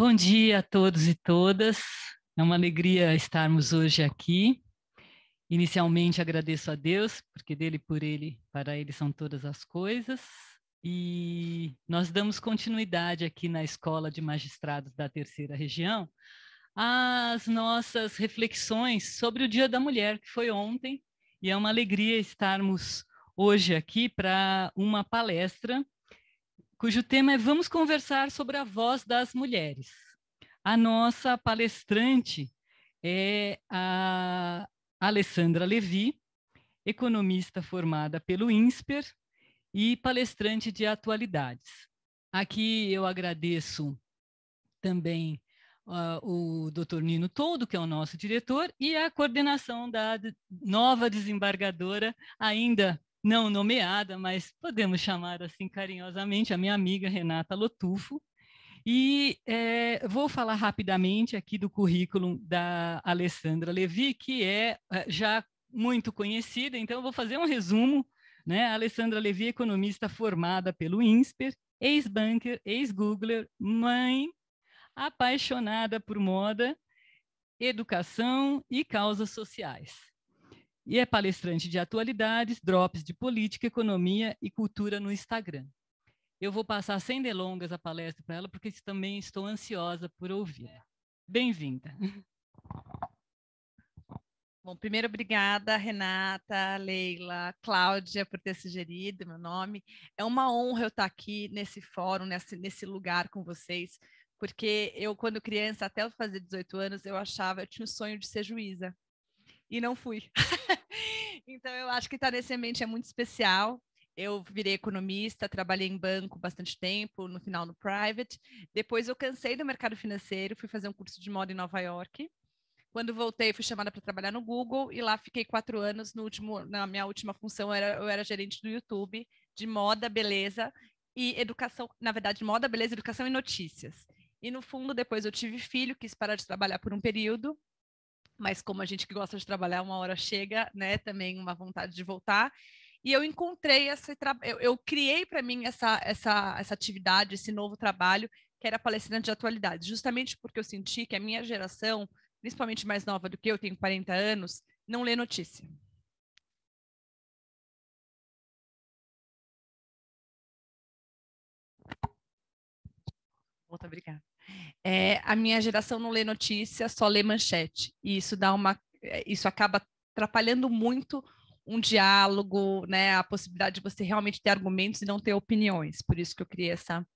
Bom dia a todos e todas. É uma alegria estarmos hoje aqui. Inicialmente agradeço a Deus, porque dele, por ele, para ele são todas as coisas. E nós damos continuidade aqui na Escola de Magistrados da Terceira Região às nossas reflexões sobre o Dia da Mulher, que foi ontem, e é uma alegria estarmos hoje aqui para uma palestra cujo tema é Vamos Conversar sobre a Voz das Mulheres. A nossa palestrante é a Alessandra Levi, economista formada pelo INSPER e palestrante de atualidades. Aqui eu agradeço também uh, o Dr. Nino Todo, que é o nosso diretor, e a coordenação da nova desembargadora, ainda não nomeada, mas podemos chamar assim carinhosamente, a minha amiga Renata Lotufo. E é, vou falar rapidamente aqui do currículo da Alessandra Levi, que é eh, já muito conhecida, então vou fazer um resumo. Né? A Alessandra Levi, economista formada pelo INSPER, ex-banker, ex-googler, mãe, apaixonada por moda, educação e causas sociais e é palestrante de atualidades, drops de política, economia e cultura no Instagram. Eu vou passar sem delongas a palestra para ela, porque também estou ansiosa por ouvi-la. Bem-vinda. Bom, primeiro, obrigada, Renata, Leila, Cláudia, por ter sugerido meu nome. É uma honra eu estar aqui nesse fórum, nesse, nesse lugar com vocês, porque eu, quando criança, até eu fazer 18 anos, eu achava, eu tinha o sonho de ser juíza e não fui. então, eu acho que estar tá nesse ambiente é muito especial. Eu virei economista, trabalhei em banco bastante tempo, no final no private. Depois eu cansei do mercado financeiro, fui fazer um curso de moda em Nova York. Quando voltei, fui chamada para trabalhar no Google e lá fiquei quatro anos. No último, na minha última função, eu era, eu era gerente do YouTube de moda, beleza e educação. Na verdade, moda, beleza, educação e notícias. E no fundo, depois eu tive filho, quis parar de trabalhar por um período mas como a gente que gosta de trabalhar, uma hora chega, né? Também uma vontade de voltar. E eu encontrei essa eu, eu criei para mim essa, essa, essa atividade, esse novo trabalho, que era palestrante de atualidade, justamente porque eu senti que a minha geração, principalmente mais nova do que eu, tenho 40 anos, não lê notícia. Muito obrigada. É, a minha geração não lê notícia, só lê manchete. E isso dá uma, é, isso acaba atrapalhando muito um diálogo, né, a possibilidade de você realmente ter argumentos e não ter opiniões. Por isso que eu criei essa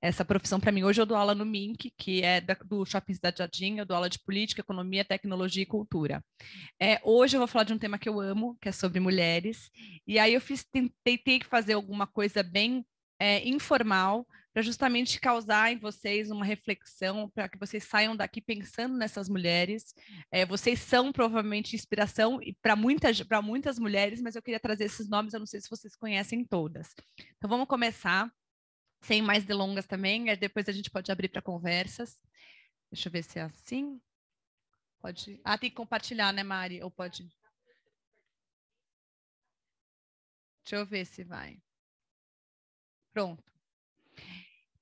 essa profissão para mim. Hoje eu dou aula no MINC, que é da, do Shopping Cidade Jardim, eu dou aula de política, economia, tecnologia e cultura. É, hoje eu vou falar de um tema que eu amo, que é sobre mulheres, e aí eu fiz, tentei, tentei fazer alguma coisa bem é, informal, para justamente causar em vocês uma reflexão, para que vocês saiam daqui pensando nessas mulheres. É, vocês são provavelmente inspiração para muitas, muitas mulheres, mas eu queria trazer esses nomes, eu não sei se vocês conhecem todas. Então vamos começar, sem mais delongas também, depois a gente pode abrir para conversas. Deixa eu ver se é assim. Pode. Ah, tem que compartilhar, né, Mari? Ou pode. Deixa eu ver se vai. Pronto.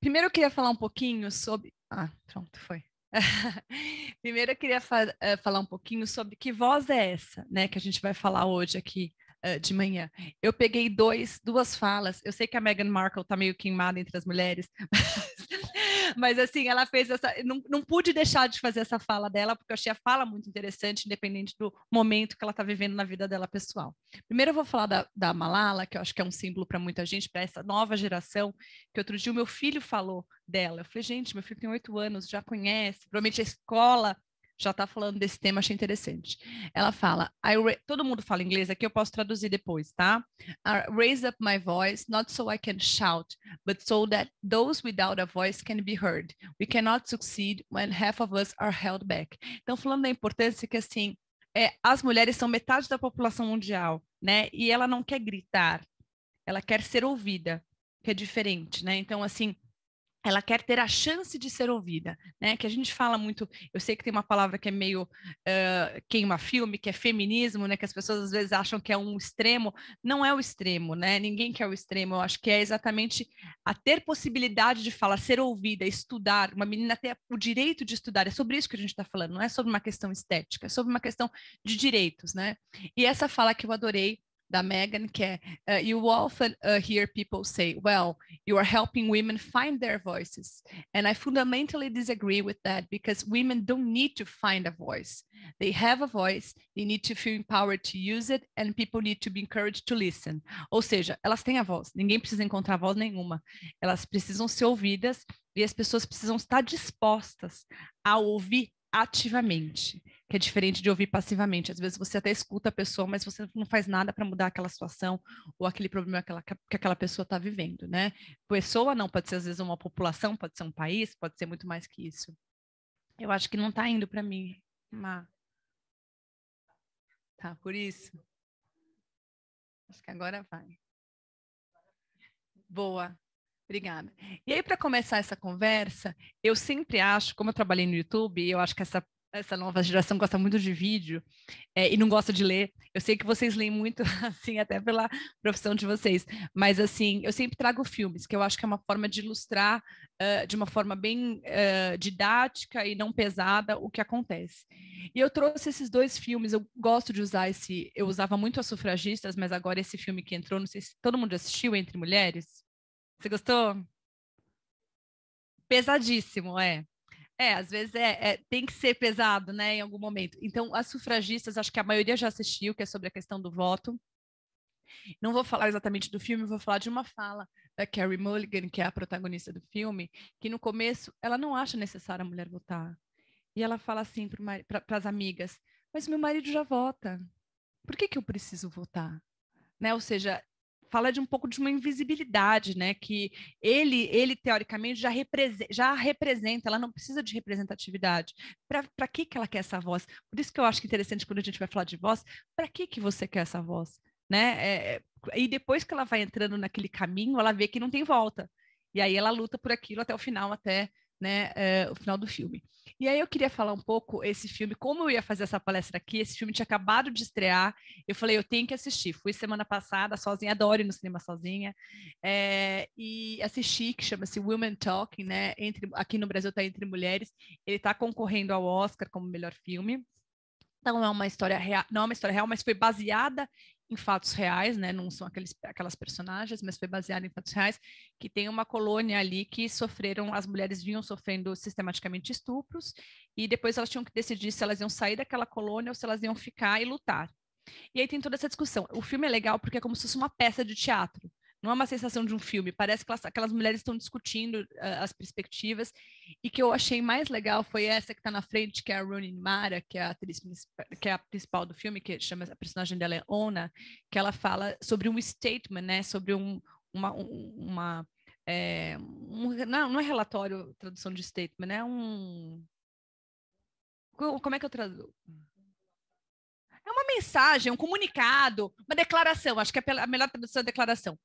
Primeiro eu queria falar um pouquinho sobre. Ah, pronto, foi. Primeiro eu queria fa eh, falar um pouquinho sobre que voz é essa, né, que a gente vai falar hoje aqui uh, de manhã. Eu peguei dois, duas falas. Eu sei que a Meghan Markle está meio queimada entre as mulheres, mas mas assim, ela fez essa. Não, não pude deixar de fazer essa fala dela, porque eu achei a fala muito interessante, independente do momento que ela está vivendo na vida dela pessoal. Primeiro eu vou falar da, da Malala, que eu acho que é um símbolo para muita gente, para essa nova geração, que outro dia o meu filho falou dela. Eu falei, gente, meu filho tem oito anos, já conhece, provavelmente a escola já está falando desse tema, achei interessante. Ela fala, todo mundo fala inglês, aqui eu posso traduzir depois, tá? I raise up my voice, not so I can shout, but so that those without a voice can be heard. We cannot succeed when half of us are held back. Então, falando da importância que, assim, é, as mulheres são metade da população mundial, né? E ela não quer gritar, ela quer ser ouvida, que é diferente, né? Então, assim, ela quer ter a chance de ser ouvida, né? Que a gente fala muito, eu sei que tem uma palavra que é meio uh, queima filme, que é feminismo, né? Que as pessoas às vezes acham que é um extremo, não é o extremo, né? Ninguém quer o extremo. Eu acho que é exatamente a ter possibilidade de falar, ser ouvida, estudar, uma menina ter o direito de estudar. É sobre isso que a gente está falando, não é sobre uma questão estética, é sobre uma questão de direitos, né? E essa fala que eu adorei that Megan can, uh, eh, you often uh, hear people say, well, you are helping women find their voices. And I fundamentally disagree with that because women don't need to find a voice. They have a voice, they need to feel empowered to use it, and people need to be encouraged to listen. Ou seja, elas têm a voz, ninguém precisa encontrar voz nenhuma. Elas precisam ser ouvidas e as pessoas precisam estar dispostas a ouvir ativamente, que é diferente de ouvir passivamente. Às vezes você até escuta a pessoa, mas você não faz nada para mudar aquela situação ou aquele problema que, ela, que aquela pessoa está vivendo, né? Pessoa não, pode ser às vezes uma população, pode ser um país, pode ser muito mais que isso. Eu acho que não está indo para mim, Má. Tá, por isso. Acho que agora vai. Boa. Obrigada. E aí, para começar essa conversa, eu sempre acho, como eu trabalhei no YouTube, eu acho que essa essa nova geração gosta muito de vídeo é, e não gosta de ler. Eu sei que vocês leem muito, assim, até pela profissão de vocês, mas, assim, eu sempre trago filmes, que eu acho que é uma forma de ilustrar uh, de uma forma bem uh, didática e não pesada o que acontece. E eu trouxe esses dois filmes, eu gosto de usar esse. Eu usava muito As Sufragistas, mas agora esse filme que entrou, não sei se todo mundo assistiu, Entre Mulheres. Você gostou? Pesadíssimo, é. É, às vezes é, é, tem que ser pesado, né, em algum momento. Então, as sufragistas, acho que a maioria já assistiu, que é sobre a questão do voto. Não vou falar exatamente do filme, vou falar de uma fala da Carrie Mulligan, que é a protagonista do filme, que no começo ela não acha necessário a mulher votar. E ela fala assim para as amigas: Mas meu marido já vota, por que, que eu preciso votar? Né? Ou seja, fala de um pouco de uma invisibilidade, né? Que ele, ele teoricamente, já, represe já representa, ela não precisa de representatividade. Para que, que ela quer essa voz? Por isso que eu acho que é interessante quando a gente vai falar de voz, para que, que você quer essa voz? Né? É, é, e depois que ela vai entrando naquele caminho, ela vê que não tem volta. E aí ela luta por aquilo até o final, até né, eh, o final do filme. E aí eu queria falar um pouco esse filme, como eu ia fazer essa palestra aqui, esse filme tinha acabado de estrear, eu falei, eu tenho que assistir. Fui semana passada sozinha, adoro ir no cinema sozinha, é, e assisti, que chama-se Women Talking, né, entre, aqui no Brasil está Entre Mulheres, ele está concorrendo ao Oscar como melhor filme, não é uma história real, não é uma história real, mas foi baseada em fatos reais, né? Não são aqueles, aquelas personagens, mas foi baseado em fatos reais, que tem uma colônia ali que sofreram, as mulheres vinham sofrendo sistematicamente estupros, e depois elas tinham que decidir se elas iam sair daquela colônia ou se elas iam ficar e lutar. E aí tem toda essa discussão. O filme é legal porque é como se fosse uma peça de teatro não é uma sensação de um filme, parece que elas, aquelas mulheres estão discutindo uh, as perspectivas, e que eu achei mais legal foi essa que está na frente, que é a Rooney Mara, que é a atriz que é a principal do filme, que chama, a personagem dela é Ona, que ela fala sobre um statement, né, sobre um, uma, uma é, um, não, não é relatório, tradução de statement, é um... Como é que eu traduzo? É uma mensagem, um comunicado, uma declaração, acho que é a melhor tradução é declaração.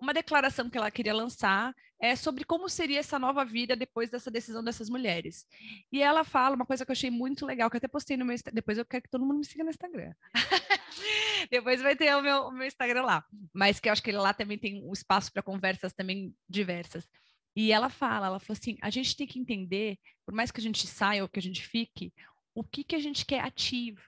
Uma declaração que ela queria lançar é sobre como seria essa nova vida depois dessa decisão dessas mulheres. E ela fala uma coisa que eu achei muito legal, que eu até postei no meu Instagram, depois eu quero que todo mundo me siga no Instagram. depois vai ter o meu, o meu Instagram lá, mas que eu acho que lá também tem um espaço para conversas também diversas. E ela fala, ela falou assim, a gente tem que entender, por mais que a gente saia ou que a gente fique, o que que a gente quer ativo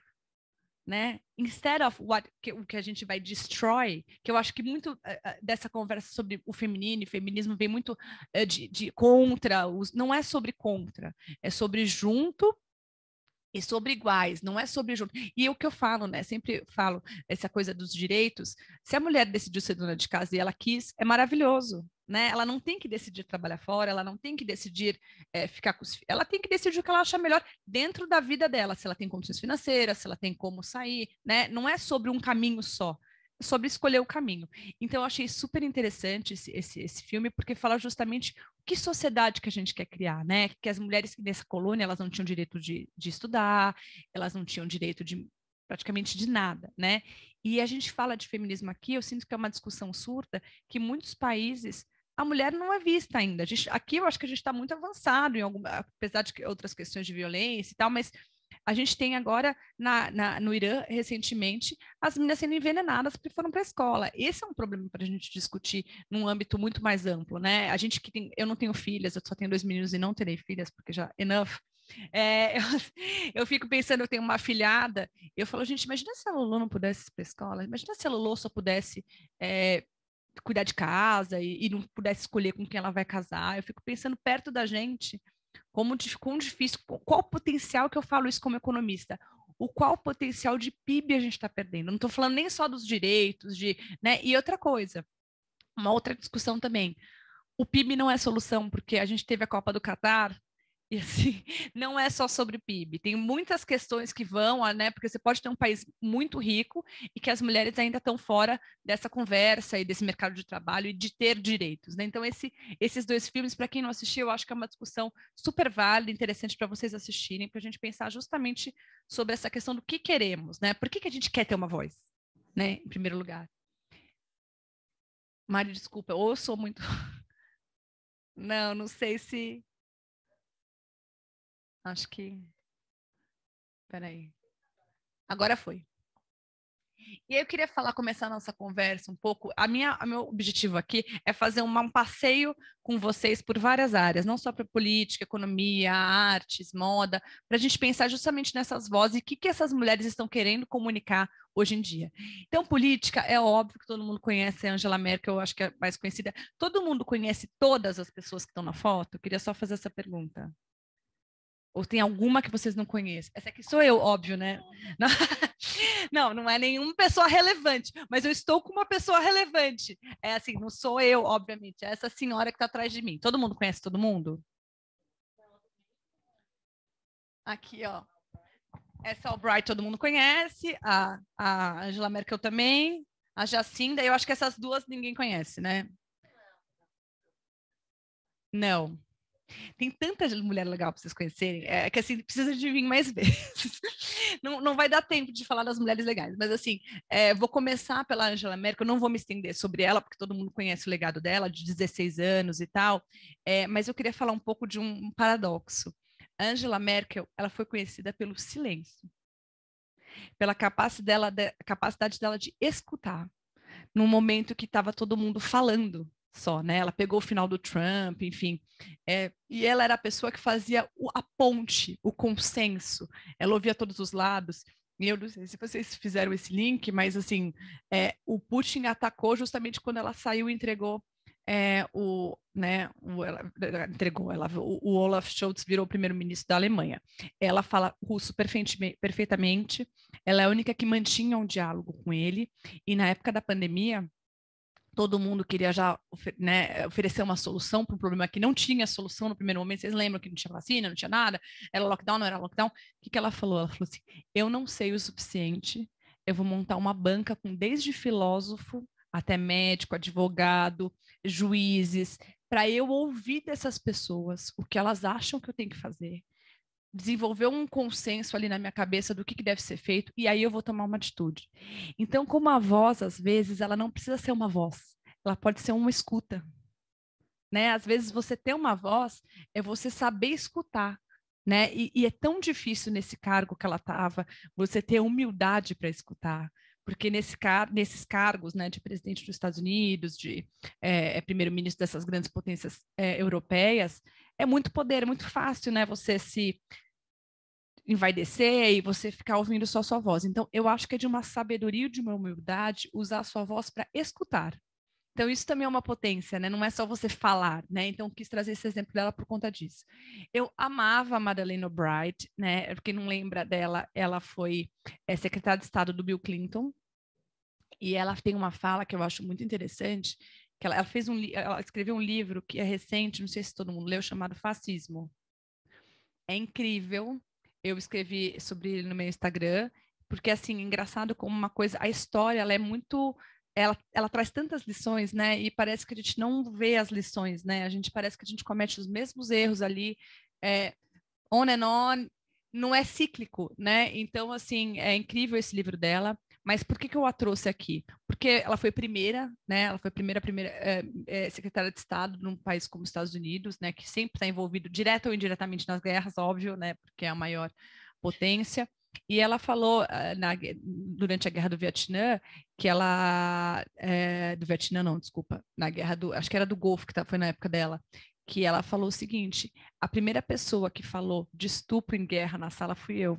né? Instead of what que, o que a gente vai destroy, que eu acho que muito uh, dessa conversa sobre o feminino e feminismo vem muito uh, de, de, contra, os, não é sobre contra, é sobre junto e sobre iguais, não é sobre junto. E o que eu falo, né? Sempre falo essa coisa dos direitos. Se a mulher decidiu ser dona de casa e ela quis, é maravilhoso, né? Ela não tem que decidir trabalhar fora, ela não tem que decidir é, ficar com os filhos. Ela tem que decidir o que ela acha melhor dentro da vida dela, se ela tem condições financeiras, se ela tem como sair, né? Não é sobre um caminho só sobre escolher o caminho. Então, eu achei super interessante esse, esse, esse filme, porque fala justamente que sociedade que a gente quer criar, né? Que as mulheres nessa colônia, elas não tinham direito de, de estudar, elas não tinham direito de praticamente de nada, né? E a gente fala de feminismo aqui, eu sinto que é uma discussão surda, que muitos países a mulher não é vista ainda. Gente, aqui eu acho que a gente está muito avançado, em algum, apesar de outras questões de violência e tal, mas a gente tem agora na, na, no Irã, recentemente, as meninas sendo envenenadas porque foram para a escola. Esse é um problema para a gente discutir num âmbito muito mais amplo, né? A gente que tem, eu não tenho filhas, eu só tenho dois meninos e não terei filhas, porque já enough. É, eu, eu, fico pensando, eu tenho uma filhada, eu falo, gente, imagina se a Lulu não pudesse ir para a escola, imagina se a Lulu só pudesse é, cuidar de casa e, e, não pudesse escolher com quem ela vai casar. Eu fico pensando perto da gente como quão difícil, qual o potencial que eu falo isso como economista? O qual potencial de PIB a gente está perdendo? Não estou falando nem só dos direitos, de, né? E outra coisa, uma outra discussão também. O PIB não é solução, porque a gente teve a Copa do Catar, e assim, não é só sobre PIB. Tem muitas questões que vão, ah, né? Porque você pode ter um país muito rico e que as mulheres ainda estão fora dessa conversa e desse mercado de trabalho e de ter direitos, né? Então, esse, esses dois filmes, para quem não assistiu, eu acho que é uma discussão super válida, interessante para vocês assistirem, para a gente pensar justamente sobre essa questão do que queremos, né? Por que, que a gente quer ter uma voz, né? Em primeiro lugar. Mari, desculpa, ou eu sou muito. Não, não sei se Acho que. Peraí. Agora foi. E eu queria falar, começar a nossa conversa um pouco. A minha, a meu objetivo aqui é fazer um passeio com vocês por várias áreas, não só para política, economia, artes, moda, para a gente pensar justamente nessas vozes e o que, que essas mulheres estão querendo comunicar hoje em dia. Então, política é óbvio que todo mundo conhece a Angela Merkel, eu acho que é mais conhecida. Todo mundo conhece todas as pessoas que estão na foto? Eu queria só fazer essa pergunta. Ou tem alguma que vocês não conhecem? Essa aqui sou eu, óbvio, né? Não, uhum. não, não é nenhuma pessoa relevante, mas eu estou com uma pessoa relevante. É assim, não sou eu, obviamente, é essa senhora que está atrás de mim. Todo mundo conhece todo mundo? Aqui, ó. Essa Albright todo mundo conhece, a, a Angela Merkel também, a Jacinda, eu acho que essas duas ninguém conhece, né? Não. Tem tanta mulher legal para vocês conhecerem, é que assim, precisa de vir mais vezes. Não, não vai dar tempo de falar das mulheres legais, mas assim, é, vou começar pela Angela Merkel, não vou me estender sobre ela, porque todo mundo conhece o legado dela, de 16 anos e tal, é, mas eu queria falar um pouco de um paradoxo. Angela Merkel, ela foi conhecida pelo silêncio, pela capacidade dela de, capacidade dela de escutar, num momento que estava todo mundo falando, só, né? Ela pegou o final do Trump, enfim. É, e ela era a pessoa que fazia o, a ponte, o consenso. Ela ouvia todos os lados. E eu não sei se vocês fizeram esse link, mas assim, é, o Putin atacou justamente quando ela saiu e entregou é, o, né, o, ela, entregou, ela, o, o, Olaf Scholz virou primeiro-ministro da Alemanha. Ela fala russo perfeitamente, ela é a única que mantinha um diálogo com ele, e na época da pandemia, todo mundo queria já né, eh, oferecer uma solução para um problema que não tinha solução no primeiro momento. Vocês lembram que não tinha vacina, não tinha nada, era lockdown, não era lockdown. O que, que ela falou? Ela falou assim: eu não sei o suficiente, eu vou montar uma banca com desde filósofo até médico, advogado, juízes, para eu ouvir dessas pessoas o que elas acham que eu tenho que fazer, desenvolver um consenso ali na minha cabeça do que, que deve ser feito, e aí eu vou tomar uma atitude. Então, como a voz, às vezes, ela não precisa ser uma voz, ela pode ser uma escuta. Né? Às vezes, você ter uma voz é você saber escutar. Né? E, e é tão difícil nesse cargo que ela estava, você ter humildade para escutar, porque nesse car nesses cargos né, de presidente dos Estados Unidos, de é, primeiro-ministro dessas grandes potências é, europeias, é muito poder, é muito fácil, né? Você se envaidecer e você ficar ouvindo só a sua voz. Então, eu acho que é de uma sabedoria, de uma humildade, usar a sua voz para escutar. Então, isso também é uma potência, né? Não é só você falar, né? Então, quis trazer esse exemplo dela por conta disso. Eu amava a Madeleine Albright, né? Quem não lembra dela, ela foi é, secretária de Estado do Bill Clinton. E ela tem uma fala que eu acho muito interessante, que ela, ela, fez um ela escreveu um livro que é recente, não sei se todo mundo leu, chamado Fascismo. É incrível. Eu escrevi sobre ele no meu Instagram, porque assim, é engraçado como uma coisa, a história, ela é muito ela, ela traz tantas lições, né? E parece que a gente não vê as lições, né? A gente parece que a gente comete os mesmos erros ali, é, on and on, não é cíclico, né? Então, assim, é incrível esse livro dela. Mas por que, que eu a trouxe aqui? Porque ela foi primeira, né? Ela foi primeira, primeira é, é, secretária de Estado num país como os Estados Unidos, né? Que sempre está envolvido, direta ou indiretamente, nas guerras, óbvio, né? Porque é a maior potência. E ela falou eh, na, durante a guerra do Vietnã que ela é, do Vietnã não, desculpa, na guerra do acho que era do Golfo que tá, foi na época dela, que ela falou o seguinte: a primeira pessoa que falou de estupro em guerra na sala fui eu.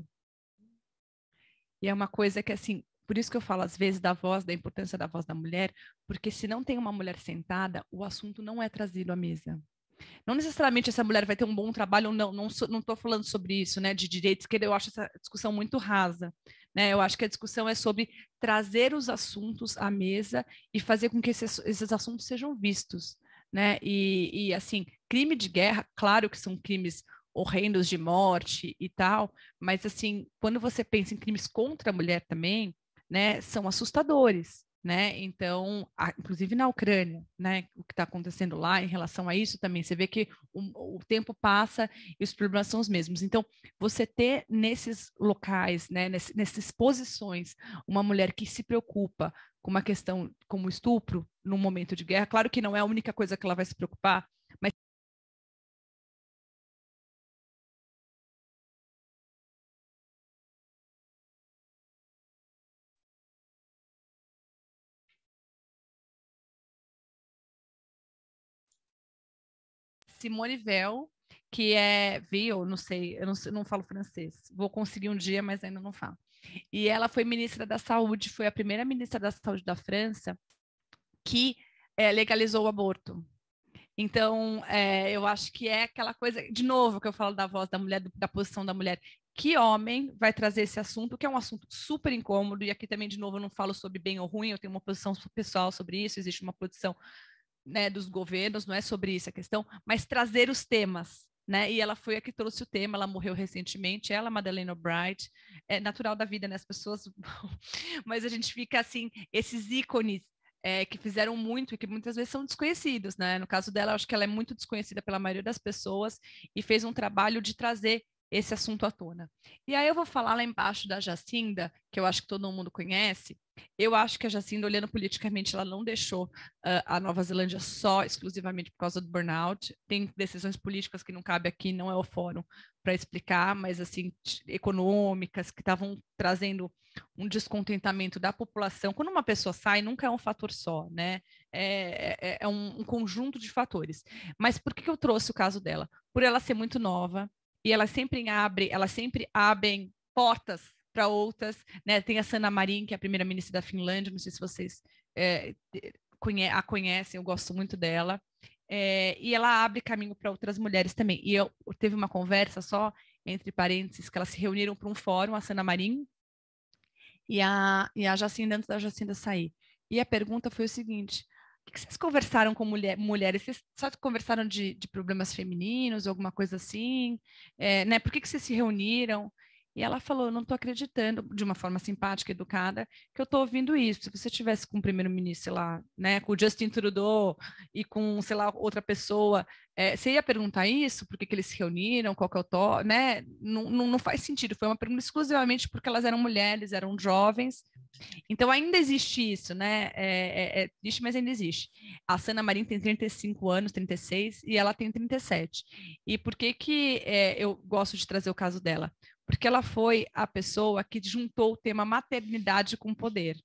E é uma coisa que assim por isso que eu falo, às vezes, da voz, da importância da voz da mulher, porque se não tem uma mulher sentada, o assunto não é trazido à mesa. Não necessariamente essa mulher vai ter um bom trabalho ou não, não estou não falando sobre isso, né, de direitos, que eu acho essa discussão muito rasa. Né? Eu acho que a discussão é sobre trazer os assuntos à mesa e fazer com que esses, esses assuntos sejam vistos. Né? E, e, assim, crime de guerra, claro que são crimes horrendos de morte e tal, mas, assim, quando você pensa em crimes contra a mulher também, né, são assustadores. Né? Então, a, inclusive na Ucrânia, né, o que está acontecendo lá em relação a isso também, você vê que o, o, tempo passa e os problemas são os mesmos. Então, você ter nesses locais, né, nessas posições, uma mulher que se preocupa com uma questão como estupro num momento de guerra, claro que não é a única coisa que ela vai se preocupar, mas Simone Veil, que é eu não sei, eu não, não falo francês. Vou conseguir um dia, mas ainda não falo. E ela foi ministra da Saúde, foi a primeira ministra da Saúde da França que é, legalizou o aborto. Então, é, eu acho que é aquela coisa, de novo, que eu falo da voz da mulher, da posição da mulher. Que homem vai trazer esse assunto, que é um assunto super incômodo, e aqui também, de novo, eu não falo sobre bem ou ruim, eu tenho uma posição pessoal sobre isso, existe uma posição né, dos governos, não é sobre isso a é questão, mas trazer os temas. Né? E ela foi a que trouxe o tema, ela morreu recentemente, ela, Madalena Bright, é natural da vida, né? As pessoas. mas a gente fica assim, esses ícones é, que fizeram muito e que muitas vezes são desconhecidos, né? No caso dela, acho que ela é muito desconhecida pela maioria das pessoas e fez um trabalho de trazer esse assunto à tona. E aí eu vou falar lá embaixo da Jacinda, que eu acho que todo mundo conhece. Eu acho que a Jacinda, olhando politicamente, ela não deixou uh, a Nova Zelândia só, exclusivamente por causa do burnout. Tem decisões políticas que não cabe aqui, não é o fórum para explicar, mas assim, econômicas, que estavam trazendo um descontentamento da população. Quando uma pessoa sai, nunca é um fator só, né? É, é, é, é um, um conjunto de fatores. Mas por que, que eu trouxe o caso dela? Por ela ser muito nova, e elas sempre abrem, elas sempre abrem portas para outras, né? Tem a Sanna Marin, que é a primeira-ministra da Finlândia, não sei se vocês é, conhe a conhecem, eu gosto muito dela. É, e ela abre caminho para outras mulheres também. E eu teve uma conversa só entre parênteses que elas se reuniram para um fórum, a Sanna Marin e a, e a Jacinda antes da Jacinda sair. E a pergunta foi o seguinte: o que vocês conversaram com mulher, mulheres? Vocês só conversaram de, de problemas femininos, alguma coisa assim? É, né? Por que, que vocês se reuniram? E ela falou: não estou acreditando, de uma forma simpática, educada, que eu estou ouvindo isso. Se você tivesse com o primeiro-ministro lá, né, com o Justin Trudeau e com, sei lá, outra pessoa, é, você ia perguntar isso? Por que, que eles se reuniram? Qual que é o to... né? Não, não, não faz sentido. Foi uma pergunta exclusivamente porque elas eram mulheres, eram jovens. Então ainda existe isso, né? É, é, é triste, mas ainda existe. A Sana Marim tem 35 anos, 36, e ela tem 37. E por que que é, eu gosto de trazer o caso dela? porque ela foi a pessoa que juntou o tema maternidade com poder,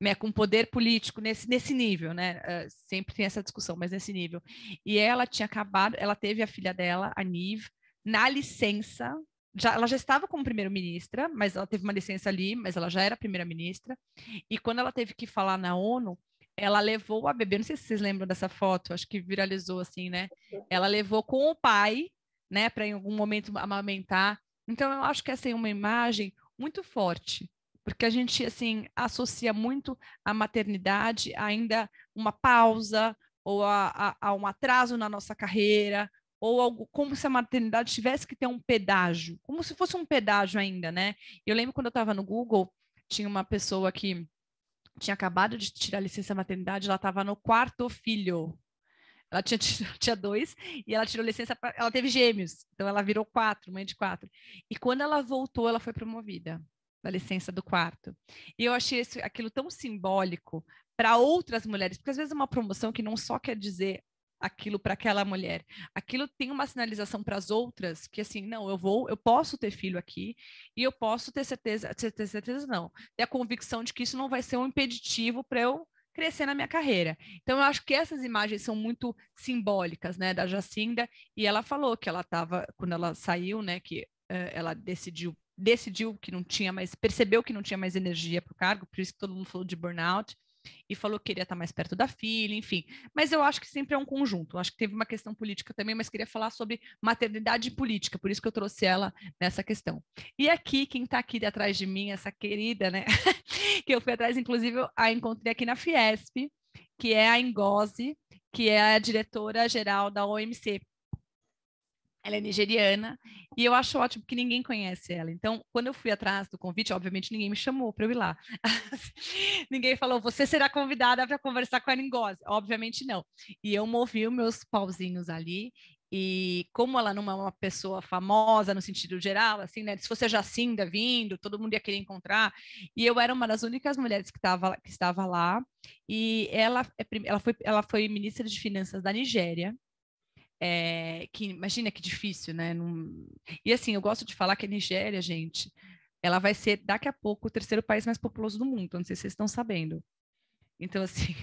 né, com poder político nesse, nesse nível, né? Uh, sempre tem essa discussão, mas nesse nível. E ela tinha acabado, ela teve a filha dela, a Nive, na licença. Já, ela já estava como primeira-ministra, mas ela teve uma licença ali, mas ela já era primeira-ministra. E quando ela teve que falar na ONU, ela levou a bebê, não sei se vocês lembram dessa foto, acho que viralizou assim, né? Uhum. Ela levou com o pai, né, para em algum momento amamentar então, eu acho que essa é uma imagem muito forte, porque a gente assim associa muito a maternidade ainda uma pausa ou a, a, a um atraso na nossa carreira ou algo, como se a maternidade tivesse que ter um pedágio, como se fosse um pedágio ainda, né? Eu lembro quando eu estava no Google, tinha uma pessoa que tinha acabado de tirar a licença maternidade, ela estava no quarto filho, ela tinha, tinha dois e ela tirou licença, pra, ela teve gêmeos, então ela virou quatro, mãe de quatro. E quando ela voltou, ela foi promovida da licença do quarto. E eu achei isso, aquilo tão simbólico para outras mulheres, porque às vezes é uma promoção que não só quer dizer aquilo para aquela mulher. Aquilo tem uma sinalização para as outras que assim, não, eu vou, eu posso ter filho aqui e eu posso ter certeza, ter certeza não, ter a convicção de que isso não vai ser um impeditivo para eu crescer na minha carreira. Então, eu acho que essas imagens são muito simbólicas, né, da Jacinda, e ela falou que ela estava, quando ela saiu, né, que uh, ela decidiu decidiu que não tinha mais, percebeu que não tinha mais energia para o cargo, por isso que todo mundo falou de burnout, e falou que queria estar mais perto da filha, enfim. Mas eu acho que sempre é um conjunto. acho que teve uma questão política também, mas queria falar sobre maternidade política, por isso que eu trouxe ela nessa questão. E aqui, quem está aqui atrás de mim, essa querida, né? que eu fui atrás, inclusive, eu a encontrei aqui na Fiesp, que é a Ingose, que é a diretora geral da OMC, ela é nigeriana e eu acho ótimo que ninguém conhece ela. Então, quando eu fui atrás do convite, obviamente ninguém me chamou para eu ir lá. ninguém falou, você será convidada para conversar com a Ningose. Obviamente não. E eu movi os meus pauzinhos ali. E como ela não é uma pessoa famosa no sentido geral, assim, né? Se fosse a Jacinda vindo, todo mundo ia querer encontrar. E eu era uma das únicas mulheres que, tava, que estava lá. E ela, é ela, foi, ela foi ministra de Finanças da Nigéria é, que imagina que difícil, né? Não... E assim, eu gosto de falar que a Nigéria, gente, ela vai ser daqui a pouco o terceiro país mais populoso do mundo. Não sei se vocês estão sabendo. Então, assim,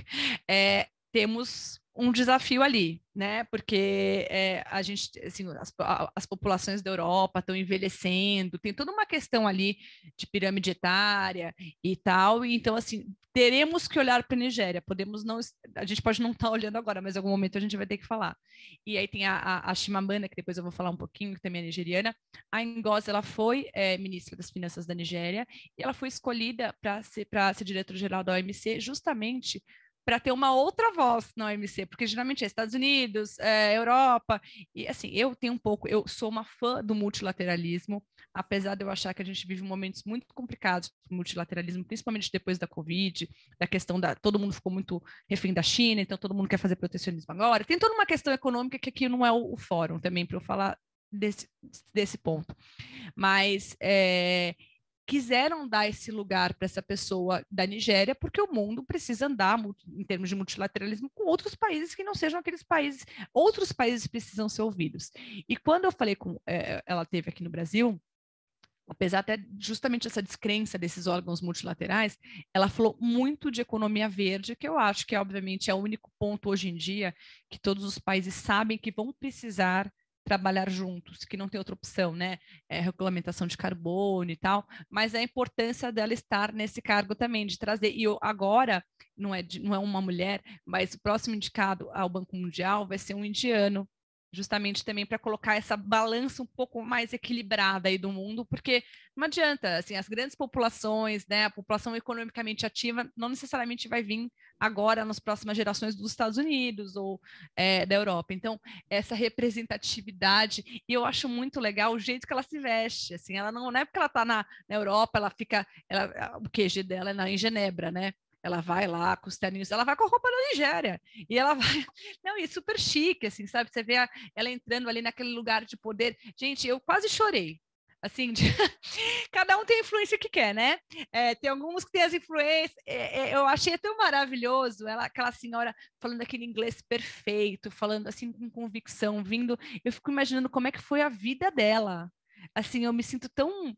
é, temos um desafio ali, né? Porque é, a gente, assim, as, as, populações da Europa estão envelhecendo, tem toda uma questão ali de pirâmide etária e tal. E então, assim, teremos que olhar para a Nigéria. Podemos não, a gente pode não estar tá olhando agora, mas em algum momento a gente vai ter que falar. E aí tem a, a, a Shimamana, que depois eu vou falar um pouquinho, que também é nigeriana. A Ngozi, ela foi é, ministra das Finanças da Nigéria e ela foi escolhida para ser, pra ser diretor-geral da OMC justamente para ter uma outra voz na OMC, porque geralmente é Estados Unidos, é Europa, e assim, eu tenho um pouco, eu sou uma fã do multilateralismo, apesar de eu achar que a gente vive momentos muito complicados do multilateralismo, principalmente depois da Covid, da questão da. Todo mundo ficou muito refém da China, então todo mundo quer fazer protecionismo agora. Tem toda uma questão econômica que aqui não é o, o fórum também para eu falar desse, desse ponto. Mas. É, quiseram dar esse lugar para essa pessoa da Nigéria, porque o mundo precisa andar, em termos de multilateralismo, com outros países que não sejam aqueles países. Outros países precisam ser ouvidos. E quando eu falei com. É, ela teve aqui no Brasil apesar até justamente dessa descrença desses órgãos multilaterais, ela falou muito de economia verde, que eu acho que obviamente é o único ponto hoje em dia que todos os países sabem que vão precisar trabalhar juntos, que não tem outra opção, né? É, regulamentação de carbono e tal, mas a importância dela estar nesse cargo também, de trazer. E eu, agora, não é, de, não é uma mulher, mas o próximo indicado ao Banco Mundial vai ser um indiano, justamente também para colocar essa balança um pouco mais equilibrada aí do mundo, porque não adianta, assim, as grandes populações, né, a população economicamente ativa não necessariamente vai vir agora nas próximas gerações dos Estados Unidos ou é, da Europa. Então, essa representatividade, e eu acho muito legal o jeito que ela se veste, assim, ela não, não é porque ela está na, na Europa, ela fica, ela, o QG dela é na, em Genebra, né, ela vai lá com os terninhos, ela vai com a roupa da Nigéria, e ela vai, não, e é super chique, assim, sabe, você vê a, ela entrando ali naquele lugar de poder, gente, eu quase chorei, assim, de... cada um tem a influência que quer, né, é, tem alguns que têm as influências, é, é, eu achei tão maravilhoso, ela, aquela senhora falando aquele inglês perfeito, falando assim com convicção, vindo, eu fico imaginando como é que foi a vida dela, assim, eu me sinto tão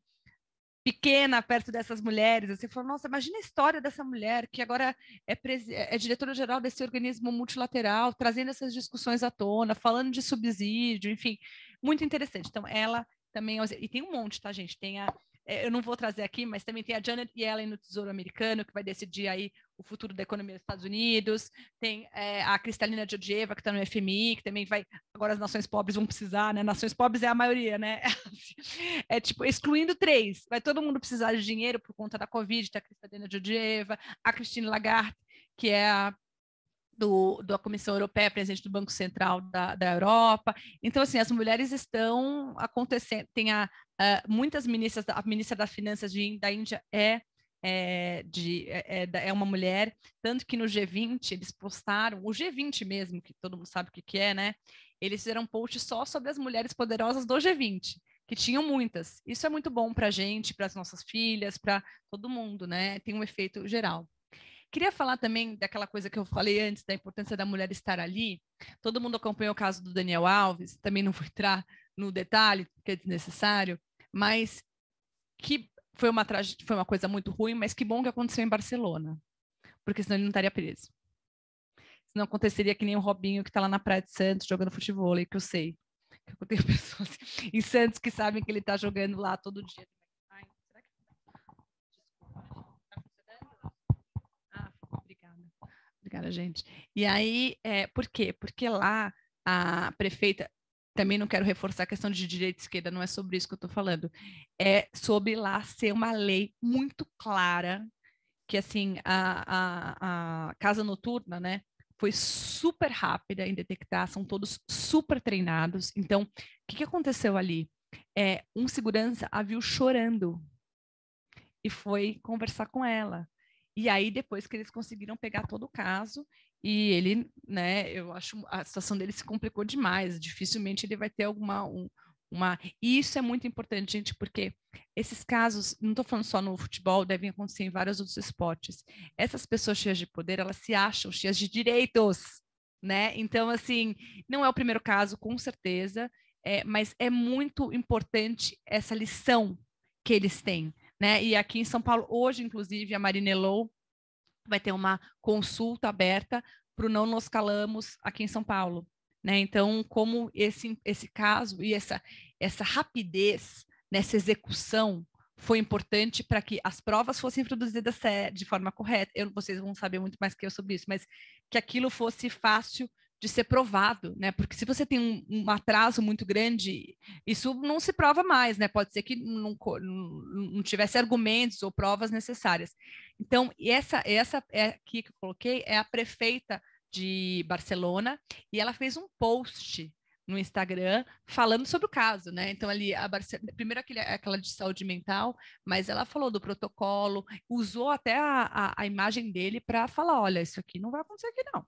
pequena perto dessas mulheres. Assim, falou, nossa, imagina a história dessa mulher que agora é, é, é diretora-geral desse organismo multilateral, trazendo essas discussões à tona, falando de subsídio, enfim, muito interessante. Então, ela também. É e tem um monte, tá, gente? Tem a é, eu não vou trazer aqui, mas também tem a Janet Yellen no Tesouro Americano, que vai decidir aí o futuro da economia dos Estados Unidos, tem é, a Cristalina Georgieva, que está no FMI, que também vai, agora as nações pobres vão precisar, né, nações pobres é a maioria, né, é tipo, excluindo três, vai todo mundo precisar de dinheiro por conta da Covid, tem tá? a Cristalina Georgieva, a Christine Lagarde, que é a do, da Comissão Europeia, presidente do Banco Central da, da Europa. Então, assim, as mulheres estão acontecendo. Tem a, a muitas ministras, a ministra das Finanças de, da Índia é é, de, é, é, é uma mulher, tanto que no G20 eles postaram, o G20 mesmo, que todo mundo sabe o que, que é, né? Eles fizeram um post só sobre as mulheres poderosas do G20, que tinham muitas. Isso é muito bom para a gente, para as nossas filhas, para todo mundo, né? Tem um efeito geral. Queria falar também daquela coisa que eu falei antes, da importância da mulher estar ali. Todo mundo acompanhou o caso do Daniel Alves, também não vou entrar no detalhe, porque é desnecessário, mas que foi uma, foi uma coisa muito ruim, mas que bom que aconteceu em Barcelona, porque senão ele não estaria preso. Senão aconteceria que nem o Robinho que está lá na Praia de Santos jogando futebol, que eu sei. Eu tenho pessoas em Santos que sabem que ele está jogando lá todo dia, Obrigada, gente. E aí, é, por quê? Porque lá a prefeita, também não quero reforçar a questão de direita e esquerda, não é sobre isso que eu estou falando. É sobre lá ser uma lei muito clara, que assim, a, a, a casa noturna, né? Foi super rápida em detectar, são todos super treinados. Então, o que, que aconteceu ali? É, um segurança a viu chorando e foi conversar com ela. E aí, depois que eles conseguiram pegar todo o caso, e ele, né, eu acho a situação dele se complicou demais, dificilmente ele vai ter alguma. Um, uma... E isso é muito importante, gente, porque esses casos, não estou falando só no futebol, devem acontecer em vários outros esportes. Essas pessoas cheias de poder, elas se acham cheias de direitos, né? Então, assim, não é o primeiro caso, com certeza, é, mas é muito importante essa lição que eles têm né? E aqui em São Paulo, hoje, inclusive, a Marinelou vai ter uma consulta aberta para o Não Nos Calamos aqui em São Paulo. Né? Então, como esse, esse caso e essa, essa rapidez nessa execução foi importante para que as provas fossem produzidas eh, de forma correta. Eu, vocês vão saber muito mais que eu sobre isso, mas que aquilo fosse fácil de ser provado, né? Porque se você tem um, um, atraso muito grande, isso não se prova mais, né? Pode ser que não, não tivesse argumentos ou provas necessárias. Então, essa, essa é aqui que eu coloquei é a prefeita de Barcelona e ela fez um post no Instagram falando sobre o caso, né? Então ali a Barce... primeiro aquele, aquela de saúde mental, mas ela falou do protocolo, usou até a, a, a imagem dele para falar, olha, isso aqui não vai acontecer aqui não.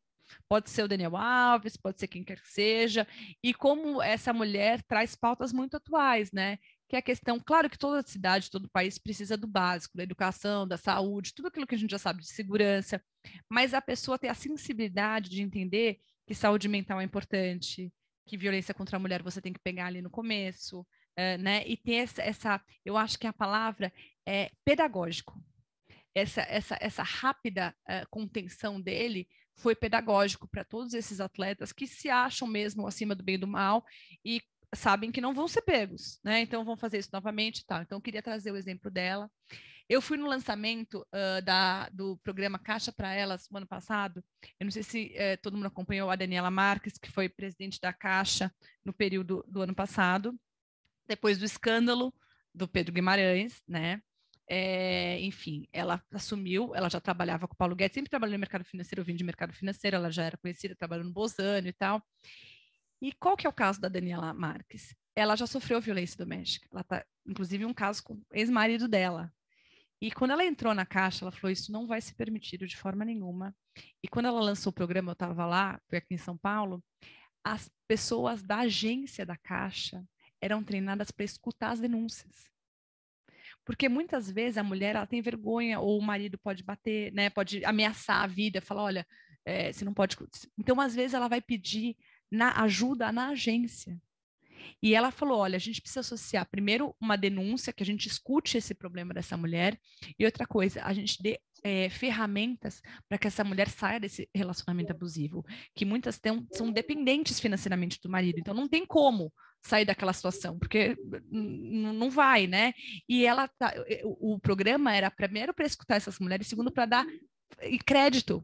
Pode ser o Daniel Alves, pode ser quem quer que seja. E como essa mulher traz pautas muito atuais, né? que é a questão, claro que toda cidade, todo país precisa do básico, da educação, da saúde, tudo aquilo que a gente já sabe de segurança, mas a pessoa ter a sensibilidade de entender que saúde mental é importante, que violência contra a mulher você tem que pegar ali no começo, eh, né? E ter essa, essa, eu acho que a palavra é pedagógico, essa, essa, essa rápida uh, contenção dele foi pedagógico para todos esses atletas que se acham mesmo acima do bem e do mal e sabem que não vão ser pegos, né? Então vão fazer isso novamente, tá? Então eu queria trazer o exemplo dela. Eu fui no lançamento uh, da, do programa Caixa para Elas no ano passado. Eu não sei se uh, todo mundo acompanhou a Daniela Marques, que foi presidente da Caixa no período do ano passado, depois do escândalo do Pedro Guimarães, né? É, enfim, ela assumiu, ela já trabalhava com o Paulo Guedes, sempre trabalhou no mercado financeiro, eu vim de mercado financeiro, ela já era conhecida, trabalhou no Bozano e tal. E qual que é o caso da Daniela Marques? Ela já sofreu violência doméstica. Ela tá, inclusive, um caso com o ex-marido dela. E quando ela entrou na Caixa, ela falou, isso não vai ser permitido de forma nenhuma. E quando ela lançou o programa, eu estava lá, foi aqui em São Paulo, as pessoas da agência da Caixa eram treinadas para escutar as denúncias. Porque muitas vezes a mulher ela tem vergonha, ou o marido pode bater, né? Pode ameaçar a vida, falar, olha, é, você não pode. Então, às vezes, ela vai pedir na ajuda na agência. E ela falou: olha, a gente precisa associar primeiro uma denúncia, que a gente escute esse problema dessa mulher, e outra coisa, a gente dê é, ferramentas para que essa mulher saia desse relacionamento abusivo, que muitas têm, são dependentes financeiramente do marido, então não tem como sair daquela situação, porque hum, não vai, né? E ela tá, eh, o, o programa era primeiro para escutar essas mulheres, segundo para dar eh, crédito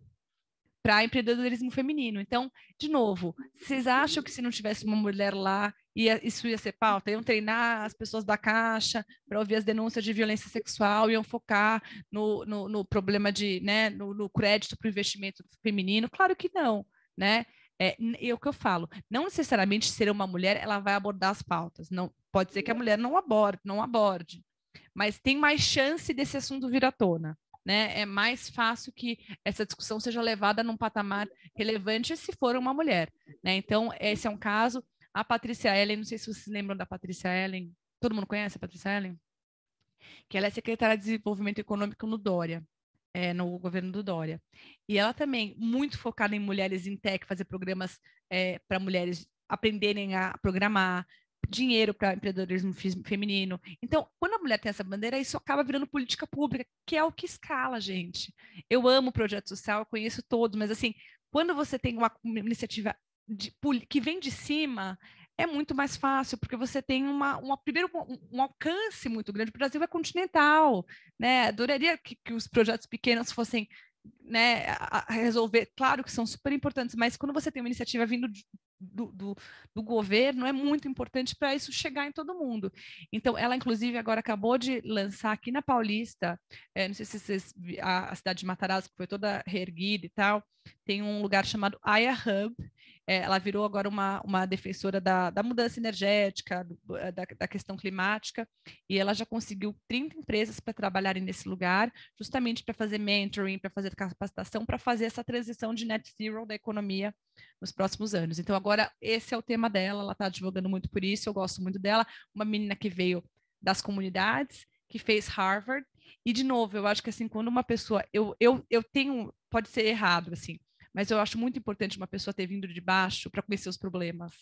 para empreendedorismo feminino. Então, de novo, vocês acham que se não tivesse uma mulher lá, ia, isso ia ser pauta? Iam treinar as pessoas da Caixa para ouvir as denúncias de violência sexual, iam focar no, no, no problema de, né, no, no crédito para o investimento feminino? Claro que não, né? É, é o que eu falo, não necessariamente ser uma mulher, ela vai abordar as pautas. Não Pode ser que a uhum. mulher não aborde, não aborde, mas tem mais chance desse assunto vir à tona. Né? É mais fácil que essa discussão seja levada num patamar relevante se for uma mulher. Né? Então, esse é um caso. A Patrícia Ellen, não sei se vocês lembram da Patrícia Ellen, todo mundo conhece a Patrícia Ellen? Que ela é secretária de Desenvolvimento Econômico no Dória é, no governo do Dória. E ela também, muito focada em mulheres em tech, fazer programas é, eh, para mulheres aprenderem a programar, dinheiro para empreendedorismo feminino. Então, quando a mulher tem essa bandeira, isso acaba virando política pública, que é o que escala, gente. Eu amo projeto social, eu conheço todos, mas assim, quando você tem uma iniciativa de, que vem de cima, é muito mais fácil, porque você tem uma, uma primeiro um, um alcance muito grande. O Brasil é continental, né? Adoraria que, que os projetos pequenos fossem né, a, a resolver. Claro que são super importantes, mas quando você tem uma iniciativa vindo de, do, do, do, governo é muito importante para isso chegar em todo mundo. Então, ela, inclusive, agora acabou de lançar aqui na Paulista, é, não sei se vocês a, a cidade de Matarazzo, que foi toda reerguida e tal, tem um lugar chamado Aya Hub, é, ela virou agora uma, uma defensora da, da mudança energética, do, eh, da, da, questão climática, e ela já conseguiu 30 empresas para trabalharem nesse lugar, justamente para fazer mentoring, para fazer capacitação, para fazer essa transição de net zero da economia nos próximos anos. Então, agora, esse é o tema dela, ela está advogando muito por isso, eu gosto muito dela, uma menina que veio das comunidades, que fez Harvard, e de novo, eu acho que assim, quando uma pessoa, eu, eu, eu tenho, pode ser errado, assim, mas eu acho muito importante uma pessoa ter vindo de baixo para conhecer os problemas.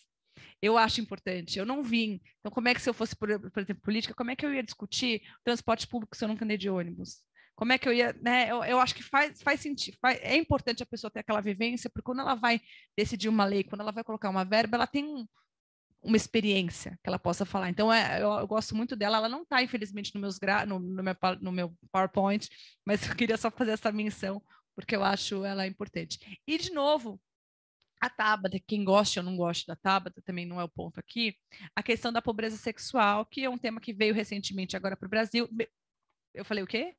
Eu acho importante. Eu não vim. Então, como é que se eu fosse, por, por exemplo, política, como é que eu ia discutir transporte público se eu nunca andei de ônibus? Como é que eu ia, né? Eu, eu acho que faz, faz sentido. Faz, é importante a pessoa ter aquela vivência, porque quando ela vai decidir uma lei, quando ela vai colocar uma verba, ela tem um, uma experiência que ela possa falar. Então, é, eu, eu, gosto muito dela. Ela não está, infelizmente, no, meus gra... no, no, meu, no meu PowerPoint, mas eu queria só fazer essa menção, porque eu acho ela importante. E, de novo, a Tabata, quem gosta ou não gosta da Tabata, também não é o ponto aqui, a questão da pobreza sexual, que é um tema que veio recentemente agora para o Brasil. Eu falei o quê?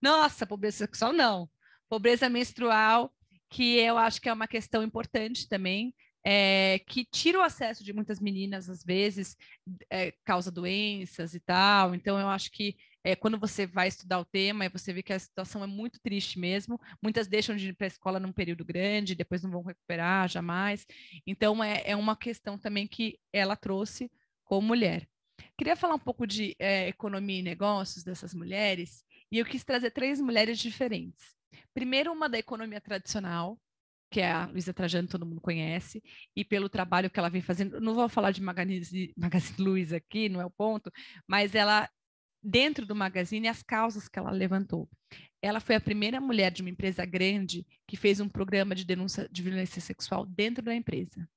Nossa, pobreza sexual não. Pobreza menstrual, que eu acho que é uma questão importante também, é, que tira o acesso de muitas meninas, às vezes, é, causa doenças e tal. Então, eu acho que é, quando você vai estudar o tema, e você vê que a situação é muito triste mesmo. Muitas deixam de ir para a escola num período grande, depois não vão recuperar jamais. Então, é, é uma questão também que ela trouxe como mulher. Queria falar um pouco de é, economia e negócios dessas mulheres, e eu quis trazer três mulheres diferentes. Primeiro, uma da economia tradicional, que é a Luísa Trajano, todo mundo conhece, e pelo trabalho que ela vem fazendo. Não vou falar de Magazine, Magazine Luiza aqui, não é o ponto, mas ela dentro do Magazine as causas que ela levantou. Ela foi a primeira mulher de uma empresa grande que fez um programa de denúncia de violência sexual dentro da empresa.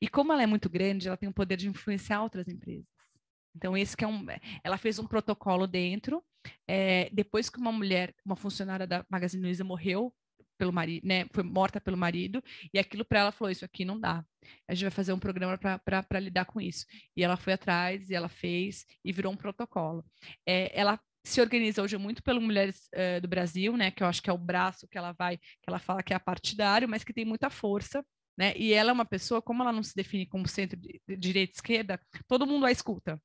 E como ela é muito grande, ela tem o poder de influenciar outras empresas. Então, esse que é um. Ela fez um protocolo dentro. É, depois que uma mulher, uma funcionária da Magazine Luiza morreu, pelo marido, né? Foi morta pelo marido, e aquilo para ela falou: Isso aqui não dá. A gente vai fazer um programa para lidar com isso. E ela foi atrás, e ela fez, e virou um protocolo. É, ela se organiza hoje muito pelo Mulheres uh, do Brasil, né? Que eu acho que é o braço que ela vai, que ela fala que é a partidário, mas que tem muita força. Né? E ela é uma pessoa, como ela não se define como centro de, de direita e esquerda, todo mundo a escuta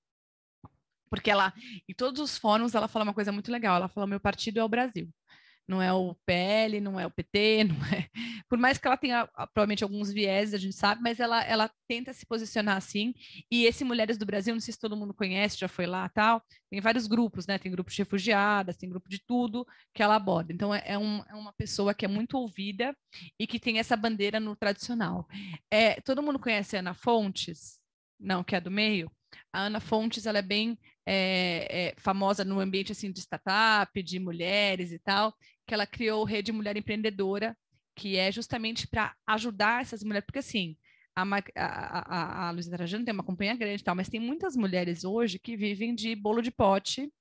porque ela, em todos os fóruns, ela fala uma coisa muito legal. Ela fala: meu partido é o Brasil não é o PL, não é o PT, não é. Por mais que ela tenha ah, provavelmente alguns vieses, a gente sabe, mas ela, ela tenta se posicionar assim. E esse Mulheres do Brasil, não sei se todo mundo conhece, já foi lá tal. Tem vários grupos, né? Tem grupos de refugiadas, tem grupo de tudo que ela aborda. Então é, é, um, é uma pessoa que é muito ouvida e que tem essa bandeira no tradicional. É, todo mundo conhece a Ana Fontes, não, que é do meio. A Ana Fontes, ela é bem é, é, famosa no ambiente assim de startup, de mulheres e tal que ela criou Rede Mulher Empreendedora, que é justamente para ajudar essas mulheres, porque assim, a, a, a, a Luísa Trajano tem uma companhia grande e tal, mas tem muitas mulheres hoje que vivem de bolo de pote,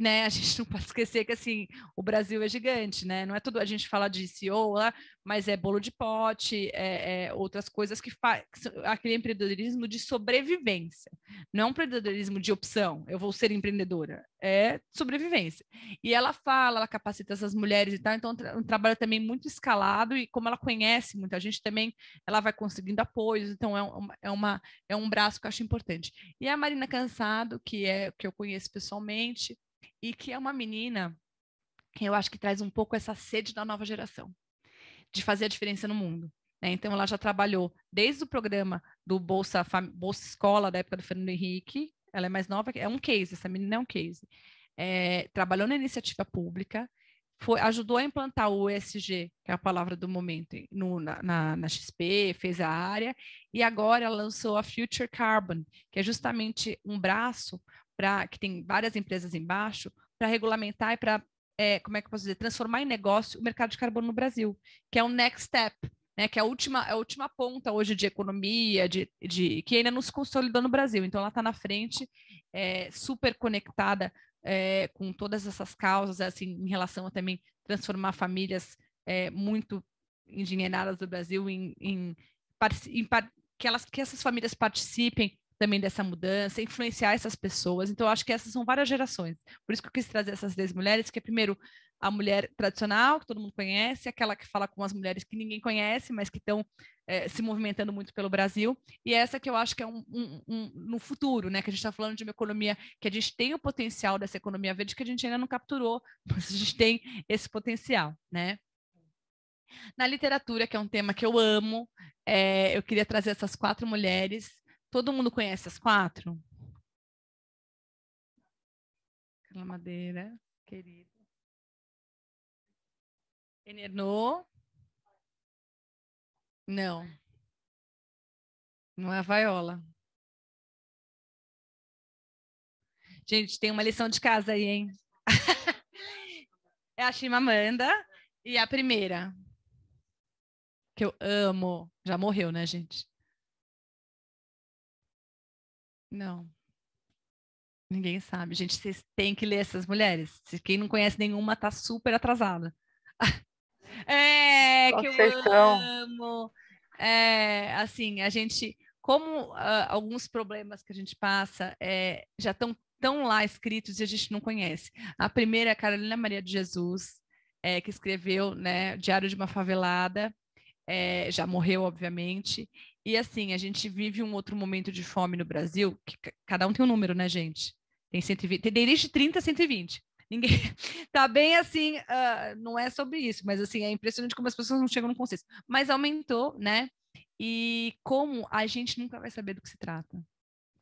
né, a gente não pode esquecer que assim, o Brasil é gigante, né? Não é tudo a gente fala de CEO lá, mas é bolo de pote, é, é outras coisas que faz aquele empreendedorismo de sobrevivência. Não é um empreendedorismo de opção, eu vou ser empreendedora, é sobrevivência. E ela fala, ela capacita essas mulheres e tal, então um trabalho também muito escalado e como ela conhece muita gente também, ela vai conseguindo apoios, então é, um, é, uma, é, é um braço que eu acho importante. E a Marina Cansado, que é que eu conheço pessoalmente, e que é uma menina que eu acho que traz um pouco essa sede da nova geração de fazer a diferença no mundo. Né? Então, ela já trabalhou desde o programa do Bolsa, Bolsa Escola, da época do Fernando Henrique, ela é mais nova, é um case, essa menina é um case. É, trabalhou na iniciativa pública, foi, ajudou a implantar o ESG, que é a palavra do momento, no, na, na, na, XP, fez a área, e agora lançou a Future Carbon, que é justamente um braço que tem várias empresas embaixo para regulamentar e para é, como é que eu posso dizer, transformar em negócio o mercado de carbono no Brasil, que é o next step, né, que é a última, é a última ponta hoje de economia, de, de que ainda não se consolidou no Brasil. Então, ela está na frente, é, super conectada é, com todas essas causas, assim, em relação a também transformar famílias é, muito engenheiradas do Brasil em, em, em, em que, elas, que essas famílias participem também dessa mudança, influenciar essas pessoas. Então, acho que essas são várias gerações. Por isso que eu quis trazer essas três mulheres, que é primeiro a mulher tradicional, que todo mundo conhece, aquela que fala com as mulheres que ninguém conhece, mas que estão é, se movimentando muito pelo Brasil, e essa que eu acho que é um, um, um no futuro, né? Que a gente está falando de uma economia que a gente tem o potencial dessa economia verde que a gente ainda não capturou, mas a gente tem esse potencial, né? Na literatura, que é um tema que eu amo, é, eu queria trazer essas quatro mulheres Todo mundo conhece as quatro? Aquela Madeira, querido. Enernô? Não. Não é a vaiola. Gente, tem uma lição de casa aí, hein? é a Chimamanda e a primeira. Que eu amo. Já morreu, né, gente? Não. Ninguém sabe. Gente, vocês têm que ler essas mulheres. Quem não conhece nenhuma tá super atrasada. É, que eu amo. É, assim, a gente, como uh, alguns problemas que a gente passa é, já estão tão lá escritos e a gente não conhece. A primeira é a Carolina Maria de Jesus, é, que escreveu né, Diário de uma Favelada, é, já morreu, obviamente, e assim, a gente vive um outro momento de fome no Brasil, que cada um tem um número, né, gente? Tem 120, tem desde 30 a 120. Ninguém tá bem assim, uh, não é sobre isso, mas assim, é impressionante como as pessoas não chegam no consenso. Mas aumentou, né? E como a gente nunca vai saber do que se trata,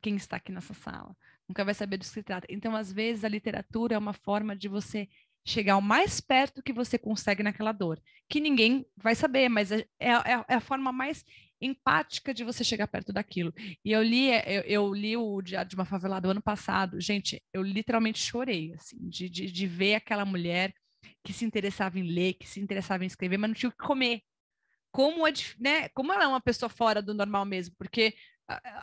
quem está aqui nessa sala, nunca vai saber do que se trata. Então, às vezes, a literatura é uma forma de você chegar o mais perto que você consegue naquela dor, que ninguém vai saber, mas é, é, é a forma mais empática de você chegar perto daquilo. E eu li, eh, eu, eu li o Diário de uma Favelada ano passado, gente, eu literalmente chorei, assim, de, de, de ver aquela mulher que se interessava em ler, que se interessava em escrever, mas não tinha o que comer. Como, é, né, como ela é uma pessoa fora do normal mesmo, porque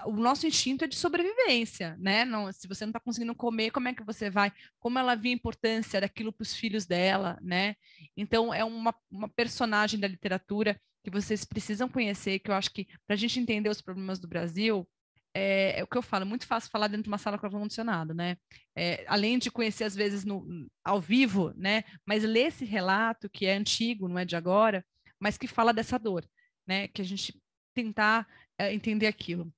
o nosso instinto é de sobrevivência, né? Não, se você não está conseguindo comer, como é que você vai? Como ela via a importância daquilo para os filhos dela, né? Então é uma, uma personagem da literatura que vocês precisam conhecer, que eu acho que para a gente entender os problemas do Brasil, é, é, o que eu falo, é muito fácil falar dentro de uma sala com ar-condicionado, né? É, além de conhecer, às vezes, no, ao vivo, né? Mas ler esse relato, que é antigo, não é de agora, mas que fala dessa dor, né? Que a gente tentar é, entender aquilo.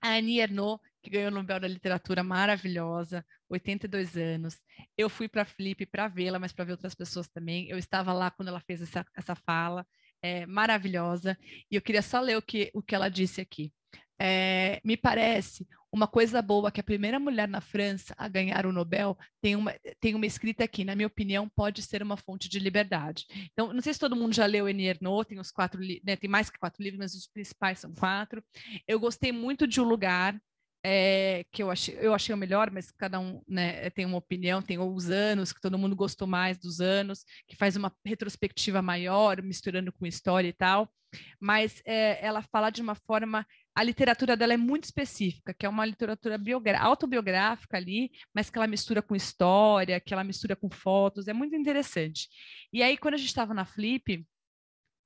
A Annie Ernaux, que ganhou o Nobel da Literatura, maravilhosa, 82 anos. Eu fui para a Felipe para vê-la, mas para ver outras pessoas também. Eu estava lá quando ela fez essa, essa fala é, maravilhosa, e eu queria só ler o que, o que ela disse aqui. É, me parece uma coisa boa que a primeira mulher na França a ganhar o Nobel tem uma, tem uma escrita aqui, na minha opinião, pode ser uma fonte de liberdade. Então, não sei se todo mundo já leu Annie Ernaux, tem os quatro né, tem mais que quatro livros, mas os principais são quatro. Eu gostei muito de O Lugar, é, que eu achei, eu achei o melhor, mas cada um né, tem uma opinião, tem os anos, que todo mundo gostou mais dos anos, que faz uma retrospectiva maior, misturando com história e tal, mas é, ela fala de uma forma, a literatura dela é muito específica, que é uma literatura autobiográfica ali, mas que ela mistura com história, que ela mistura com fotos, é muito interessante. E aí, quando a gente estava na Flip,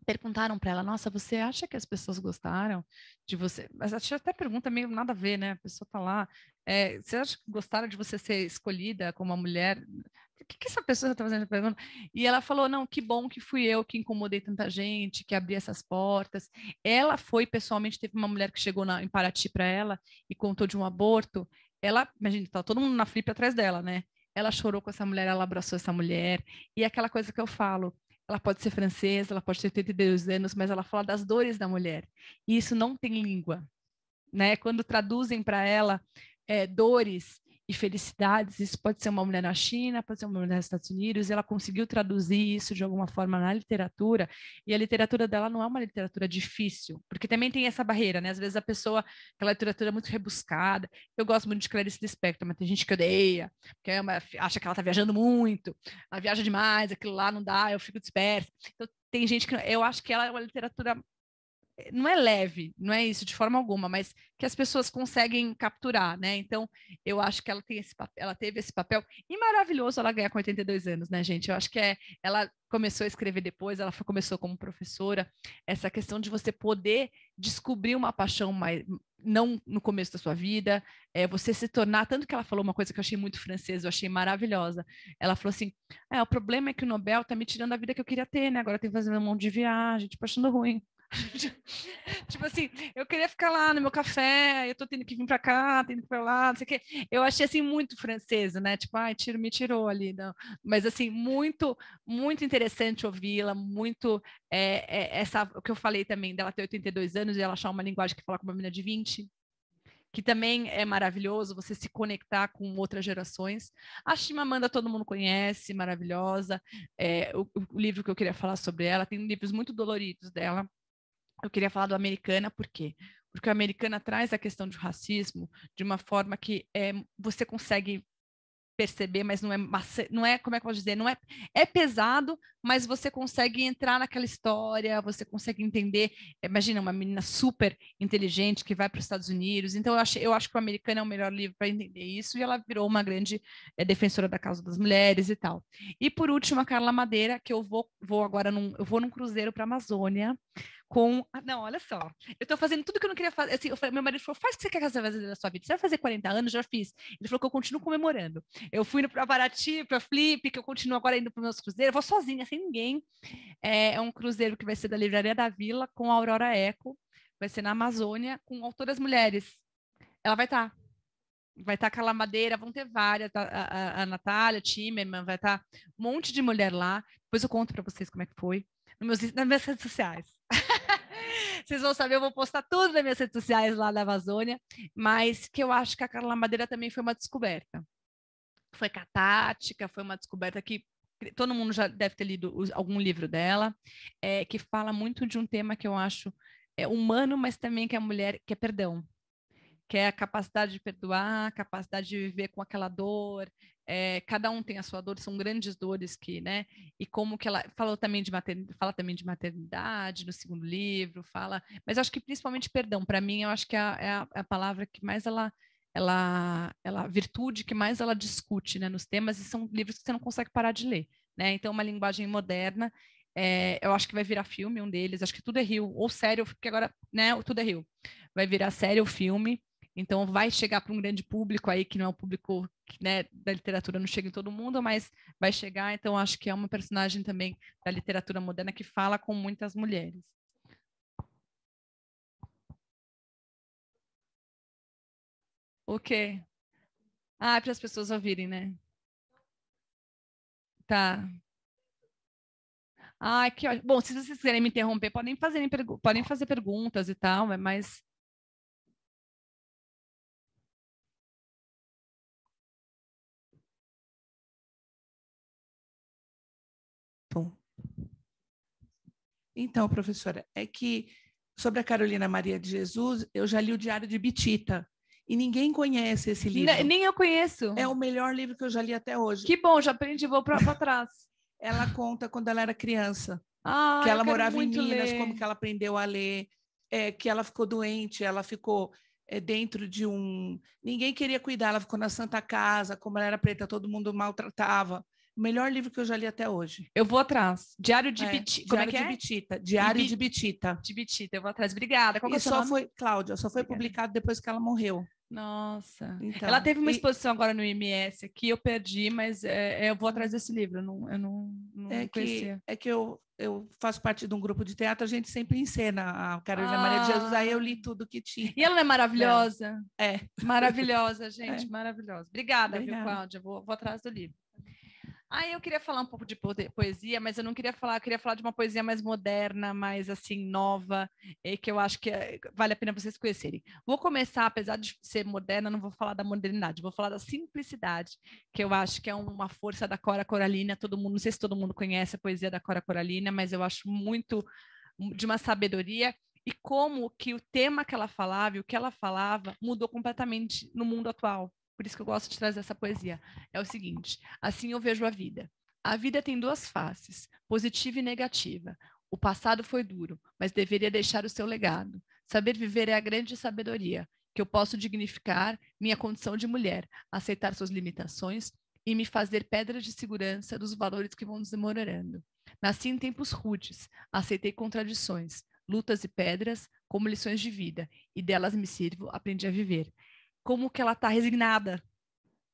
perguntaram para ela, nossa, você acha que as pessoas gostaram de você? Mas até pergunta meio nada a ver, né? A pessoa tá lá, é, você acha que gostaram de você ser escolhida como uma mulher? O que, que essa pessoa está fazendo pergunta? E ela falou, não, que bom que fui eu que incomodei tanta gente, que abri essas portas. Ela foi pessoalmente, teve uma mulher que chegou na, em Paraty para ela e contou de um aborto. Ela, imagina, tá todo mundo na flip atrás dela, né? Ela chorou com essa mulher, ela abraçou essa mulher. E é aquela coisa que eu falo, ela pode ser francesa, ela pode ter 82 anos, mas ela fala das dores da mulher. E isso não tem língua. Né? Quando traduzem para ela é, dores e felicidades. Isso pode ser uma mulher na China, pode ser uma mulher nos Estados Unidos. ela conseguiu traduzir isso de alguma forma na literatura. E a literatura dela não é uma literatura difícil, porque também tem essa barreira, né? Às vezes a pessoa, aquela literatura é muito rebuscada. Eu gosto muito de Clarice Lispector, mas tem gente que odeia, porque é uma, acha que ela está viajando muito, ela viaja demais, aquilo lá não dá, eu fico dispersa. Então tem gente que eu acho que ela é uma literatura eh, não é leve, não é isso de forma alguma, mas que as pessoas conseguem capturar, né? Então, eu acho que ela tem esse ela teve esse papel e maravilhoso ela ganhar com 82 anos, né, gente? Eu acho que é, ela começou a escrever depois, ela foi, começou como professora, essa questão de você poder descobrir uma paixão mais não no começo da sua vida, é, você se tornar, tanto que ela falou uma coisa que eu achei muito francesa, eu achei maravilhosa. Ela falou assim: é, o problema é que o Nobel tá me tirando a vida que eu queria ter, né? Agora tem que fazer um monte de viagem, tipo, achando ruim. tipo assim, eu queria ficar lá no meu café, eu tô tendo que vir para cá, tendo que ir para lá, não sei o quê. Eu achei assim muito francesa, né? Tipo, ai, tiro me tirou ali, não. Mas assim, muito, muito interessante ouvi-la, muito é, é, essa o que eu falei também dela ter 82 anos e ela achar uma linguagem que fala com uma menina de 20 que também é maravilhoso você se conectar com outras gerações. A Chimamanda todo mundo conhece, maravilhosa. É, o, o, livro que eu queria falar sobre ela, tem livros muito doloridos dela, eu queria falar do Americana, por quê? Porque o Americana traz a questão de racismo de uma forma que é, você consegue perceber, mas não é, não é, como é que eu posso dizer, não é, é pesado, mas você consegue entrar naquela história, você consegue entender, imagina uma menina super inteligente que vai para os Estados Unidos, então eu acho, eu acho que o americano é o melhor livro para entender isso, e ela virou uma grande é, defensora da causa das mulheres e tal. E por último, a Carla Madeira, que eu vou, vou agora, num, eu vou num cruzeiro para a Amazônia, com. Ah, não, olha só, eu tô fazendo tudo que eu não queria fazer. Assim, falei, meu marido falou: faz o que você quer fazer na sua vida. Você vai fazer 40 anos? Já fiz. Ele falou que eu continuo comemorando. Eu fui para Paraty, para Flip, que eu continuo agora indo para os meus cruzeiros. Eu vou sozinha, sem ninguém. É, é, um cruzeiro que vai ser da Livraria da Vila, com a Aurora Eco. Vai ser na Amazônia, com autoras mulheres. Ela vai estar. Tá vai estar tá aquela madeira, vão ter várias, a, a, a Natália, a Timerman, vai estar tá um monte de mulher lá. Depois eu conto para vocês como é que foi nos meus, nas minhas redes sociais. Vocês vão saber, eu vou postar tudo nas minhas redes sociais lá da Amazônia, mas que eu acho que a Carla Madeira também foi uma descoberta. Foi catática, foi uma descoberta que todo mundo já deve ter lido algum livro dela, é, que fala muito de um tema que eu acho é, humano, mas também que a é mulher, que é perdão que é a capacidade de perdoar, a capacidade de viver com aquela dor. É, cada um tem a sua dor, são grandes dores que, né? E como que ela falou também de maternidade, fala também de maternidade no segundo livro, fala, mas acho que principalmente perdão. Para mim, eu acho que é, é a, é a, palavra que mais ela ela, ela, a virtude que mais ela discute, né, nos temas, e são livros que você não consegue parar de ler, né, então uma linguagem moderna, é, eu acho que vai virar filme um deles, acho que Tudo é Rio, ou sério, porque agora, né, Tudo é Rio, vai virar série ou filme, então vai chegar para um grande público aí que não é o público né, da literatura não chega em todo mundo, mas vai chegar. Então acho que é uma personagem também da literatura moderna que fala com muitas mulheres. O quê? Ah, é para as pessoas ouvirem, né? Tá. Ah, que ó... bom. Se vocês quiserem me interromper, podem fazer, podem fazer perguntas e tal, é mas Então, professora, é que sobre a Carolina Maria de Jesus, eu já li o Diário de Bitita. E ninguém conhece esse né, livro. N nem eu conheço. É o melhor livro que eu já li até hoje. Que bom, já aprendi, vou para trás. ela conta quando ela era criança. Ah, que ela morava em Minas, ler. como que ela aprendeu a ler, é, que ela ficou doente, ela ficou é, dentro de um. Ninguém queria cuidar, ela ficou na Santa Casa, como ela era preta, todo mundo maltratava o melhor livro que eu já li até hoje. Eu vou atrás. Diário de é, Bitita. Como é que é? Bitita. Diário de Bitita. De Bitita, eu vou atrás. Obrigada. Qual e é só nome? foi, Cláudia, só foi Obrigada. publicado depois que ela morreu. Nossa. Então, ela teve uma exposição agora no IMS que eu perdi, mas é, é, eu vou atrás desse livro, eu não, eu não, não é conhecia. Que, é que eu, eu faço parte de um grupo de teatro, a gente sempre encena a Carolina ah. Maria de Jesus, aí eu li ah. tudo que tinha. E ela é maravilhosa? É. é. Maravilhosa, é. gente, é. maravilhosa. Obrigada, Obrigada, viu, Cláudia? Vou, vou atrás do livro. Ah, eu queria falar um pouco de poesia, mas eu não queria falar, eu queria falar de uma poesia mais moderna, mais assim, nova, eh, que eu acho que eh, vale a pena vocês conhecerem. Vou começar, apesar de ser moderna, não vou falar da modernidade, vou falar da simplicidade, que eu acho que é uma força da Cora Coralina. Todo mundo, não sei se todo mundo conhece a poesia da Cora Coralina, mas eu acho muito hum, de uma sabedoria e como que o tema que ela falava e o que ela falava mudou completamente no mundo atual por isso que eu gosto de trazer essa poesia, é o seguinte: assim eu vejo a vida. A vida tem duas faces, positiva e negativa. O passado foi duro, mas deveria deixar o seu legado. Saber viver é a grande sabedoria, que eu posso dignificar minha condição de mulher, aceitar suas limitações e me fazer pedra de segurança dos valores que vão desmoronando. Nasci em tempos rudes, aceitei contradições, lutas e pedras como lições de vida, e delas me sirvo, aprendi a viver como que ela está resignada,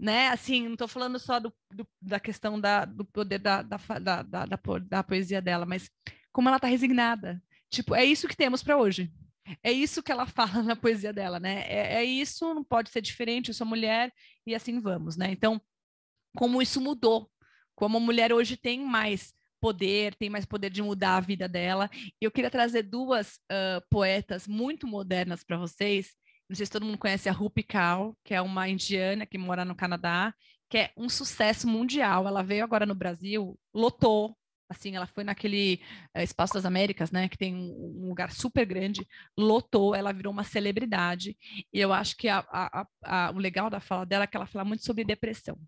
né? Assim, não estou falando só do, do, da questão da, do poder da, da, da, da, da poesia dela, mas como ela está resignada. Tipo, é isso que temos para hoje. É isso que ela fala na poesia dela, né? É, é, isso, não pode ser diferente, eu sou mulher e assim vamos, né? Então, como isso mudou, como a mulher hoje tem mais poder, tem mais poder de mudar a vida dela. Eu queria trazer duas uh, poetas muito modernas para vocês, não sei se todo mundo conhece a Rupi Kaur, que é uma indiana que mora no Canadá, que é um sucesso mundial. Ela veio agora no Brasil, lotou assim, ela foi naquele eh, Espaço das Américas, né, que tem um, um, lugar super grande, lotou, ela virou uma celebridade, e eu acho que a, a, a, o legal da fala dela é que ela fala muito sobre depressão,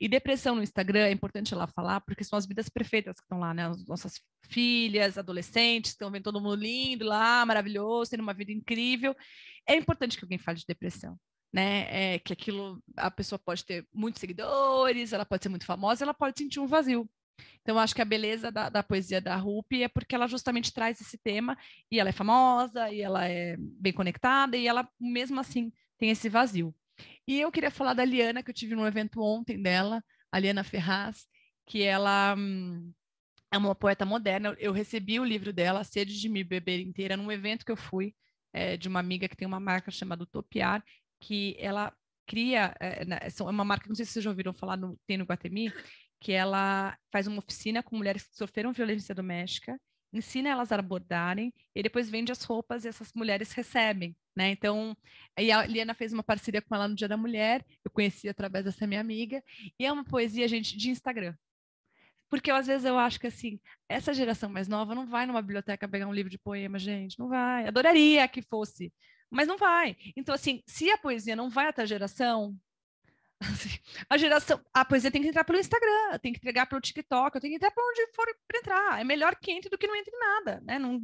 e depressão no Instagram, é importante ela falar, porque são as vidas perfeitas que estão lá, né? As nossas filhas, adolescentes, estão vendo todo mundo lindo lá, maravilhoso, tendo uma vida incrível. É importante que alguém fale de depressão. Né? É que aquilo, a pessoa pode ter muitos seguidores, ela pode ser muito famosa, ela pode sentir um vazio. Então, acho que a beleza da, da, poesia da Rupi é porque ela justamente traz esse tema, e ela é famosa, e ela é bem conectada, e ela, mesmo assim, tem esse vazio. E eu queria falar da Liana, que eu tive num evento ontem dela, a Liana Ferraz, que ela hum, é uma poeta moderna. Eu recebi o livro dela, Sede de Me Beber Inteira, num evento que eu fui, é, de uma amiga que tem uma marca chamada Topiar, que ela cria, é, né, é uma marca, não sei se vocês já ouviram falar, no, tem no Guatemi, que ela faz uma oficina com mulheres que sofreram violência doméstica ensina elas a abordarem e depois vende as roupas e essas mulheres recebem, né? Então, aí a Liana fez uma parceria com ela no Dia da Mulher, eu conheci através dessa minha amiga, e é uma poesia, gente, de Instagram. Porque eu, às vezes eu acho que assim, essa geração mais nova não vai numa biblioteca pegar um livro de poema, gente, não vai. Adoraria que fosse, mas não vai. Então assim, se a poesia não vai até a geração, A geração. A ah, poesia é, tem que entrar pelo Instagram, tem que entregar pelo TikTok, eu tenho que entrar para onde for para entrar. É melhor que entre do que não entre nada, né? Não,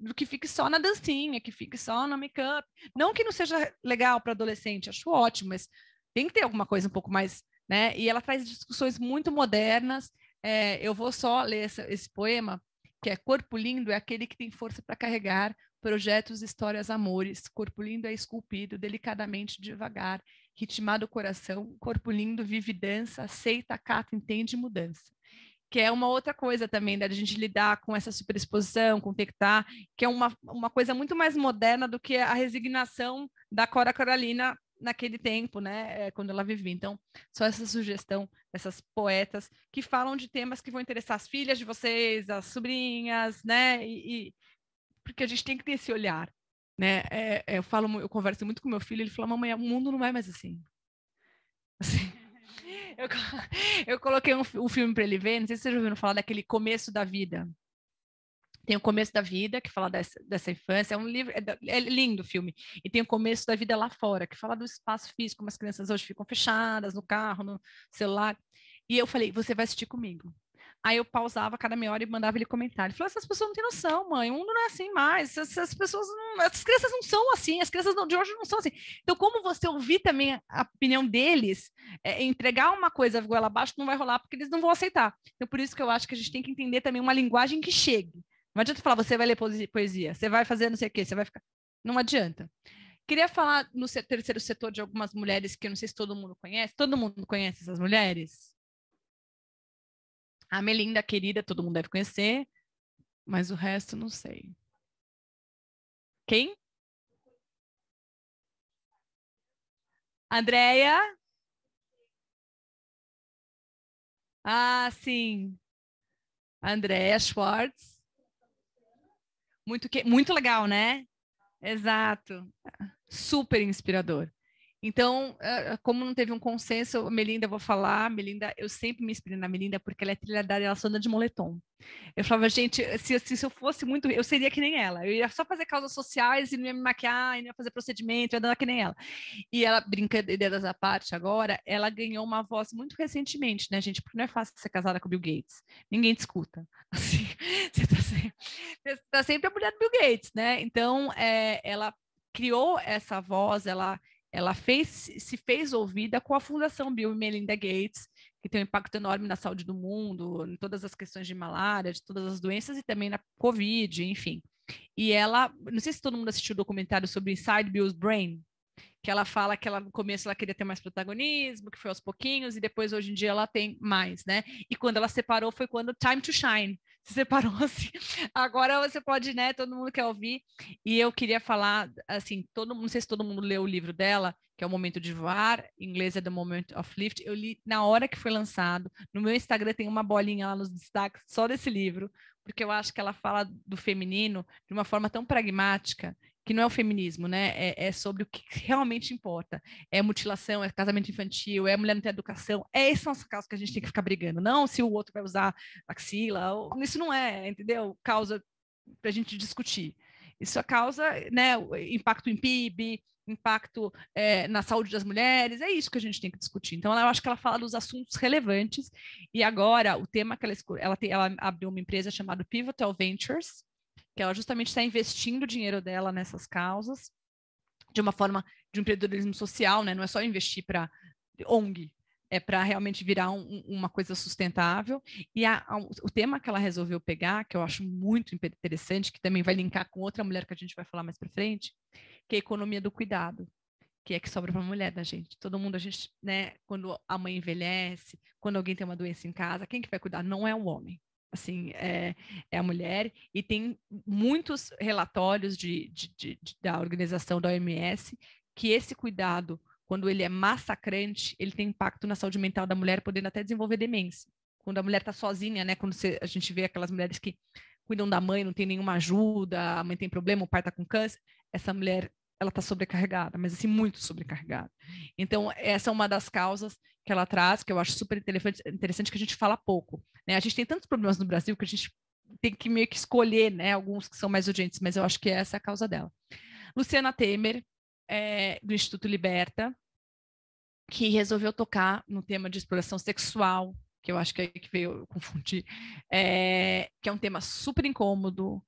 do que fique só na dancinha, que fique só no make-up. Não que não seja legal para adolescente, acho ótimo, mas tem que ter alguma coisa um pouco mais. Né? E ela traz discussões muito modernas. É, eu vou só ler esse, esse poema, que é Corpo Lindo é aquele que tem força para carregar projetos, histórias, amores. Corpo lindo é esculpido delicadamente devagar ritmado coração, corpo lindo, vive dança, aceita, cata, entende mudança. Que é uma outra coisa também, né, da gente lidar com essa superexposição, com ter que estar, tá, que é uma, uma coisa muito mais moderna do que a resignação da Cora Coralina naquele tempo, né, eh, quando ela vivia. Então, só essa sugestão dessas poetas que falam de temas que vão interessar as filhas de vocês, as sobrinhas, né, e, e porque a gente tem que ter esse olhar né? É, eu falo, eu converso muito com meu filho, ele fala, mamãe, o mundo não vai é mais assim. assim eu, eu, coloquei um, um filme para ele ver, não sei se vocês já ouviram falar daquele começo da vida. Tem o começo da vida, que fala dessa, dessa infância, é um livro, é, é lindo o filme. E tem o começo da vida lá fora, que fala do espaço físico, como as crianças hoje ficam fechadas no carro, no celular. E eu falei, você vai assistir comigo. Aí eu pausava cada meia hora e mandava ele comentar. Ele falou: essas pessoas não têm noção, mãe, o mundo não é assim mais. Essas pessoas, não, essas crianças não são assim, as crianças de hoje não são assim. Então, como você ouvir também a opinião deles, é, entregar uma coisa goela abaixo não vai rolar, porque eles não vão aceitar. Então, por isso que eu acho que a gente tem que entender também uma linguagem que chegue. Não adianta falar, você vai ler poesia, você vai fazer não sei o quê, você vai ficar. Não adianta. Queria falar no terceiro setor de algumas mulheres que eu não sei se todo mundo conhece. Todo mundo conhece essas mulheres? A Melinda, querida, todo mundo deve conhecer, mas o resto não sei. Quem? Andréia? Ah, sim. Andréia Schwartz. Muito, que... Muito legal, né? Exato. Super inspirador. Então, eh, eh, como não teve um consenso, Melinda, eu vou falar, Melinda, eu sempre me inspirei na Melinda porque ela é trilhardária, ela só anda de moletom. Eu falava, gente, se, se, se, eu fosse muito, eu seria que nem ela. Eu ia só fazer causas sociais e não ia me maquiar, e não ia fazer procedimento, eu ia andar que nem ela. E ela, brincadeira à parte agora, ela ganhou uma voz muito recentemente, né, gente? Porque não é fácil ser casada com o Bill Gates. Ninguém te escuta. Assim, você tá sempre, você tá sempre a mulher do Bill Gates, né? Então, é, ela criou essa voz, ela ela fez, se fez ouvida com a Fundação Bill e Melinda Gates, que tem um impacto enorme na saúde do mundo, em todas as questões de malária, de todas as doenças e também na Covid, enfim. E ela, não sei se todo mundo assistiu o documentário sobre Inside Bill's Brain, que ela fala que ela no começo ela queria ter mais protagonismo, que foi aos pouquinhos e depois hoje em dia ela tem mais, né? E quando ela separou foi quando Time to Shine, se separou-se. Assim. Agora você pode, né? Todo mundo quer ouvir. E eu queria falar, assim, todo mundo, não sei se todo mundo leu o livro dela, que é o Momento de Voar, em inglês é The Moment of Lift. Eu li na hora que foi lançado. No meu Instagram tem uma bolinha lá nos destaques só desse livro, porque eu acho que ela fala do feminino de uma forma tão pragmática que não é o feminismo, né? É, é, sobre o que realmente importa. É mutilação, é casamento infantil, é mulher não ter educação. É esse nosso caso que a gente tem que ficar brigando. Não se o outro vai usar axila. Ou... Isso não é, entendeu? Causa para a gente discutir. Isso é causa né, impacto em PIB, impacto é, na saúde das mulheres, é isso que a gente tem que discutir. Então, eu acho que ela fala dos assuntos relevantes, e agora o tema que ela, ela, ela abriu uma empresa chamada Pivotal Ventures, que ela justamente está investindo o dinheiro dela nessas causas, de uma forma de um empreendedorismo social, né? não é só investir para ONG, é para realmente virar um, uma coisa sustentável. E a, a, o tema que ela resolveu pegar, que eu acho muito interessante, que também vai linkar com outra mulher que a gente vai falar mais para frente, que é a economia do cuidado que é que sobra para a mulher da gente. Todo mundo, a gente, né, quando a mãe envelhece, quando alguém tem uma doença em casa, quem que vai cuidar? Não é o homem assim, é, é a mulher, e tem muitos relatórios de, de, de, de da organização da OMS que esse cuidado, quando ele é massacrante, ele tem impacto na saúde mental da mulher, podendo até desenvolver demência. Quando a mulher está sozinha, né? Quando você, a gente vê aquelas mulheres que cuidam da mãe, não tem nenhuma ajuda, a mãe tem problema, o pai está com câncer, essa mulher ela está sobrecarregada, mas assim, muito sobrecarregada. Então, essa é uma das causas que ela traz, que eu acho super interessante, que a gente fala pouco. Né? A gente tem tantos problemas no Brasil que a gente tem que meio que escolher, né? Alguns que são mais urgentes, mas eu acho que essa é a causa dela. Luciana Temer, é, do Instituto Liberta, que resolveu tocar no tema de exploração sexual, que eu acho que é que veio eu confundir, é, que é um tema super incômodo,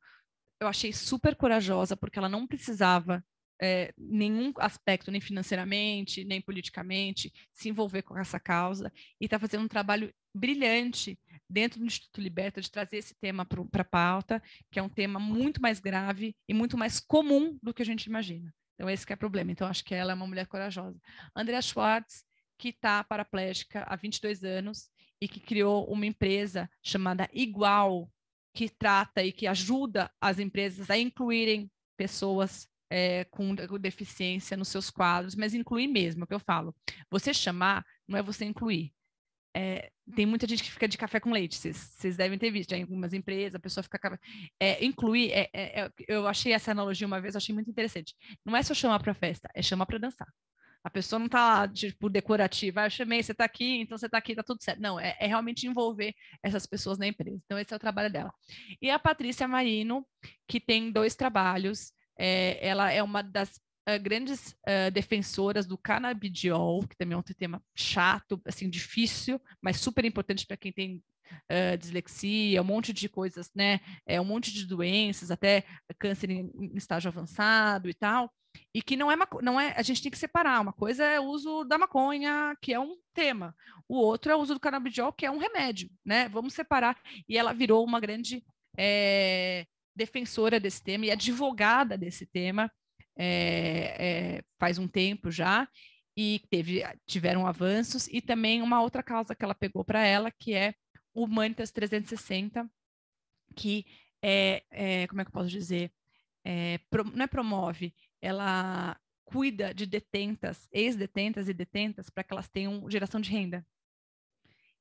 eu achei super corajosa, porque ela não precisava é, nenhum aspecto, nem financeiramente, nem politicamente, se envolver com essa causa, e está fazendo um trabalho brilhante dentro do Instituto Liberta de trazer esse tema para a pauta, que é um tema muito mais grave e muito mais comum do que a gente imagina. Então, esse é o problema. Então, acho que ela é uma mulher corajosa. Andrea Schwartz, que está paraplégica há 22 anos e que criou uma empresa chamada Igual, que trata e que ajuda as empresas a incluírem pessoas é, com deficiência nos seus quadros, mas incluir mesmo, é o que eu falo. Você chamar não é você incluir. É, tem muita gente que fica de café com leite, vocês devem ter visto, em algumas empresas a pessoa fica... Eh, é, incluir, é, eu achei essa analogia uma vez, achei muito interessante. Não é só chamar para festa, é chamar para dançar. A pessoa não está lá, tipo, decorativa, ah, eu chamei, você está aqui, então você está aqui, está tudo certo. Não, é, é, realmente envolver essas pessoas na empresa. Então, esse é o trabalho dela. E a Patrícia Marino, que tem dois trabalhos, é, ela é uma das uh, grandes uh, defensoras do canabidiol, que também é um tema chato, assim, difícil, mas super importante para quem tem uh, dislexia, um monte de coisas, né? É, um monte de doenças, até câncer em, em estágio avançado e tal e que não é, não é a gente tem que separar. Uma coisa é o uso da maconha, que é um tema. O outro é o uso do canabidiol, que é um remédio, né? Vamos separar. E ela virou uma grande é, defensora desse tema e advogada desse tema é, é, faz um tempo já e teve, tiveram avanços e também uma outra causa que ela pegou para ela que é o Humanitas 360 que é, é, como é que eu posso dizer é, pro, não é promove ela cuida de detentas ex-detentas e detentas para que elas tenham geração de renda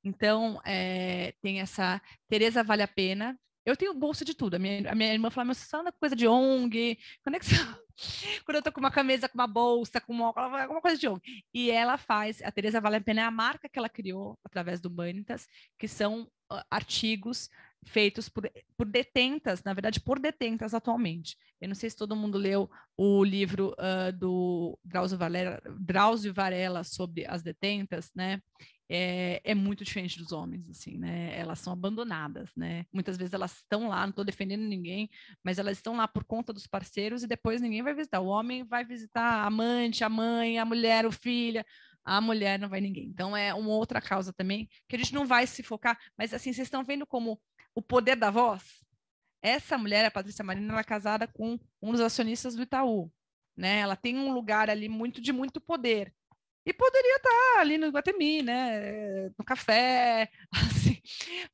então é, tem essa Teresa vale a pena eu tenho bolsa de tudo. A minha, a minha irmã fala, mas você anda com coisa de ONG, é Quando eu tô com uma camisa, com uma bolsa, com uma, alguma coisa de ONG. E ela faz, a Tereza Vale a Pena é a marca que ela criou através do Humanitas, que são ah, artigos feitos por, por detentas, na verdade, por detentas atualmente. Eu não sei se todo mundo leu o livro uh, do Drauzio Varela, Drauzio Varela sobre as detentas, né? é, é, muito diferente dos homens, assim, né? Elas são abandonadas, né? Muitas vezes elas estão lá, não estou defendendo ninguém, mas elas estão lá por conta dos parceiros e depois ninguém vai visitar. O homem vai visitar a amante, a mãe, a mulher, o filho, a mulher não vai ninguém. Então é uma outra causa também que a gente não vai se focar, mas assim, vocês estão vendo como o poder da voz. Essa mulher, a Patrícia Marina, ela é casada com um dos acionistas do Itaú, né? Ela tem um lugar ali muito de muito poder. E poderia estar tá ali no Guatemi, né? No café, assim,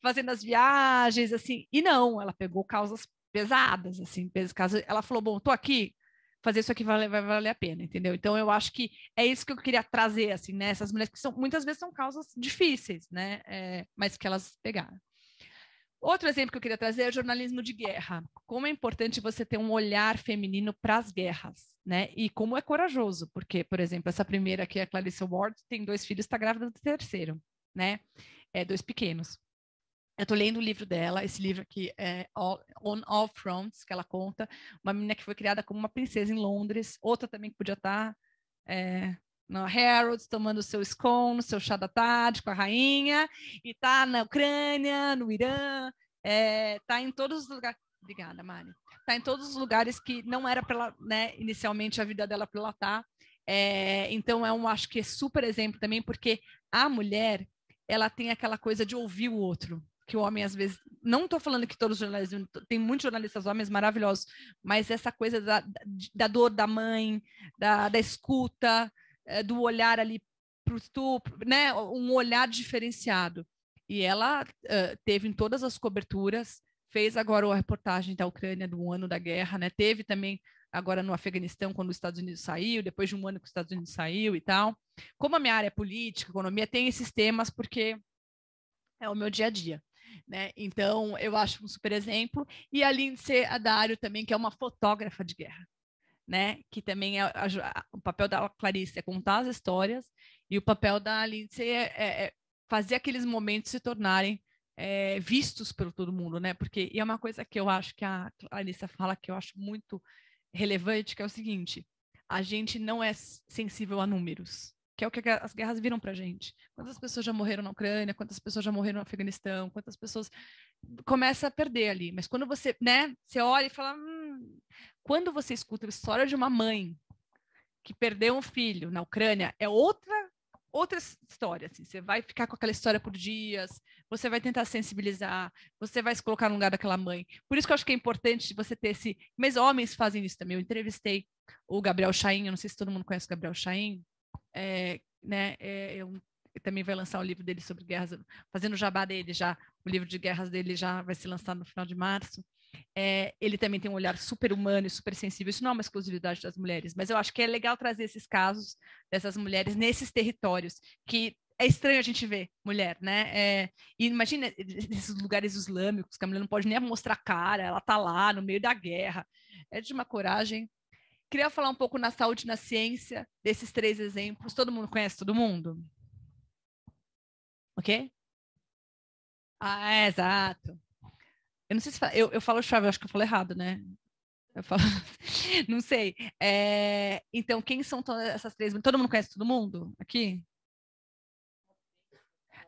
fazendo as viagens, assim. E não, ela pegou causas pesadas, assim. Caso ela falou, bom, tô aqui, fazer isso aqui vai, vai valer a pena, entendeu? Então eu acho que é isso que eu queria trazer, assim, né? Essas mulheres que são, muitas vezes são causas difíceis, né? É, mas que elas pegaram. Outro exemplo que eu queria trazer é o jornalismo de guerra. Como é importante você ter um olhar feminino para as guerras, né? E como é corajoso, porque, por exemplo, essa primeira aqui, é a Clarissa Ward, tem dois filhos, está grávida do terceiro, né? É, dois pequenos. Eu estou lendo o livro dela, esse livro aqui é all, On All Fronts, que ela conta, uma menina que foi criada como uma princesa em Londres, outra também que podia estar tá, é, no Harold tomando seu scone, seu chá da tarde com a rainha, e tá na Ucrânia, no Irã, é, tá em todos os lugares. Obrigada, Mari. Tá em todos os lugares que não era pela, né, inicialmente a vida dela para ela tá. É, então é um, acho que é super exemplo também, porque a mulher ela tem aquela coisa de ouvir o outro, que o homem às vezes. Não estou falando que todos os jornalistas. Tem muitos jornalistas homens maravilhosos, mas essa coisa da, da dor da mãe, da, da escuta, é, do olhar ali para o estupro, né? Um olhar diferenciado. E ela eh, teve em todas as coberturas, fez agora a reportagem da Ucrânia do ano da guerra, né? Teve também agora no Afeganistão, quando os Estados Unidos saiu, depois de um ano que os Estados Unidos saiu e tal. Como a minha área é política, economia, tem esses temas porque é o meu dia a dia. Né? Então, eu acho um super exemplo. E a Lindsay Adário também, que é uma fotógrafa de guerra né? Que também é a, a, o papel da Clarice é contar as histórias e o papel da Lindsay é, é, é fazer aqueles momentos se tornarem é, vistos por todo mundo, né? Porque e é uma coisa que eu acho que a Clarice fala que eu acho muito relevante, que é o seguinte: a gente não é sensível a números que é o que as guerras viram para gente. Quantas pessoas já morreram na Ucrânia, quantas pessoas já morreram no Afeganistão, quantas pessoas começa a perder ali. Mas quando você, né, você olha e fala, hum... quando você escuta a história de uma mãe que perdeu um filho na Ucrânia, é outra outra história. Assim. Você vai ficar com aquela história por dias, você vai tentar sensibilizar, você vai se colocar no lugar daquela mãe. Por isso que eu acho que é importante você ter esse. Mas homens fazem isso também. Eu entrevistei o Gabriel Chain, eu não sei se todo mundo conhece o Gabriel Chain, é, né, é, também vai lançar o livro dele sobre guerras, fazendo o jabá dele já, o livro de guerras dele já vai ser lançado no final de março. É, ele também tem um olhar super humano e super sensível. Isso não é uma exclusividade das mulheres, mas eu acho que é legal trazer esses casos dessas mulheres nesses territórios que é estranho a gente ver mulher, né? É, e imagina esses lugares islâmicos que a mulher não pode nem mostrar a cara, ela tá lá no meio da guerra. É de uma coragem Queria falar um pouco na saúde e na ciência desses três exemplos. Todo mundo conhece todo mundo? Ok? Ah, é, exato. Eu não sei se fala, eu, eu falo chave, eu acho que eu falo errado, né? Eu falo, não sei. É, então, quem são todas essas três? Todo mundo conhece todo mundo aqui?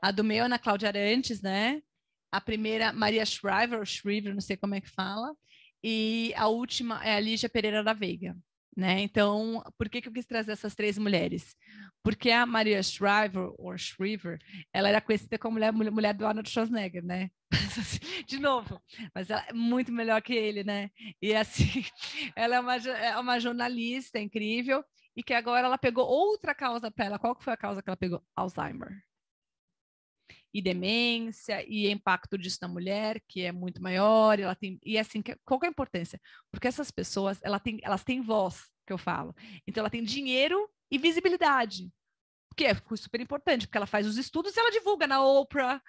A do meu é Ana Cláudia Arantes, né? A primeira, Maria Shriver, Shriver, não sei como é que fala. E a última é a Lígia Pereira da Veiga. Né? Então, por que, que eu quis trazer essas três mulheres? Porque a Maria Shriver, Shriver, ela era conhecida como mulher, mulher do Arnold Schwarzenegger, né? De novo, mas ela é muito melhor que ele, né? E assim, ela é uma, é uma jornalista incrível e que agora ela pegou outra causa para ela. Qual que foi a causa que ela pegou? Alzheimer e demência e impacto disso na mulher que é muito maior ela tem e é assim qual é a importância porque essas pessoas ela tem, elas têm voz que eu falo então ela tem dinheiro e visibilidade que é super importante porque ela faz os estudos e ela divulga na Oprah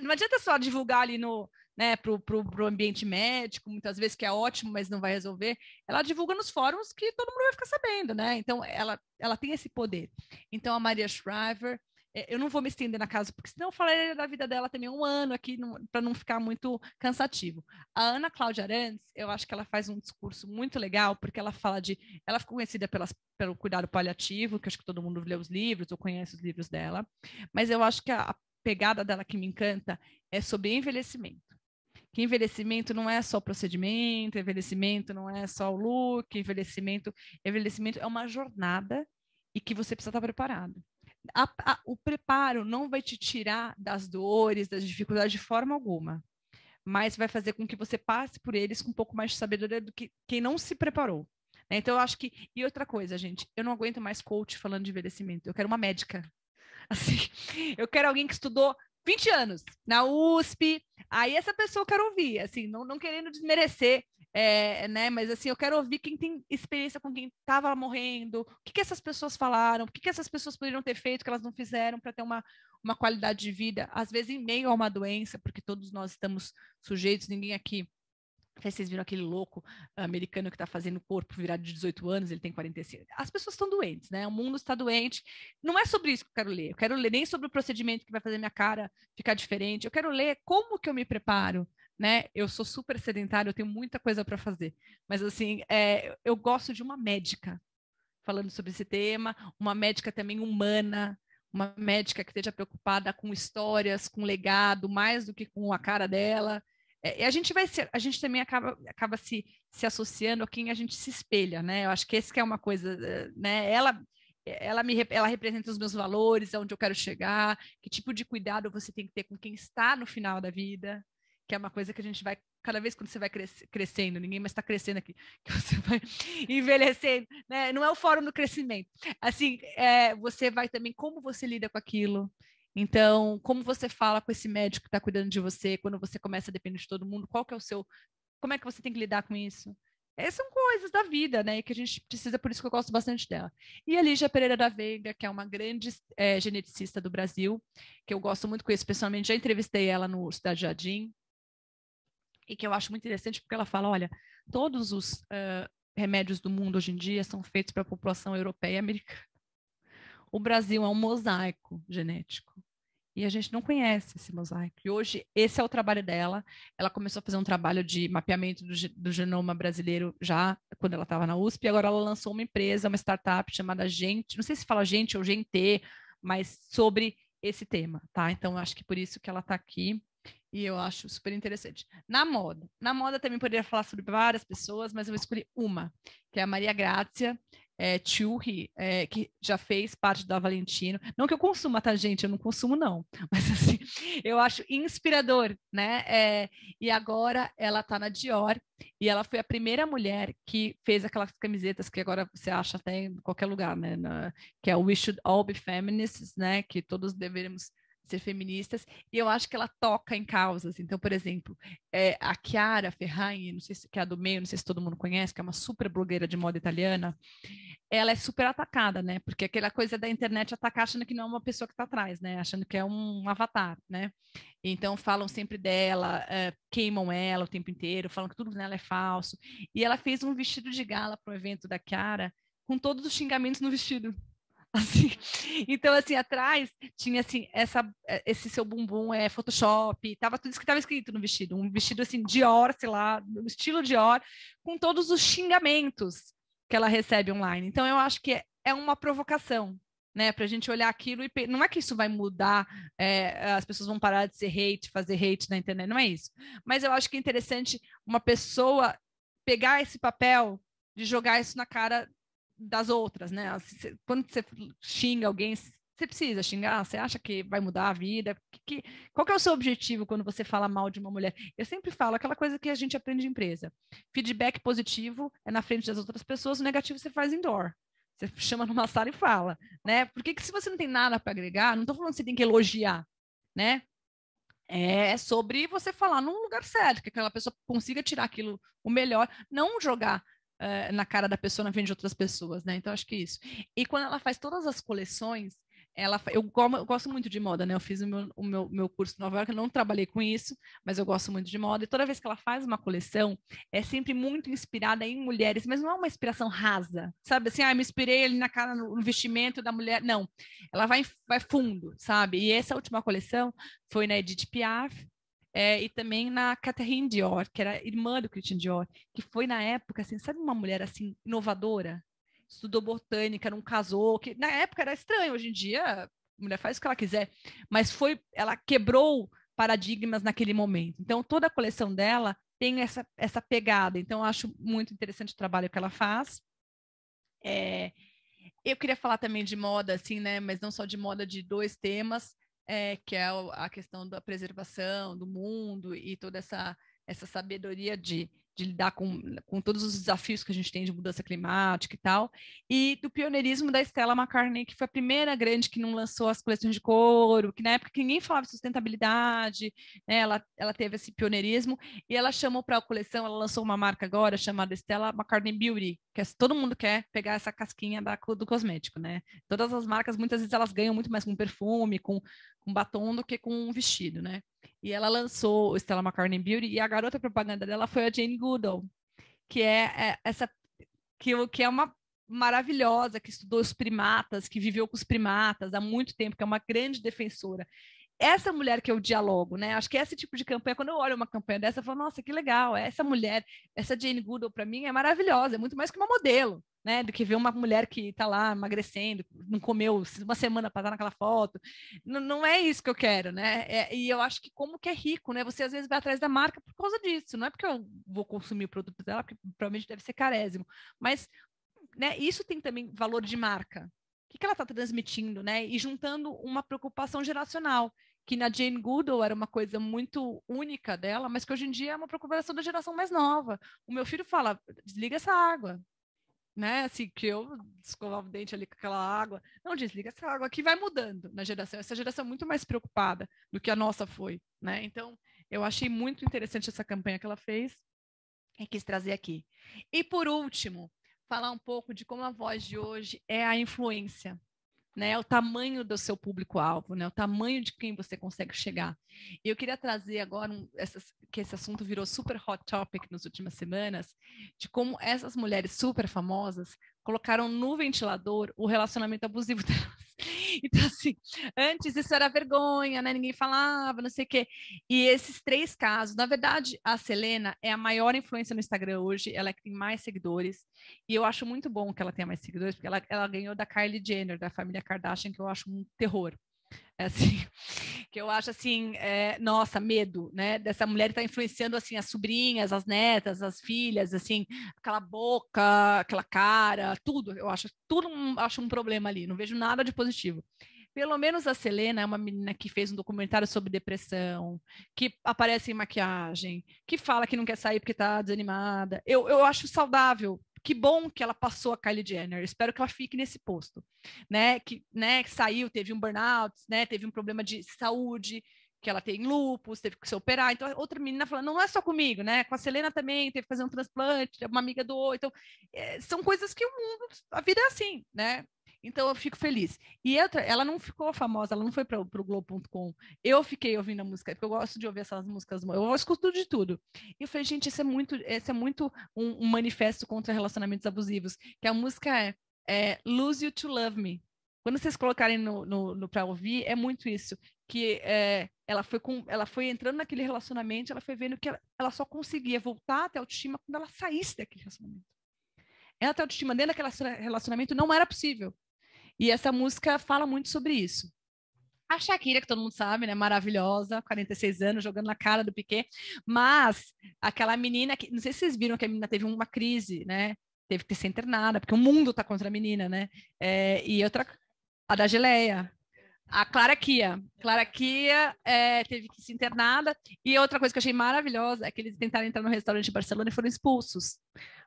não adianta só divulgar ali no né, para o ambiente médico, muitas vezes que é ótimo, mas não vai resolver, ela divulga nos fóruns que todo mundo vai ficar sabendo, né? Então, ela, ela tem esse poder. Então, a Maria Shriver, é, eu não vou me estender na casa, porque senão eu falarei da vida dela também um ano aqui, para não ficar muito cansativo. A Ana Cláudia Arantes, eu acho que ela faz um discurso muito legal, porque ela fala de. Ela ficou conhecida pelas, pelo cuidado paliativo, que acho que todo mundo lê os livros ou conhece os livros dela, mas eu acho que a, a pegada dela que me encanta é sobre envelhecimento que envelhecimento não é só procedimento, envelhecimento não é só o look, envelhecimento, envelhecimento é uma jornada e que você precisa estar preparado a, a, o preparo não vai te tirar das dores, das dificuldades de forma alguma, mas vai fazer com que você passe por eles com um pouco mais de sabedoria do que quem não se preparou. Né? Então, eu acho que. E outra coisa, gente, eu não aguento mais coach falando de envelhecimento, eu quero uma médica. Assim, eu quero alguém que estudou 20 anos na USP. Aí essa pessoa eu quero ouvir, assim, não, não querendo desmerecer é, né? Mas assim, eu quero ouvir quem tem experiência com quem estava morrendo, o que, que essas pessoas falaram, o que, que essas pessoas poderiam ter feito que elas não fizeram para ter uma, uma qualidade de vida, às vezes em meio a uma doença, porque todos nós estamos sujeitos, ninguém aqui. Vocês viram aquele louco americano que está fazendo o corpo virar de 18 anos, ele tem 45. As pessoas estão doentes, né? O mundo está doente. Não é sobre isso que eu quero ler. Eu quero ler nem sobre o procedimento que vai fazer minha cara ficar diferente. Eu quero ler como que eu me preparo né? Eu sou super sedentária, eu tenho muita coisa para fazer. Mas assim, é, eu gosto de uma médica falando sobre esse tema, uma médica também humana, uma médica que esteja preocupada com histórias, com legado, mais do que com a cara dela. É, e a gente vai ser, a gente também acaba, acaba se, se associando a quem a gente se espelha, né? Eu acho que esse que é uma coisa, eh, né? Ela ela me ela representa os meus valores, aonde eu quero chegar, que tipo de cuidado você tem que ter com quem está no final da vida, que é uma coisa que a gente vai cada vez quando você vai cres crescendo, ninguém mais está crescendo aqui, que você vai envelhecendo, né? Não é o fórum do crescimento. Assim, é, você vai também como você lida com aquilo. Então, como você fala com esse médico que está cuidando de você, quando você começa a depender de todo mundo, qual que é o seu, como é que você tem que lidar com isso? Essas é, são coisas da vida, né? Que a gente precisa, por isso que eu gosto bastante dela. E a Lígia Pereira da Veiga, que é uma grande é, geneticista do Brasil, que eu gosto muito, conheço pessoalmente, já entrevistei ela no Cidade Jardim, e que eu acho muito interessante porque ela fala, olha, todos os uh, remédios do mundo hoje em dia são feitos para a população europeia e americana. O Brasil é um mosaico genético e a gente não conhece esse mosaico. E hoje esse é o trabalho dela. Ela começou a fazer um trabalho de mapeamento do, do genoma brasileiro já quando ela estava na USP. E agora ela lançou uma empresa, uma startup chamada Gente, não sei se fala Gente ou Gente, mas sobre esse tema, tá? Então acho que por isso que ela está aqui. E eu acho super interessante. Na moda. Na moda também poderia falar sobre várias pessoas, mas eu escolhi uma, que é a Maria Grácia é, Churri, é, que já fez parte da Valentino. Não que eu consuma, tá, gente? Eu não consumo, não. Mas, assim, eu acho inspirador, né? É, e agora ela tá na Dior e ela foi a primeira mulher que fez aquelas camisetas que agora você acha até em qualquer lugar, né? Na, que é o We Should All Be Feminists, né? Que todos deveríamos ser feministas, e eu acho que ela toca em causas. Então, por exemplo, é, a Chiara Ferragni, não sei se que é a do meio, não sei se todo mundo conhece, que é uma super blogueira de moda italiana, ela é super atacada, né? Porque aquela coisa da internet atacar achando que não é uma pessoa que está atrás, né? Achando que é um avatar, né? Então falam sempre dela, é, queimam ela o tempo inteiro, falam que tudo nela é falso. E ela fez um vestido de gala para o evento da Chiara com todos os xingamentos no vestido. Assim. Então, assim, atrás tinha, assim, essa, eh, esse seu bumbum é Photoshop, tava tudo isso que estava escrito no vestido, um vestido, assim, Dior, sei lá, estilo Dior, com todos os xingamentos que ela recebe online. Então, eu acho que é, é uma provocação, né, para a gente olhar aquilo e não é que isso vai mudar, é, as pessoas vão parar de ser hate, fazer hate na internet, não é isso. Mas eu acho que é interessante uma pessoa pegar esse papel de jogar isso na cara das outras, né? Quando você xinga alguém, você precisa xingar? Você acha que vai mudar a vida? Que, que, qual que é o seu objetivo quando você fala mal de uma mulher? Eu sempre falo aquela coisa que a gente aprende de empresa. Feedback positivo é na frente das outras pessoas, o negativo você faz indoor. Você chama numa sala e fala, né? Porque que se você não tem nada para agregar, não estou falando que você tem que elogiar, né? É, é sobre você falar num lugar certo, que aquela pessoa consiga tirar aquilo o melhor, não jogar na cara da pessoa na frente de outras pessoas, né? Então acho que é isso. E quando ela faz todas as coleções, ela eu, eu gosto muito de moda, né? Eu fiz o meu, o meu, meu curso em Nova York, eu não trabalhei com isso, mas eu gosto muito de moda. E toda vez que ela faz uma coleção, é sempre muito inspirada em mulheres, mas não é uma inspiração rasa, sabe? Assim, ah, me inspirei ali na cara, no, no vestimento da mulher. Não, ela vai, vai fundo, sabe? E essa última coleção foi na Edith Piaf, é, e também na Catherine Dior, que era irmã do Christian Dior, que foi na época, assim, sabe uma mulher assim, inovadora? Estudou botânica, não casou, que na época era estranho, hoje em dia a mulher faz o que ela quiser, mas foi, ela quebrou paradigmas naquele momento. Então, toda a coleção dela tem essa, essa pegada. Então, acho muito interessante o trabalho que ela faz. É, eu queria falar também de moda, assim, né? Mas não só de moda, de dois temas é, que é a questão da preservação do mundo e toda essa, essa sabedoria de de lidar com, com todos os desafios que a gente tem de mudança climática e tal, e do pioneirismo da Stella McCartney, que foi a primeira grande que não lançou as coleções de couro, que na época ninguém falava de sustentabilidade, né? ela, ela teve esse pioneirismo, e ela chamou para a coleção, ela lançou uma marca agora chamada Stella McCartney Beauty, que é, todo mundo quer pegar essa casquinha da, do cosmético, né? Todas as marcas, muitas vezes, elas ganham muito mais com perfume, com, com batom do que com um vestido, né? E ela lançou o Stella McCartney Beauty e a garota propaganda dela foi a Jane Goodall, que é, é essa que, que é uma maravilhosa que estudou os primatas, que viveu com os primatas há muito tempo, que é uma grande defensora. Essa mulher que eu dialogo, né? Acho que esse tipo de campanha, quando eu olho uma campanha dessa, eu falo, nossa, que legal, essa mulher, essa Jane Goodall, para mim, é maravilhosa, é muito mais que uma modelo né? Do que ver uma mulher que está lá emagrecendo, não comeu uma semana para estar naquela foto. Não, não, é isso que eu quero, né? É, e eu acho que como que é rico, né? Você às vezes vai atrás da marca por causa disso. Não é porque eu vou consumir o produto dela, porque provavelmente deve ser carésimo. Mas né, isso tem também valor de marca. O que, que ela está transmitindo, né? E juntando uma preocupação geracional que na Jane Goodall era uma coisa muito única dela, mas que hoje em dia é uma preocupação da geração mais nova. O meu filho fala: desliga essa água, né? Assim, que eu escovava o dente ali com aquela água. Não, desliga essa água aqui, vai mudando na geração. Essa geração é muito mais preocupada do que a nossa foi, né? Então, eu achei muito interessante essa campanha que ela fez e quis trazer aqui. E por último, falar um pouco de como a voz de hoje é a influência, né, é o tamanho do seu público-alvo, né, o tamanho de quem você consegue chegar. E eu queria trazer agora um, essas, que esse assunto virou super hot topic nas últimas semanas, de como essas mulheres super famosas colocaram no ventilador o relacionamento abusivo delas. Então, assim, antes isso era vergonha, né? Ninguém falava, não sei o quê. E esses três casos, na verdade, a Selena é a maior influência no Instagram hoje, ela é que tem mais seguidores. E eu acho muito bom que ela tenha mais seguidores, porque ela, ela ganhou da Kylie Jenner, da família Kardashian, que eu acho um terror. assim, que eu acho assim, é, nossa, medo, né? Dessa mulher está influenciando assim as sobrinhas, as netas, as filhas, assim, aquela boca, aquela cara, tudo. Eu acho tudo um, acho um problema ali. Não vejo nada de positivo. Pelo menos a Selena é uma menina que fez um documentário sobre depressão, que aparece em maquiagem, que fala que não quer sair porque está desanimada. Eu, eu acho saudável que bom que ela passou a Kylie Jenner. Espero que ela fique nesse posto, né? Que, né, que saiu, teve um burnout, né? Teve um problema de saúde, que ela tem lúpus, teve que se operar. Então outra menina falando, não é só comigo, né? Com a Selena também teve que fazer um transplante, uma amiga doou. Então é, são coisas que o mundo, a vida é assim, né? Então eu fico feliz. E eu, ela não ficou famosa, ela não foi para o Globo.com. Eu fiquei ouvindo a música, porque eu gosto de ouvir essas músicas, eu escuto de tudo. E eu falei, gente, esse é muito, esse é muito um, um, manifesto contra relacionamentos abusivos, que a música é, é Lose You to Love Me. Quando vocês colocarem no, no, no para ouvir, é muito isso. Que é, ela foi com, ela foi entrando naquele relacionamento, ela foi vendo que ela, ela só conseguia voltar até a autoestima quando ela saísse daquele relacionamento ela ter autoestima dentro daquele relacionamento não era possível. E essa música fala muito sobre isso. A Shakira, que todo mundo sabe, né? Maravilhosa, 46 anos, jogando na cara do Piquet. Mas aquela menina que. Não sei se vocês viram que a menina teve uma crise, né? Teve que ser internada, porque o mundo tá contra a menina, né? É, e outra. A da geleia. A Clara Kia. Clara Kia é, teve que ser internada. E outra coisa que eu achei maravilhosa é que eles tentaram entrar no restaurante de Barcelona e foram expulsos.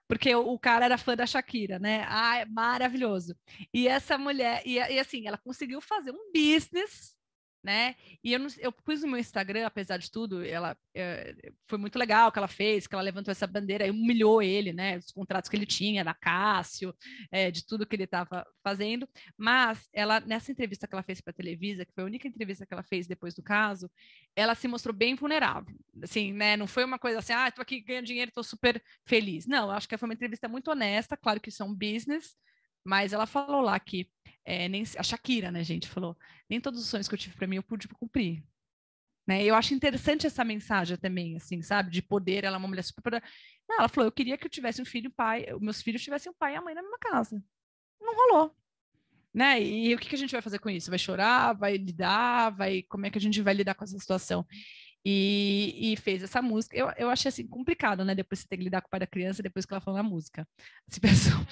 Porque o, o cara era fã da Shakira, né? Ah, é maravilhoso. E essa mulher, e, e assim, ela conseguiu fazer um business né? E eu, não, eu pus no meu Instagram, apesar de tudo, ela é, foi muito legal o que ela fez, que ela levantou essa bandeira e humilhou ele, né? Os contratos que ele tinha da Cássio, é, de tudo que ele estava fazendo. Mas ela, nessa entrevista que ela fez para a Televisa, que foi a única entrevista que ela fez depois do caso, ela se mostrou bem vulnerável. Assim, né? Não foi uma coisa assim, ah, estou aqui ganhando dinheiro, estou super feliz. Não, acho que foi uma entrevista muito honesta, claro que isso é um business, mas ela falou lá que é, nem, a Shakira, né, gente, falou: nem todos os sonhos que eu tive para mim eu pude cumprir. Né? Eu acho interessante essa mensagem também, assim, sabe? De poder, ela é uma mulher super. Não, ela falou: eu queria que eu tivesse um filho, pai, meus filhos tivessem um pai e a mãe na mesma casa. Não rolou. Né? E o que, que a gente vai fazer com isso? Vai chorar? Vai lidar? Vai... Como é que a gente vai lidar com essa situação? E, e, fez essa música. Eu, eu achei assim complicado, né? Depois você tem que lidar com o pai da criança, depois que ela falou na música. Assim, pessoal...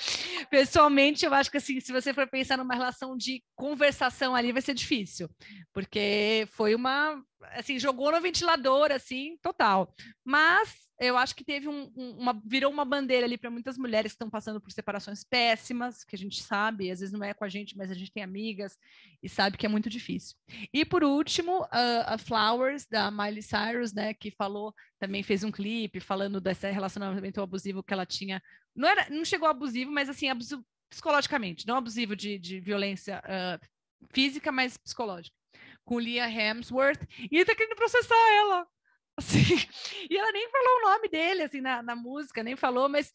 Pessoalmente, eu acho que assim, se você for pensar numa relação de conversação ali, vai ser difícil, porque foi uma assim, jogou no ventilador assim, total. Mas eu acho que teve um, uma virou uma bandeira ali para muitas mulheres que estão passando por separações péssimas, que a gente sabe, às vezes não é com a gente, mas a gente tem amigas e sabe que é muito difícil. E por último, a, a Flowers da Miley Cyrus, né, que falou também fez um clipe falando desse relacionamento abusivo que ela tinha. Não era, não chegou abusivo, mas assim abusivo psicologicamente, não abusivo de, de violência uh, física, mas psicológica com Lia Hemsworth e tá querendo processar ela. Assim, e ela nem falou o nome dele, assim, na, na, música, nem falou, mas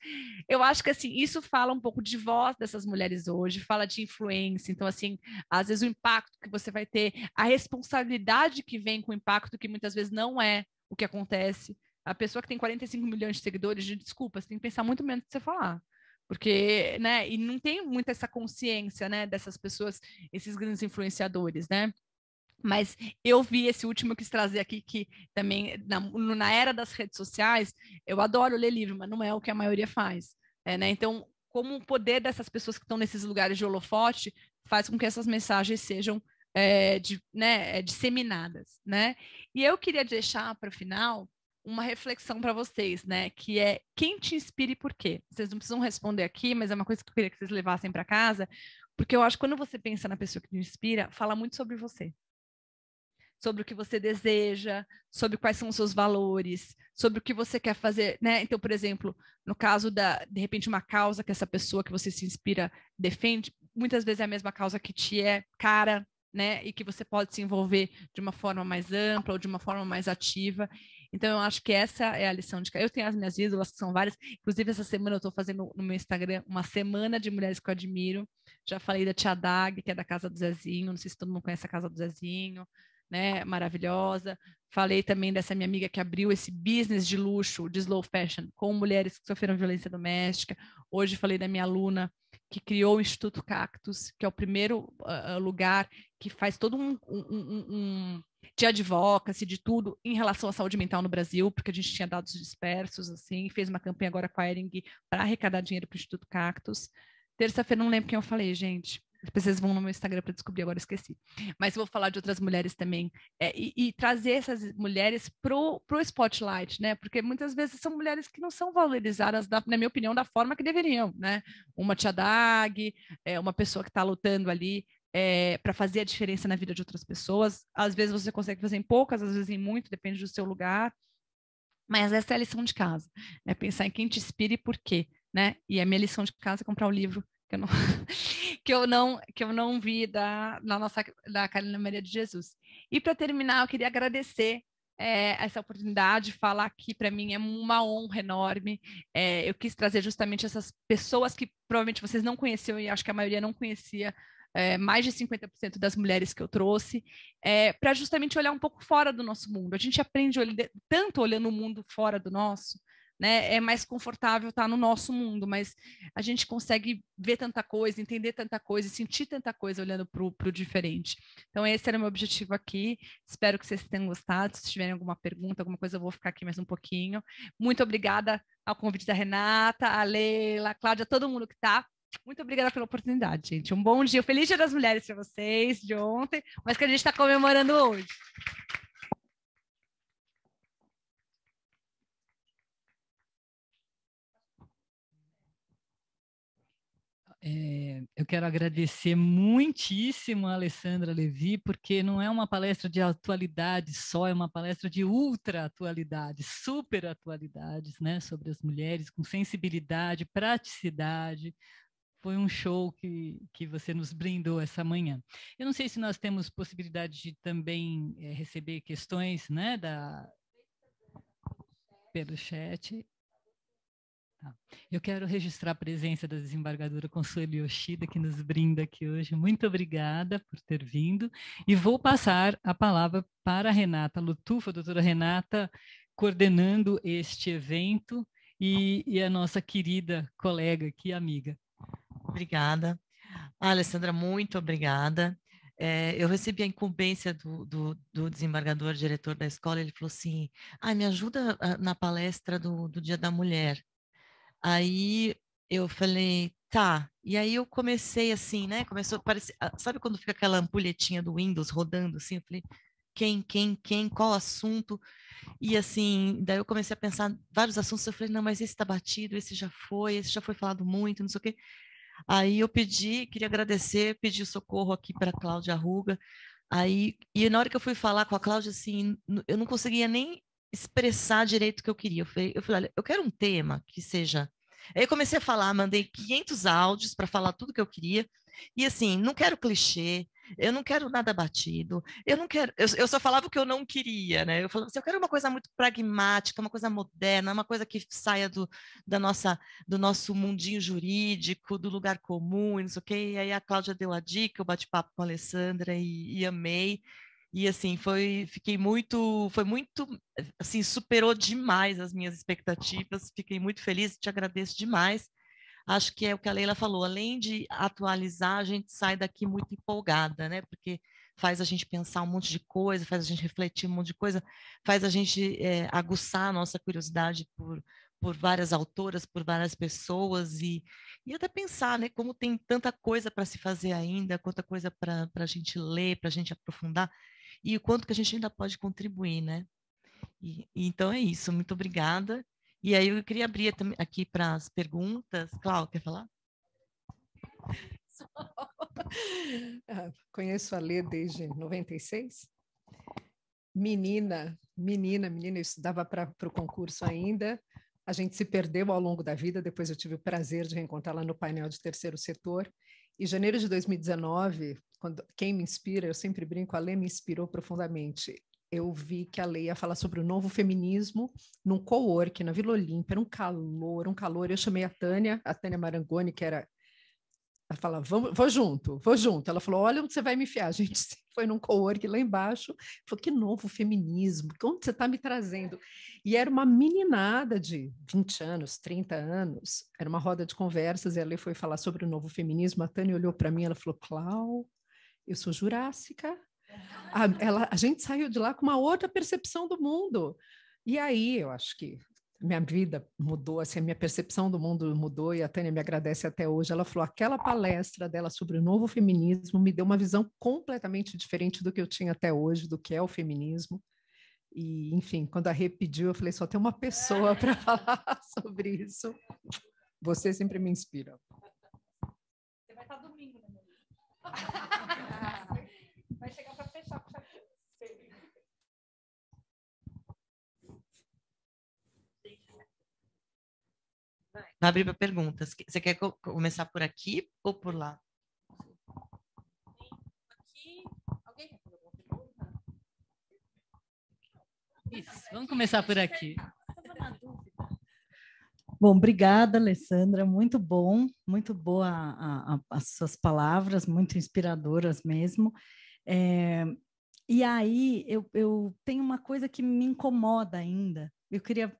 eu acho que, assim, isso fala um pouco de voz dessas mulheres hoje, fala de influência, então, assim, às vezes o impacto que você vai ter, a responsabilidade que vem com o impacto, que muitas vezes não é o que acontece. A pessoa que tem 45 milhões de seguidores, desculpa, você tem que pensar muito menos do que você falar. Porque, né, e não tem muita essa consciência, né, dessas pessoas, esses grandes influenciadores, né? Mas eu vi esse último que quis trazer aqui, que também, na, na, era das redes sociais, eu adoro ler livro, mas não é o que a maioria faz. É, né? Então, como o poder dessas pessoas que estão nesses lugares de holofote faz com que essas mensagens sejam é, de, né, é, disseminadas. Né? E eu queria deixar para o final uma reflexão para vocês, né? Que é quem te inspira e por quê? Vocês não precisam responder aqui, mas é uma coisa que eu queria que vocês levassem para casa, porque eu acho que quando você pensa na pessoa que te inspira, fala muito sobre você sobre o que você deseja, sobre quais são os seus valores, sobre o que você quer fazer, né? Então, por exemplo, no caso da, de repente, uma causa que essa pessoa que você se inspira defende, muitas vezes é a mesma causa que te é cara, né? E que você pode se envolver de uma forma mais ampla ou de uma forma mais ativa. Então, eu acho que essa é a lição de Eu tenho as minhas ídolas, que são várias. Inclusive, essa semana eu estou fazendo no meu Instagram uma semana de mulheres que eu admiro. Já falei da Tia Dag, que é da Casa do Zezinho. Não sei se todo mundo conhece a Casa do Zezinho né, maravilhosa. Falei também dessa minha amiga que abriu esse business de luxo, de slow fashion, com mulheres que sofreram violência doméstica. Hoje falei da minha aluna que criou o Instituto Cactus, que é o primeiro uh, lugar que faz todo um, um, um, um de advocacy, de tudo, em relação à saúde mental no Brasil, porque a gente tinha dados dispersos, assim, fez uma campanha agora com a Ering para arrecadar dinheiro para o Instituto Cactus. Terça-feira, não lembro quem eu falei, gente. Vocês vão no meu Instagram para descobrir, agora esqueci. Mas vou falar de outras mulheres também. É, e, e, trazer essas mulheres pro, pro spotlight, né? Porque muitas vezes são mulheres que não são valorizadas, da, na minha opinião, da forma que deveriam, né? Uma tia Dag, é, uma pessoa que está lutando ali é, para fazer a diferença na vida de outras pessoas. Às vezes você consegue fazer em poucas, às vezes em muito, depende do seu lugar. Mas essa é a lição de casa, é pensar em quem te inspira e por quê, né? E a minha lição de casa é comprar o um livro que eu não que eu não que eu não vi da na nossa da Carolina Maria de Jesus. E para terminar, eu queria agradecer é, essa oportunidade de falar aqui para mim é uma honra enorme. É, eu quis trazer justamente essas pessoas que provavelmente vocês não conheciam e acho que a maioria não conhecia. É, mais de 50% das mulheres que eu trouxe, é, para justamente olhar um pouco fora do nosso mundo. A gente aprende tanto olhando o mundo fora do nosso, né, é mais confortável estar tá no nosso mundo, mas a gente consegue ver tanta coisa, entender tanta coisa, sentir tanta coisa olhando para o diferente. Então, esse era o meu objetivo aqui. Espero que vocês tenham gostado. Se tiverem alguma pergunta, alguma coisa, eu vou ficar aqui mais um pouquinho. Muito obrigada ao convite da Renata, a Leila, a Cláudia, todo mundo que está. Muito obrigada pela oportunidade, gente. Um bom dia. Um feliz Dia das Mulheres para vocês de ontem, mas que a gente está comemorando hoje. É, eu quero agradecer muitíssimo a Alessandra Levi, porque não é uma palestra de atualidade só, é uma palestra de ultra atualidade, super atualidades, né? Sobre as mulheres, com sensibilidade, praticidade, foi um show que, que você nos brindou essa manhã. Eu não sei se nós temos possibilidade de também é, receber questões né, da, pelo chat. Tá. Eu quero registrar a presença da desembargadora Consuelo Yoshida, que nos brinda aqui hoje. Muito obrigada por ter vindo. E vou passar a palavra para a Renata Lutufa, doutora Renata, coordenando este evento, e, e a nossa querida colega aqui, amiga. Obrigada. Ah, Alessandra, muito obrigada. É, eu recebi a incumbência do, do, do, desembargador diretor da escola, ele falou assim, ah, me ajuda ah, na palestra do, do Dia da Mulher. Aí eu falei, tá. E aí eu comecei assim, né? Começou a parecer. Ah, sabe quando fica aquela ampulhetinha do Windows rodando assim? Eu falei, quem, quem, quem, qual assunto? E assim, daí eu comecei a pensar vários assuntos. Eu falei, não, mas esse tá batido, esse já foi, esse já foi falado muito, não sei o quê. Aí eu pedi, queria agradecer, pedi socorro aqui para Cláudia Ruga. Aí, e na hora que eu fui falar com a Cláudia, assim, eu não conseguia nem expressar direito o que eu queria. Eu falei, eu falei, olha, eu quero um tema que seja. Aí eu comecei a falar, mandei 500 áudios para falar tudo que eu queria. E assim, não quero clichê, eu não quero nada batido, eu não quero. Eu, eu só falava o que eu não queria, né? Eu falava assim, eu quero uma coisa muito pragmática, uma coisa moderna, uma coisa que saia do, da nossa, do nosso mundinho jurídico, do lugar comum, e não sei o quê. E aí a Cláudia deu a dica, eu bati papo com a Alessandra e, e amei. E assim, foi, fiquei muito, foi muito, assim, superou demais as minhas expectativas. Fiquei muito feliz, te agradeço demais. Acho que é o que a Leila falou, além de atualizar, a gente sai daqui muito empolgada, né? Porque faz a gente pensar um monte de coisa, faz a gente refletir um monte de coisa, faz a gente é, aguçar a nossa curiosidade por, por várias autoras, por várias pessoas e, e até pensar, né, como tem tanta coisa para se fazer ainda, quanta coisa para a gente ler, para a gente aprofundar e o quanto que a gente ainda pode contribuir, né? E, então é isso, muito obrigada. E aí eu queria abrir aqui para as perguntas. Cláudia, quer falar? Ah, conheço a Lê desde 96. Menina, menina, menina, eu estudava para o concurso ainda. A gente se perdeu ao longo da vida, depois eu tive o prazer de reencontrá-la no painel de terceiro setor. E janeiro de 2019 quando quem me inspira, eu sempre brinco, a Lê me inspirou profundamente. Eu vi que a Lei ia falar sobre o novo feminismo num co-work na Vila Olímpia, era um calor, um calor. Eu chamei a Tânia, a Tânia Marangoni, que era ela fala, vamos, vou junto, vou junto. Ela falou, olha onde você vai me enfiar. A gente foi num co-work lá embaixo. Falei, que novo feminismo, onde você está me trazendo? E era uma meninada de 20 anos, 30 anos. Era uma roda de conversas e a lei foi falar sobre o novo feminismo. A Tânia olhou para mim, ela falou, Clau, eu sou jurássica. A, ela, a gente saiu de lá com uma outra percepção do mundo. E aí, eu acho que minha vida mudou, assim, a minha percepção do mundo mudou, e a Tânia me agradece até hoje. Ela falou: aquela palestra dela sobre o novo feminismo me deu uma visão completamente diferente do que eu tinha até hoje, do que é o feminismo. E, enfim, quando a Rê pediu, eu falei: só tem uma pessoa para falar sobre isso. Você sempre me inspira. Você vai estar domingo, né? Vai chegar para fechar com Vai abrir para perguntas. Você quer começar por aqui ou por lá? Alguém quer fazer pergunta? Isso, vamos começar por aqui. Bom, obrigada, Alessandra. Muito bom, muito boa a, a, as suas palavras, muito inspiradoras mesmo. É, e aí, eu, eu tenho uma coisa que me incomoda ainda. Eu queria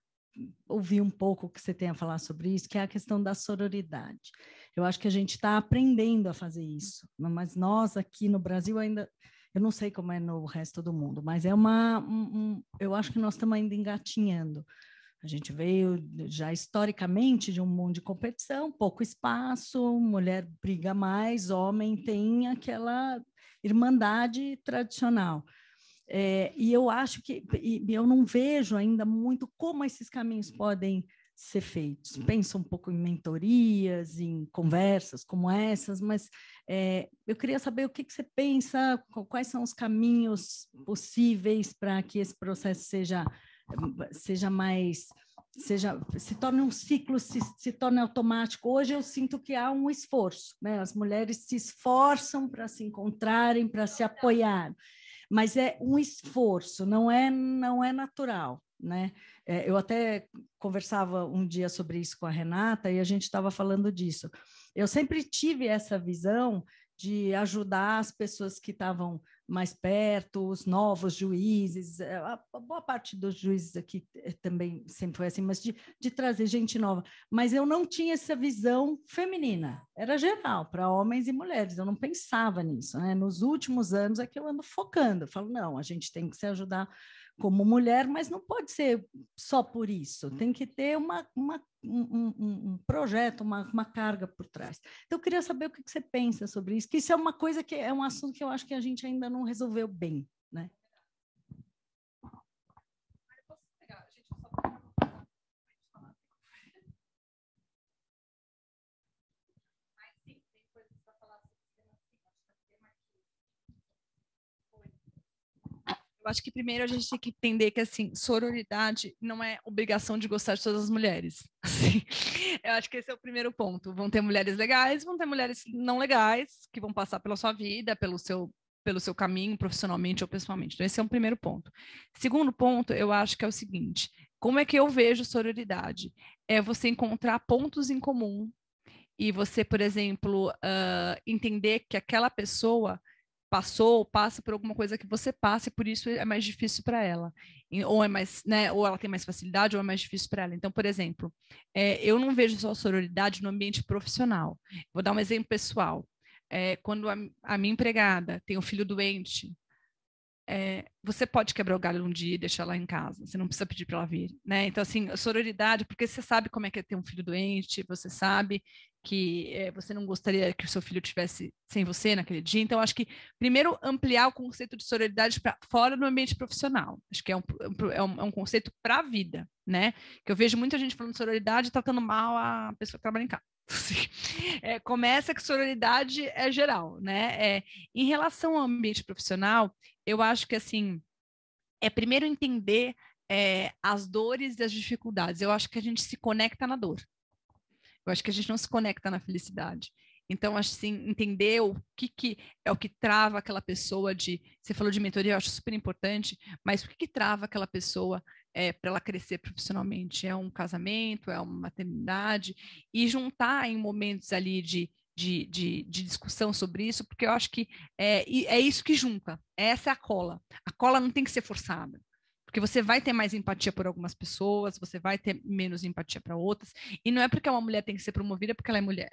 ouvir um pouco o que você tem a falar sobre isso, que é a questão da sororidade. Eu acho que a gente está aprendendo a fazer isso, né? mas nós aqui no Brasil ainda, eu não sei como é no resto do mundo, mas é uma, um, um, eu acho que nós estamos ainda engatinhando. A gente veio já historicamente de um mundo de competição, pouco espaço, mulher briga mais, homem tem aquela irmandade tradicional. É, e eu acho que eu não vejo ainda muito como esses caminhos podem ser feitos. Pensa um pouco em mentorias, em conversas como essas, mas é, eu queria saber o que, que você pensa, quais são os caminhos possíveis para que esse processo seja seja mais seja se torne um ciclo se, se torne automático hoje eu sinto que há um esforço né as mulheres se esforçam para se encontrarem para se apoiar mas é um esforço não é não é natural né é, eu até conversava um dia sobre isso com a Renata e a gente estava falando disso eu sempre tive essa visão de ajudar as pessoas que estavam mais perto, os novos juízes, eh, a boa parte dos juízes aqui eh, também sempre foi assim, mas de, de trazer gente nova. Mas eu não tinha essa visão feminina, era geral, para homens e mulheres, eu não pensava nisso. Né? Nos últimos anos é que eu ando focando, eu falo, não, a gente tem que se ajudar como mulher, mas não pode ser só por isso, tem que ter uma, uma um, um, projeto, uma, uma carga por trás. Então, eu queria saber o que, que você pensa sobre isso, que isso é uma coisa que é um assunto que eu acho que a gente ainda não resolveu bem, né? Eu acho que primeiro a gente tem que entender que, assim, sororidade não é obrigação de gostar de todas as mulheres. Assim, eu acho que esse é o primeiro ponto. Vão ter mulheres legais, vão ter mulheres não legais, que vão passar pela sua vida, pelo seu pelo seu caminho profissionalmente ou pessoalmente. Então, esse é um primeiro ponto. Segundo ponto, eu acho que é o seguinte: como é que eu vejo sororidade? É você encontrar pontos em comum e você, por exemplo, uh, entender que aquela pessoa passou ou passa por alguma coisa que você passa e por isso é mais difícil para ela ou é mais né ou ela tem mais facilidade ou é mais difícil para ela então por exemplo é, eu não vejo sua sororidade no ambiente profissional vou dar um exemplo pessoal é, quando a, a minha empregada tem um filho doente é, você pode quebrar o galho um dia e deixar ela em casa, você não precisa pedir para ela vir, né? Então, assim, sororidade, porque você sabe como é que é ter um filho doente, você sabe que é, você não gostaria que o seu filho tivesse sem você naquele dia. Então, acho que primeiro ampliar o conceito de sororidade para fora do ambiente profissional. Acho que é um, é um, é um é conceito para a vida, né? Que eu vejo muita gente falando de sororidade e tratando mal a pessoa que trabalha em casa é, começa que sororidade é geral, né? É, em relação ao ambiente profissional, eu acho que assim é primeiro entender é, as dores e as dificuldades. Eu acho que a gente se conecta na dor. Eu acho que a gente não se conecta na felicidade. Então, assim, entender o que, que é o que trava aquela pessoa de. Você falou de mentoria, eu acho super importante, mas o que, que trava aquela pessoa é, para ela crescer profissionalmente. É um casamento, é uma maternidade, e juntar em momentos ali de, de, de, de discussão sobre isso, porque eu acho que é, é isso que junta, essa é a cola. A cola não tem que ser forçada porque você vai ter mais empatia por algumas pessoas, você vai ter menos empatia para outras, e não é porque uma mulher tem que ser promovida porque ela é mulher.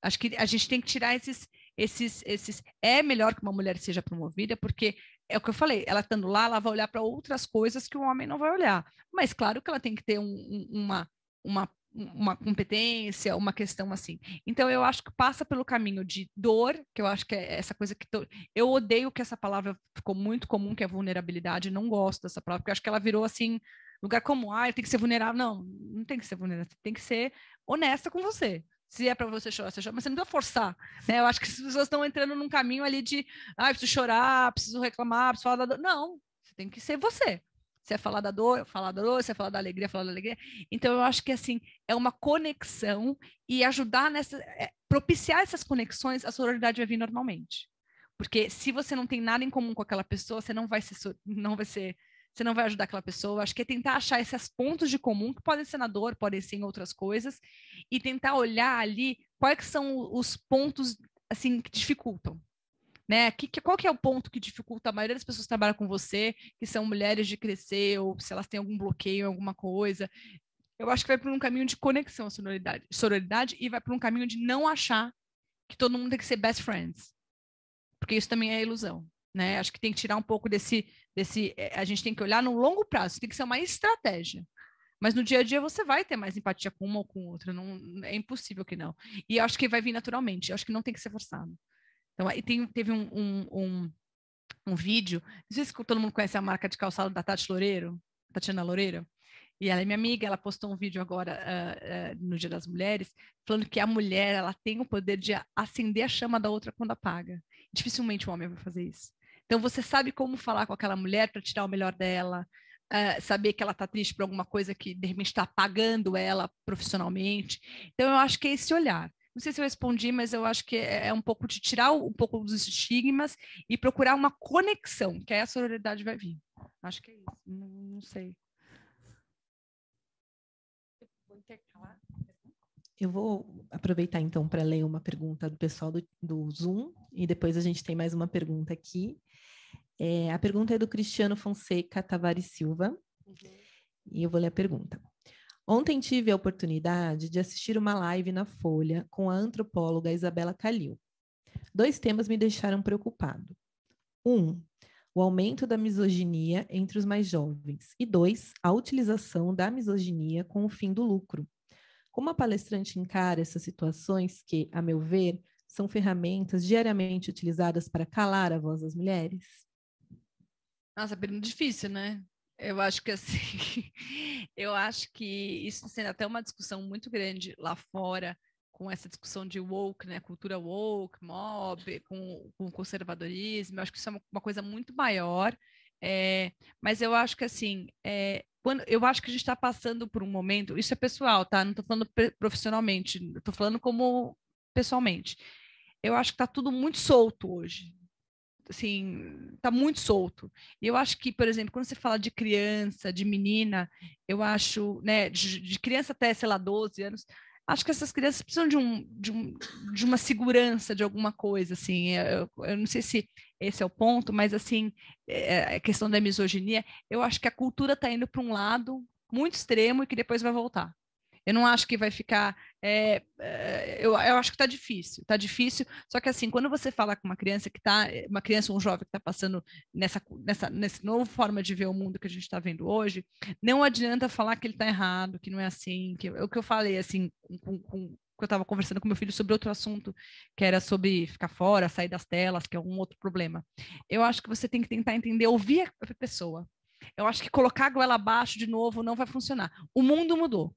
Acho que a gente tem que tirar esses, esses, esses. É melhor que uma mulher seja promovida porque é o que eu falei, ela estando lá, ela vai olhar para outras coisas que o homem não vai olhar. Mas claro que ela tem que ter um, uma, uma, uma competência, uma questão assim. Então eu acho que passa pelo caminho de dor, que eu acho que é essa coisa que eu odeio que essa palavra ficou muito comum, que é vulnerabilidade, não gosto dessa palavra, porque eu acho que ela virou assim lugar como ah, tem que ser vulnerável. Não, não tem que ser vulnerável, tem que ser honesta com você se é para você chorar, você chora, mas você não precisa forçar, né? Eu acho que as pessoas estão entrando num caminho ali de, ah, preciso chorar, preciso reclamar, preciso falar da dor. Não, você tem que ser você. você é falar da dor, falar da dor, você é falar da alegria, falar da alegria. Então eu acho que assim, é uma conexão e ajudar nessa é, propiciar essas conexões, a sororidade vai vir normalmente. Porque se você não tem nada em comum com aquela pessoa, você não vai ser não vai ser você não vai ajudar aquela pessoa. Acho que é tentar achar esses pontos de comum que podem ser na dor, podem ser em outras coisas, e tentar olhar ali quais são os pontos assim que dificultam. Né? Que, que, qual que é o ponto que dificulta a maioria das pessoas que trabalham com você, que são mulheres de crescer, ou se elas têm algum bloqueio, alguma coisa. Eu acho que vai para um caminho de conexão à sororidade, sororidade e vai para um caminho de não achar que todo mundo tem que ser best friends. Porque isso também é ilusão. Né? Acho que tem que tirar um pouco desse, desse. É, a gente tem que olhar no longo prazo, tem que ser uma estratégia. Mas no dia a dia você vai ter mais empatia com uma ou com outra. Não, é impossível que não. E acho que vai vir naturalmente. Acho que não tem que ser forçado. Então, aí tem, teve um, um, um, um, vídeo. Não sei se todo mundo conhece a marca de calçado da Tati Loureiro, Tatiana Loureiro. E ela é minha amiga, ela postou um vídeo agora uh, uh, no Dia das Mulheres, falando que a mulher ela tem o poder de acender a chama da outra quando apaga. Dificilmente o homem vai fazer isso. Então você sabe como falar com aquela mulher para tirar o melhor dela, uh, saber que ela está triste por alguma coisa que de repente está apagando ela profissionalmente. Então eu acho que é esse olhar. Não sei se eu respondi, mas eu acho que é, é um pouco de tirar um pouco dos estigmas e procurar uma conexão, que aí a sororidade vai vir. Acho que é isso. Não, não sei. Eu vou aproveitar então para ler uma pergunta do pessoal do, do, Zoom e depois a gente tem mais uma pergunta aqui. É, a pergunta é do Cristiano Fonseca Tavares Silva. Uhum. E eu vou ler a pergunta. Ontem tive a oportunidade de assistir uma live na Folha com a antropóloga Isabela Calil. Dois temas me deixaram preocupado. Um, o aumento da misoginia entre os mais jovens. E dois, a utilização da misoginia com o fim do lucro. Como a palestrante encara essas situações que, a meu ver, são ferramentas diariamente utilizadas para calar a voz das mulheres? Nossa, é bem difícil, né? Eu acho que assim, eu acho que isso está sendo até uma discussão muito grande lá fora, com essa discussão de woke, né? Cultura woke, mob, com, com conservadorismo. Eu acho que isso é uma, uma coisa muito maior. É, mas eu acho que assim, é, quando, eu acho que a gente está passando por um momento, isso é pessoal, tá? Não estou falando profissionalmente, estou falando como pessoalmente. Eu acho que está tudo muito solto hoje assim, tá muito solto. E eu acho que, por exemplo, quando você fala de criança, de menina, eu acho, né, de, de criança até, sei lá, 12 anos, acho que essas crianças precisam de, um, de, um, de uma segurança de alguma coisa, assim. Eu, eu não sei se esse é o ponto, mas, assim, é, a é questão da misoginia, eu acho que a cultura está indo para um lado muito extremo e que depois vai voltar. Eu não acho que vai ficar. É, eu, eu, acho que está difícil, está difícil. Só que assim, quando você fala com uma criança que está, eh, uma criança, um jovem que está passando nessa, nessa, nessa nova forma de ver o mundo que a gente está vendo hoje, não adianta falar que ele está errado, que não é assim, que o que eu falei assim com, com que eu estava conversando com meu filho sobre outro assunto, que era sobre ficar fora, sair das telas, que é um outro problema. Eu acho que você tem que tentar entender, ouvir a pessoa. Eu acho que colocar a goela abaixo de novo não vai funcionar. O mundo mudou.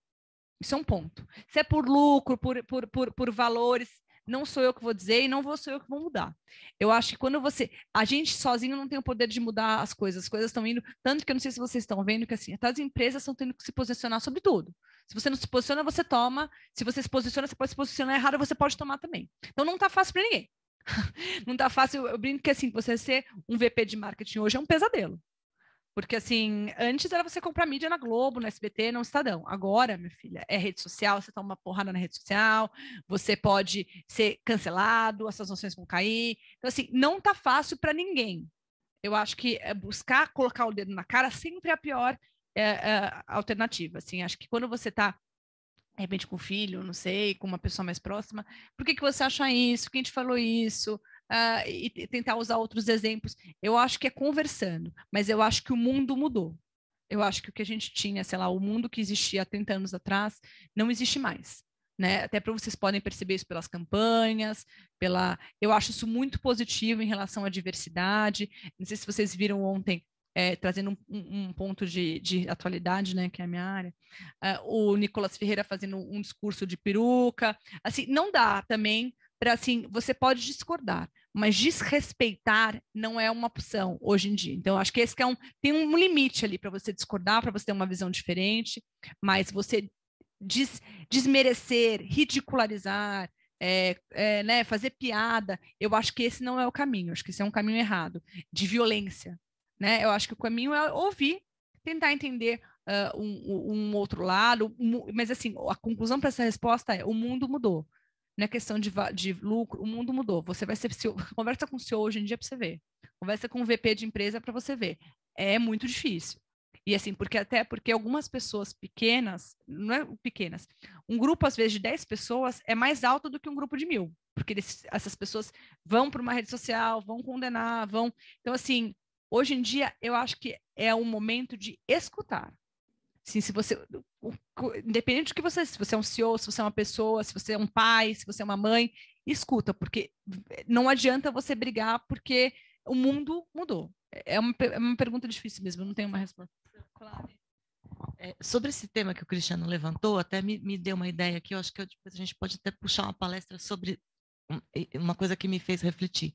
Isso é um ponto. Se é por lucro, por, por, por, por valores, não sou eu que vou dizer e não vou sou eu que vou mudar. Eu acho que quando você. A gente sozinho não tem o poder de mudar as coisas, as coisas estão indo. Tanto que eu não sei se vocês estão vendo que assim, até as empresas estão tendo que se posicionar sobre tudo. Se você não se posiciona, você toma. Se você se posiciona, você pode se posicionar errado, você pode tomar também. Então não está fácil para ninguém. Não está fácil, eu brinco que assim, você ser um VP de marketing hoje é um pesadelo. Porque, assim, antes era você comprar mídia na Globo, no SBT, no Estadão. Agora, minha filha, é rede social, você toma uma porrada na rede social, você pode ser cancelado, as suas noções vão cair. Então, assim, não tá fácil para ninguém. Eu acho que eh, buscar colocar o dedo na cara sempre é a pior é, é, alternativa. Assim, acho que quando você tá de repente com o filho, não sei, com uma pessoa mais próxima, por que, que você acha isso? Quem te falou isso? uh, e tentar usar outros exemplos. Eu acho que é conversando, mas eu acho que o mundo mudou. Eu acho que o que a gente tinha, sei lá, o mundo que existia há 30 anos atrás, não existe mais. Né? Até para vocês podem perceber isso pelas campanhas, pela. Eu acho isso muito positivo em relação à diversidade. Não sei se vocês viram ontem é, trazendo um, um ponto de, de, atualidade, né, que é a minha área, uh, o Nicolas Ferreira fazendo um discurso de peruca, assim, não dá também para assim, você pode discordar, mas desrespeitar não é uma opção hoje em dia. Então, acho que esse que é um, tem um limite ali para você discordar, para você ter uma visão diferente, mas você des, desmerecer, ridicularizar, é, é, né, fazer piada, eu acho que esse não é o caminho, acho que esse é um caminho errado, de violência. Né? Eu acho que o caminho é ouvir, tentar entender uh, um, um outro lado, um, mas assim, a conclusão para essa resposta é: o mundo mudou na é questão de, de lucro, o mundo mudou. Você vai ser CEO, conversa com o CEO hoje em dia para você ver. Conversa com o VP de empresa para você ver. É muito difícil. E assim, porque até porque algumas pessoas pequenas, não é pequenas, um grupo às vezes de 10 pessoas é mais alto do que um grupo de mil, porque eles, essas pessoas vão para uma rede social, vão condenar, vão. Então, assim, hoje em dia eu acho que é um momento de escutar. Assim, se você, independente do que você, se você é um CEO, se você é uma pessoa, se você é um pai, se você é uma mãe, escuta, porque eh, não adianta você brigar porque o mundo mudou. É, é uma, é uma pergunta difícil mesmo, não tenho uma resposta. Claro. É, sobre esse tema que o Cristiano levantou, até me, me deu uma ideia aqui, eu acho que eu, a gente pode até puxar uma palestra sobre uma coisa que me fez refletir.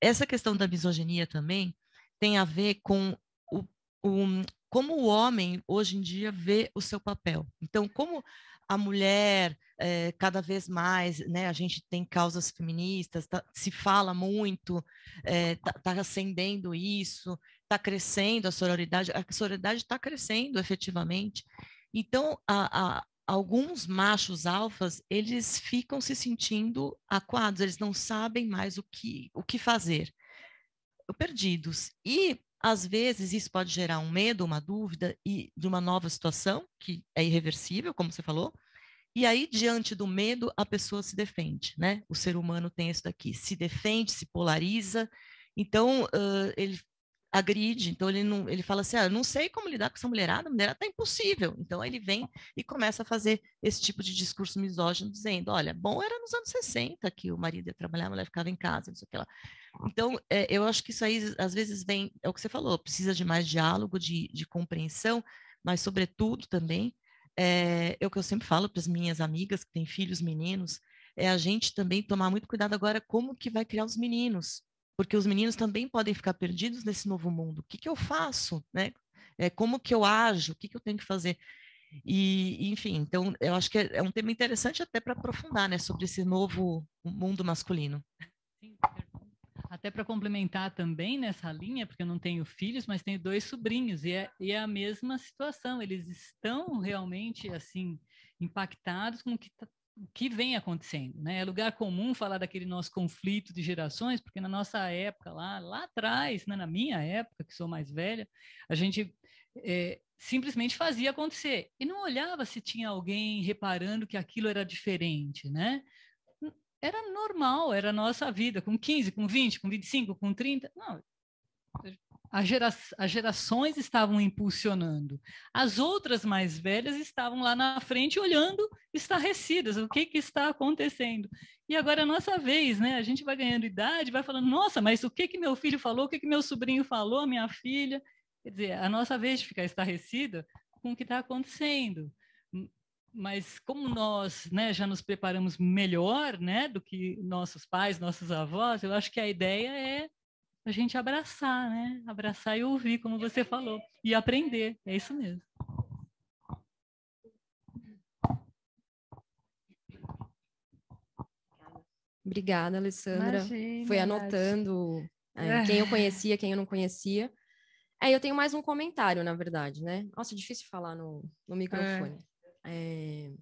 Essa questão da misoginia também tem a ver com o um, como o homem hoje em dia vê o seu papel. Então, como a mulher é, cada vez mais, né, a gente tem causas feministas, tá, se fala muito, está eh, é, tá ascendendo isso, está crescendo a sororidade, a sororidade está crescendo efetivamente. Então, a, a, alguns machos alfas, eles ficam se sentindo aquados, eles não sabem mais o que, o que fazer, perdidos. E às vezes, isso pode gerar um medo, uma dúvida e de uma nova situação, que é irreversível, como você falou. E aí, diante do medo, a pessoa se defende, né? O ser humano tem isso daqui, se defende, se polariza. Então, uh, ele agride. Então ele não, ele fala assim: ah, eu não sei como lidar com essa mulherada, a mulherada é impossível. Então ele vem e começa a fazer esse tipo de discurso misógino, dizendo: olha, bom era nos anos 60 que o marido ia trabalhar, a mulher ficava em casa, não sei o que lá. Então é, eu acho que isso aí às vezes vem, é o que você falou, precisa de mais diálogo, de, de compreensão, mas sobretudo também é, é o que eu sempre falo para as minhas amigas que têm filhos meninos, é a gente também tomar muito cuidado agora como que vai criar os meninos porque os meninos também podem ficar perdidos nesse novo mundo. O que, que eu faço? Né? É, como que eu ajo? O que, que eu tenho que fazer? E, enfim, então eu acho que é, é um tema interessante até para aprofundar né, sobre esse novo mundo masculino. Sim, até para complementar também nessa linha, porque eu não tenho filhos, mas tenho dois sobrinhos, e é, e é a mesma situação, eles estão realmente assim impactados com o que está o que vem acontecendo, né? É lugar comum falar daquele nosso conflito de gerações, porque na nossa época lá, lá atrás, né, na minha época, que sou mais velha, a gente é, simplesmente fazia acontecer e não olhava se tinha alguém reparando que aquilo era diferente, né? Era normal, era a nossa vida, com 15, com 20, com 25, com 30, não, as, gera, as gerações estavam impulsionando. As outras mais velhas estavam lá na frente olhando, estarrecidas, o que, que está acontecendo? E agora é a nossa vez, né? A gente vai ganhando idade, vai falando, nossa, mas o que, que meu filho falou, o que, que meu sobrinho falou, minha filha? Quer dizer, a nossa vez de ficar estarrecida com o que está acontecendo. Mas como nós né, já nos preparamos melhor né, do que nossos pais, nossos avós, eu acho que a ideia é a gente abraçar, né? Abraçar e ouvir, como você falou, e aprender. É isso mesmo. Obrigada, Alessandra. Imagina, Foi anotando é, é, quem eu conhecia, quem eu não conhecia. É, eu tenho mais um comentário, na verdade, né? Nossa, difícil falar no, no microfone. É. É,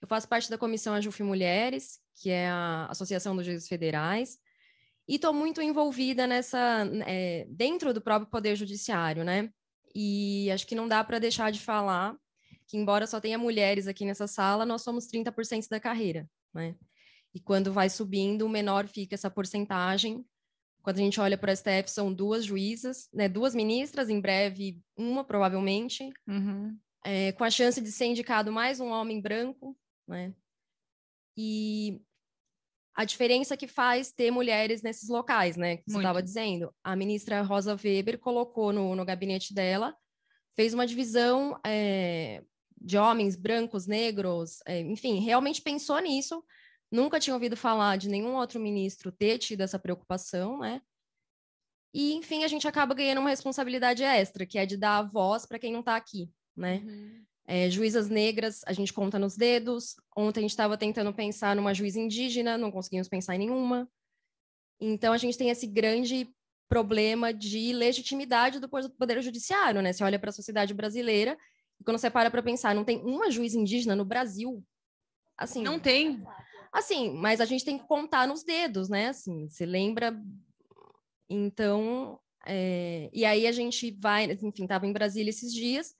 eu faço parte da comissão Ajuf Mulheres, que é a Associação dos Juízes Federais e estou muito envolvida nessa é, dentro do próprio poder judiciário, né? E acho que não dá para deixar de falar que embora só tenha mulheres aqui nessa sala, nós somos 30% da carreira, né? E quando vai subindo, menor fica essa porcentagem. Quando a gente olha para o STF, são duas juízas, né? Duas ministras, em breve uma provavelmente, uhum. é, com a chance de ser indicado mais um homem branco, né? E a diferença que faz ter mulheres nesses locais, né? Que você estava dizendo. A ministra Rosa Weber colocou no, no gabinete dela, fez uma divisão é, de homens brancos, negros, é, enfim, realmente pensou nisso. Nunca tinha ouvido falar de nenhum outro ministro ter tido essa preocupação, né? E, enfim, a gente acaba ganhando uma responsabilidade extra, que é de dar a voz para quem não está aqui, né? Uhum. É, juízas negras, a gente conta nos dedos. Ontem a gente estava tentando pensar numa juíza indígena, não conseguimos pensar em nenhuma. Então a gente tem esse grande problema de legitimidade do poder judiciário, né? Você olha para a sociedade brasileira e quando você para para pensar, não tem uma juíza indígena no Brasil. Assim, não tem. Assim, mas a gente tem que contar nos dedos, né? Assim, você lembra então, é... e aí a gente vai, enfim, estava em Brasília esses dias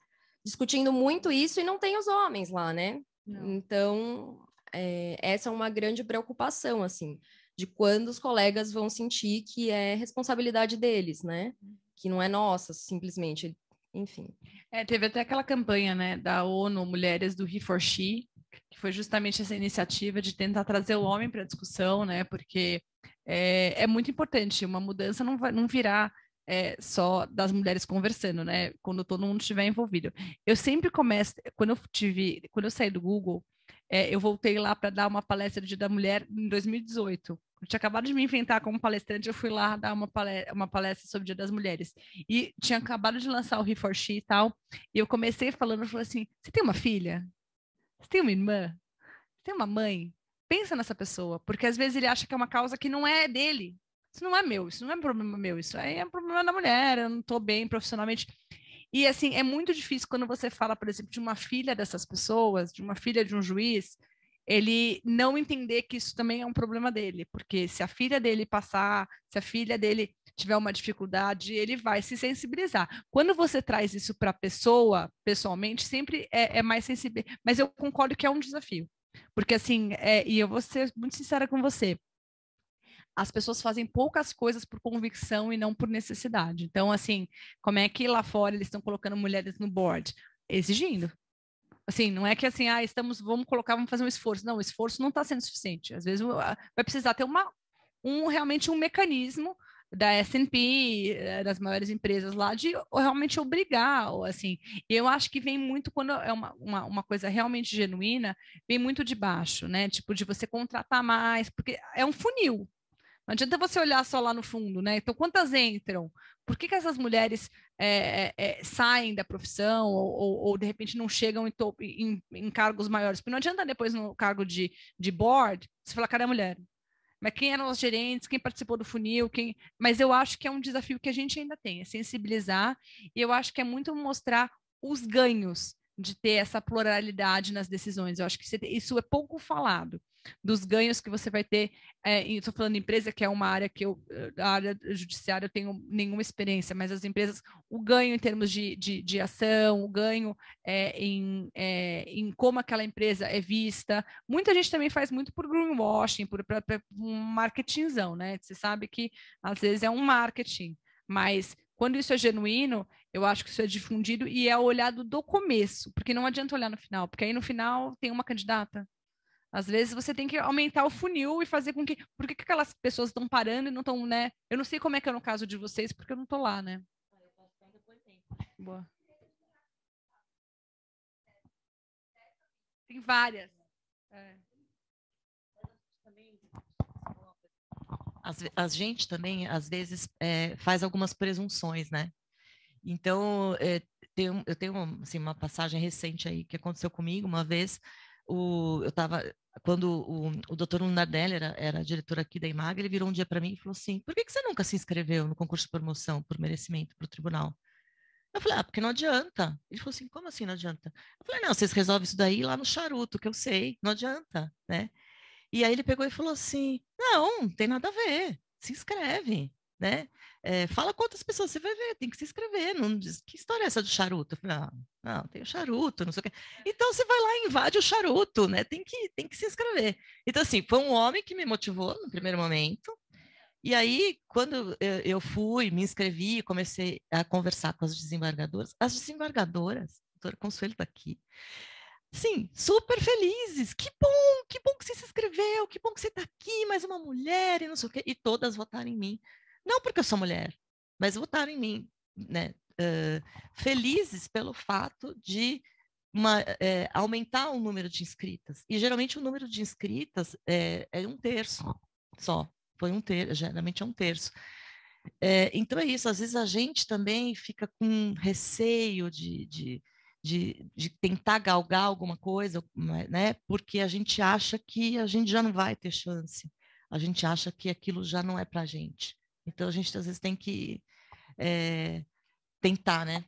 discutindo muito isso e não tem os homens lá, né? Não. Então, é, essa é uma grande preocupação, assim, de quando os colegas vão sentir que é responsabilidade deles, né? Que não é nossa, simplesmente. Enfim. É, teve até aquela campanha, né, da ONU Mulheres do He for She, que foi justamente essa iniciativa de tentar trazer o homem para a discussão, né? Porque é, é, muito importante, uma mudança não, vai, não virá é, só das mulheres conversando, né? Quando todo mundo estiver envolvido. Eu sempre começo, quando eu tive, quando eu saí do Google, é, eu voltei lá para dar uma palestra do Dia da Mulher em 2018. Eu tinha acabado de me inventar como palestrante, eu fui lá dar uma palestra, uma palestra sobre o Dia das Mulheres. E tinha acabado de lançar o HeForShe e tal. E eu comecei falando, eu falei assim, você tem uma filha? Você tem uma irmã? Você tem uma mãe? Pensa nessa pessoa, porque às vezes ele acha que é uma causa que não é dele, isso não é meu, isso não é um problema meu, isso aí é um problema da mulher, eu não estou bem profissionalmente. E assim, é muito difícil quando você fala, por exemplo, de uma filha dessas pessoas, de uma filha de um juiz, ele não entender que isso também é um problema dele, porque se a filha dele passar, se a filha dele tiver uma dificuldade, ele vai se sensibilizar. Quando você traz isso para a pessoa, pessoalmente, sempre é, é mais sensível. Mas eu concordo que é um desafio, porque assim, é, e eu vou ser muito sincera com você, as pessoas fazem poucas coisas por convicção e não por necessidade. Então, assim, como é que lá fora eles estão colocando mulheres no board? Exigindo. Assim, não é que assim, ah, estamos, vamos colocar, vamos fazer um esforço. Não, o esforço não está sendo suficiente. Às vezes vai precisar ter uma, um, realmente um mecanismo da S&P, eh, das maiores empresas lá, de realmente obrigar, assim. Eu acho que vem muito, quando é uma, uma, uma, coisa realmente genuína, vem muito de baixo, né? Tipo, de você contratar mais, porque é um funil, não adianta você olhar só lá no fundo, né? Então, quantas entram? Por que, que essas mulheres é, é, é saem da profissão ou, ou, ou, de repente não chegam em, top, em, em, cargos maiores? Porque não adianta depois no cargo de, de board você falar, cara, é mulher. Mas quem eram os gerentes, quem participou do funil, quem. Mas eu acho que é um desafio que a gente ainda tem, é sensibilizar, e eu acho que é muito mostrar os ganhos de ter essa pluralidade nas decisões. Eu acho que tem, isso é pouco falado dos ganhos que você vai ter. É, Estou falando falando empresa, que é uma área que eu, eh, a área judiciária, eu tenho nenhuma experiência, mas as empresas, o ganho em termos de, de, de ação, o ganho é, em, é, em como aquela empresa é vista. Muita gente também faz muito por greenwashing, por, por, por um marketingzão, né? Você sabe que às vezes é um marketing, mas quando isso é genuíno, eu acho que isso é difundido e é olhado do começo, porque não adianta olhar no final, porque aí no final tem uma candidata. Às vezes você tem que aumentar o funil e fazer com que. Por que, que aquelas pessoas estão parando e não estão, né? Eu não sei como é que é no caso de vocês, porque eu não estou lá, né? Boa. Tem várias. É. a gente também, às vezes, é, faz algumas presunções, né? Então, é, tem, eu tenho uma, assim, uma passagem recente aí que aconteceu comigo uma vez. O, eu estava quando o, o doutor Lunardelli era, era diretor aqui da Imaga, ele virou um dia para mim e falou assim: por que, que você nunca se inscreveu no concurso de promoção por merecimento para o tribunal? Eu falei: ah, porque não adianta. Ele falou assim: como assim não adianta? Eu falei: não, vocês resolvem isso daí lá no charuto, que eu sei, não adianta, né? E aí ele pegou e falou assim: não, não tem nada a ver, se inscreve, né? É, fala com outras pessoas, você vai ver, tem que se inscrever. Não diz, que história é essa do charuto? Falei, não, ah, não, tem o charuto, não sei o quê. Então você vai lá e invade o charuto, né? Tem que, tem que se inscrever. Então, assim, foi um homem que me motivou no primeiro momento. E aí, quando eh, eu fui, me inscrevi, comecei a conversar com as desembargadoras, as desembargadoras, a doutora Consuelo está aqui, Sim, super felizes. Que bom, que bom que você se inscreveu, que bom que você está aqui, mais uma mulher e não sei o quê. E todas votaram em mim. Não porque eu sou mulher, mas votaram em mim, né? Uh, felizes pelo fato de uma, é, aumentar o número de inscritas. E geralmente o número de inscritas é, é um terço só. Foi um terço, geralmente é um terço. É, então é isso, às vezes a gente também fica com receio de, de de, de tentar galgar alguma coisa, né, né? Porque a gente acha que a gente já não vai ter chance, a gente acha que aquilo já não é para gente. Então a gente às vezes tem que é, tentar, né?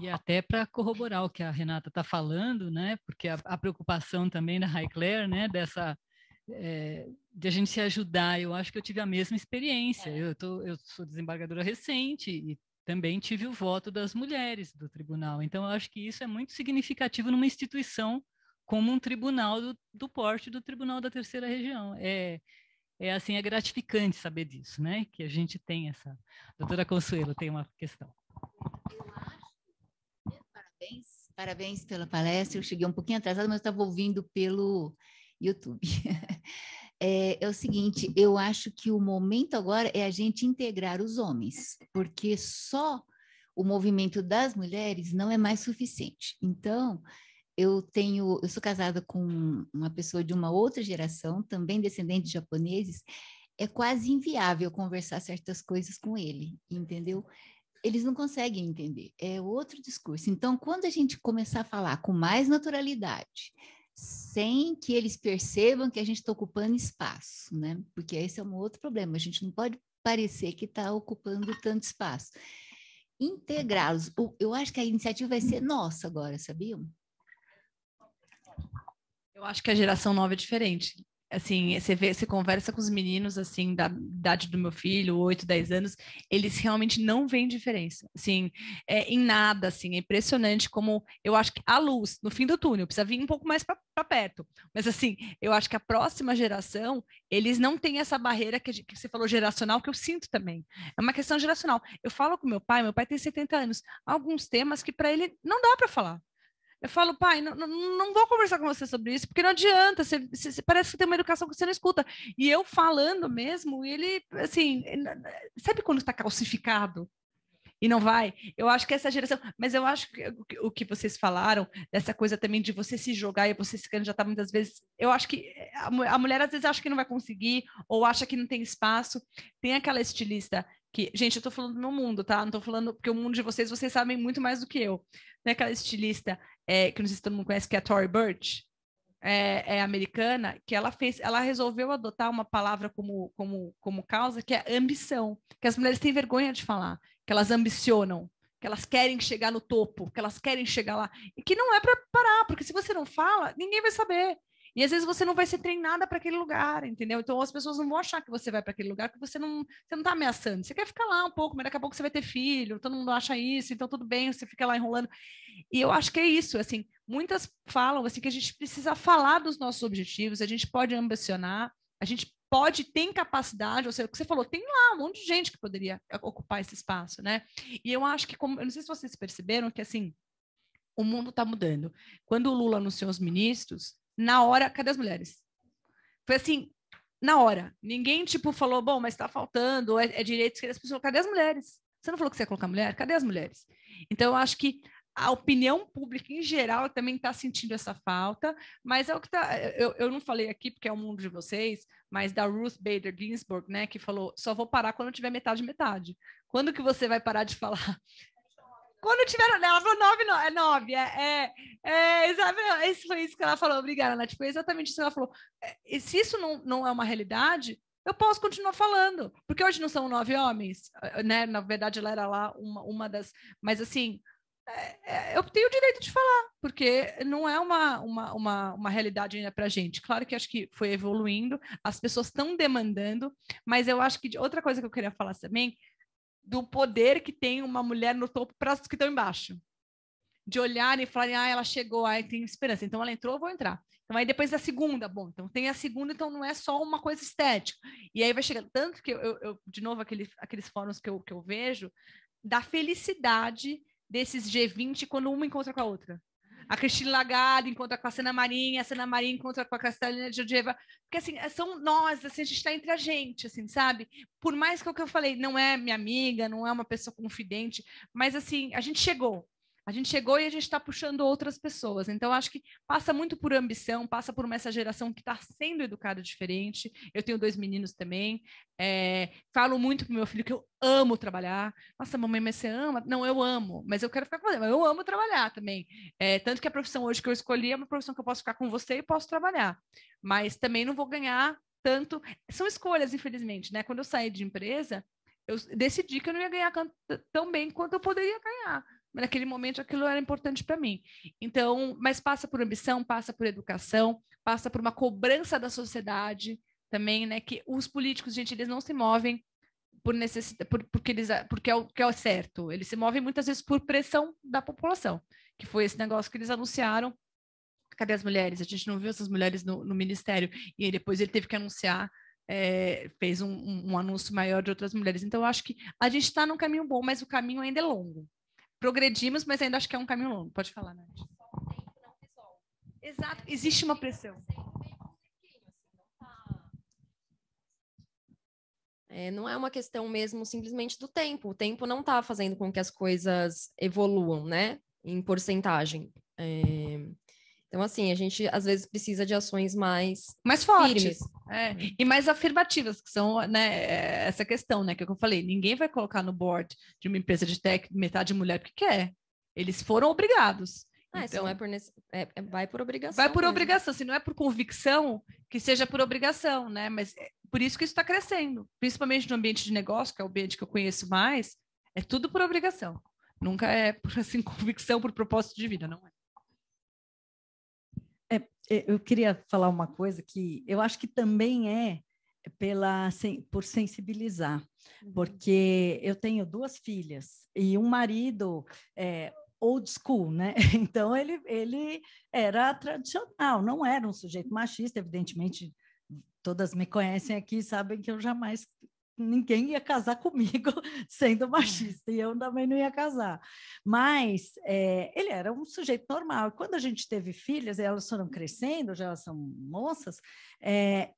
E até para corroborar o que a Renata está falando, né? Porque a, a, preocupação também da Highclere, né? Dessa é, de a gente se ajudar. Eu acho que eu tive a mesma experiência. É. Eu, tô, eu sou desembargadora recente e também tive o voto das mulheres do tribunal. Então, eu acho que isso é muito significativo numa instituição como um tribunal do, do porte do Tribunal da Terceira Região. É, é assim, é gratificante saber disso, né? Que a gente tem essa. Doutora Consuelo, tem uma questão. Eu acho. Parabéns, parabéns pela palestra. Eu cheguei um pouquinho atrasada, mas estava ouvindo pelo YouTube. é, é, o seguinte: eu acho que o momento agora é a gente integrar os homens, porque só o movimento das mulheres não é mais suficiente. Então, eu tenho, eu sou casada com uma pessoa de uma outra geração, também descendente de japoneses. É quase inviável conversar certas coisas com ele, entendeu? eles não conseguem entender. É outro discurso. Então, quando a gente começar a falar com mais naturalidade, sem que eles percebam que a gente está ocupando espaço, né? Porque esse é um outro problema, a gente não pode parecer que está ocupando tanto espaço. Integrá-los, eu acho que a iniciativa vai ser nossa agora, sabiam? Eu acho que a geração nova é diferente assim, você vê, você conversa com os meninos, assim, da idade do meu filho, 8, 10 anos, eles realmente não veem diferença, assim, é, em nada, assim, é impressionante como eu acho que a luz no fim do túnel precisa vir um pouco mais para perto, mas assim, eu acho que a próxima geração, eles não têm essa barreira que, que você falou geracional, que eu sinto também, é uma questão geracional, eu falo com meu pai, meu pai tem 70 anos, alguns temas que para ele não dá para falar, eu falo, pai, não, não, vou conversar com você sobre isso, porque não adianta, você, você, você, parece que tem uma educação que você não escuta. E eu falando mesmo, ele, assim, eh, sabe quando está calcificado? E não vai. Eu acho que essa geração. Mas eu acho que o que vocês falaram, dessa coisa também de você se jogar e você se candidatar tá muitas vezes. Eu acho que eh, a, a mulher às vezes acha que não vai conseguir, ou acha que não tem espaço. Tem aquela estilista que, gente, eu tô falando do meu mundo, tá? Não tô falando porque o mundo de vocês, vocês sabem muito mais do que eu. Tem aquela estilista é, que não sei se todo mundo conhece, que é a Tori Burch, é, é, americana, que ela fez, ela resolveu adotar uma palavra como, como, como causa, que é ambição, que as mulheres têm vergonha de falar, que elas ambicionam, que elas querem chegar no topo, que elas querem chegar lá, e que não é para parar, porque se você não fala, ninguém vai saber. E às vezes você não vai ser treinada para aquele lugar, entendeu? Então as pessoas não vão achar que você vai para aquele lugar, que você não você não tá ameaçando. Você quer ficar lá um pouco, mas daqui a pouco você vai ter filho, todo mundo acha isso, então tudo bem, você fica lá enrolando. E eu acho que é isso, assim, muitas falam assim que a gente precisa falar dos nossos objetivos, a gente pode ambicionar, a gente pode, tem capacidade, ou seja, o que você falou, tem lá um monte de gente que poderia ocupar esse espaço, né? E eu acho que, como, eu não sei se vocês perceberam que, assim, o mundo está mudando. Quando o Lula anunciou os ministros, na hora, cadê as mulheres? Foi assim, na hora. Ninguém, tipo, falou, bom, mas tá faltando, é, é direito, as pessoas, cadê as mulheres? Você não falou que você ia colocar mulher? Cadê as mulheres? Então, eu acho que a opinião pública em geral também está sentindo essa falta, mas é o que está. Eu, eu não falei aqui porque é o mundo de vocês, mas da Ruth Bader Ginsburg, né, que falou: só vou parar quando tiver metade metade. Quando que você vai parar de falar quando tiveram. Ela falou nove, nove, é nove. É, é, Isabel, é, isso foi isso que ela falou. Obrigada, Nath. Foi exatamente isso que ela falou. É, e se isso não, não é uma realidade, eu posso continuar falando. Porque hoje não são nove homens, eh, né? Na verdade, ela era lá uma, uma das. Mas assim. É, é, eu tenho o direito de falar, porque não é uma, uma, uma, uma realidade ainda para gente. Claro que acho que foi evoluindo, as pessoas estão demandando, mas eu acho que outra coisa que eu queria falar também do poder que tem uma mulher no topo para as que estão embaixo. De olharem e falarem, ah, ela chegou, aí tem esperança. Então ela entrou, eu vou entrar. Então aí depois da segunda, bom, então tem a segunda, então não é só uma coisa estética. E aí vai chegando, tanto que eu, eu de novo, aquele, aqueles fóruns que eu, que eu vejo, da felicidade desses G20 quando uma encontra com a outra a Cristina Lagarde encontra com a Sena Marinha, a Sena Marinha encontra com a Cristalina Georgieva, porque assim, é, são nós, assim, a gente está entre a gente, assim, sabe? Por mais que é o que eu falei, não é minha amiga, não é uma pessoa confidente, mas assim, a gente chegou, a gente chegou e a gente está puxando outras pessoas. Então, acho que passa muito por ambição, passa por essa geração que está sendo educada diferente. Eu tenho dois meninos também. É, falo muito para meu filho que eu amo trabalhar. Nossa, mamãe, mas você ama? Não, eu amo, mas eu quero ficar com você. Eu amo trabalhar também. É, tanto que a profissão hoje que eu escolhi é uma profissão que eu posso ficar com você e posso trabalhar. Mas também não vou ganhar tanto. São escolhas, infelizmente, né? Quando eu saí de empresa, eu decidi que eu não ia ganhar tão bem quanto eu poderia ganhar mas naquele momento aquilo era importante para mim. Então, mas passa por ambição, passa por educação, passa por uma cobrança da sociedade também, né? Que os políticos, gente, eles não se movem por necessidade, por, porque eles, porque é o que é o certo. Eles se movem muitas vezes por pressão da população, que foi esse negócio que eles anunciaram. Cadê as mulheres? A gente não viu essas mulheres no, no ministério. E depois ele teve que anunciar é, fez um, um, um, anúncio maior de outras mulheres. Então, eu acho que a gente está num caminho bom, mas o caminho ainda é longo progredimos, mas ainda acho que é um caminho longo. Pode falar, Nath. Exato, existe uma pressão. É, assim, tá- é, não é uma questão mesmo simplesmente do tempo. O tempo não está fazendo com que as coisas evoluam, né? Em porcentagem. É... Então, assim, a gente às vezes precisa de ações mais, mais fortes é, uhum. e mais afirmativas, que são né, essa questão, né? Que eu falei, ninguém vai colocar no board de uma empresa de tech metade mulher porque quer. Eles foram obrigados. Ah, então, é por é, é, vai por obrigação. Vai por mesmo. obrigação, se não é por convicção, que seja por obrigação, né? Mas é por isso que isso está crescendo, principalmente no ambiente de negócio, que é o ambiente que eu conheço mais, é tudo por obrigação. Nunca é por assim convicção, por propósito de vida, não é eu queria falar uma coisa que eu acho que também é pela por sensibilizar, uhum. porque eu tenho duas filhas e um marido é, old school, né? Então ele ele era tradicional, não era um sujeito machista, evidentemente. Todas me conhecem aqui sabem que eu jamais ninguém ia casar comigo sendo machista, e eu também não ia casar. Mas é, ele era um sujeito normal. quando a gente teve filhas, elas foram crescendo, já elas são moças, é,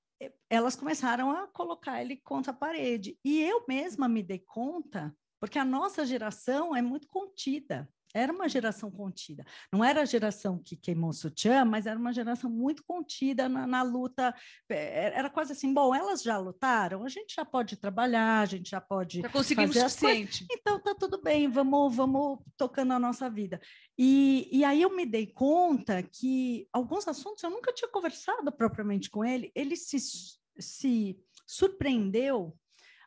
elas começaram a colocar ele contra a parede. E eu mesma me dei conta, porque a nossa geração é muito contida. Era uma geração contida. Não era a geração que queimou o sutiã, mas era uma geração muito contida na, na luta. É, era quase assim: bom, elas já lutaram, a gente já pode trabalhar, a gente já pode. Já conseguimos fazer suficiente. Então tá tudo bem, vamos, vamos tocando a nossa vida. E, e aí eu me dei conta que alguns assuntos eu nunca tinha conversado propriamente com ele, ele se, se surpreendeu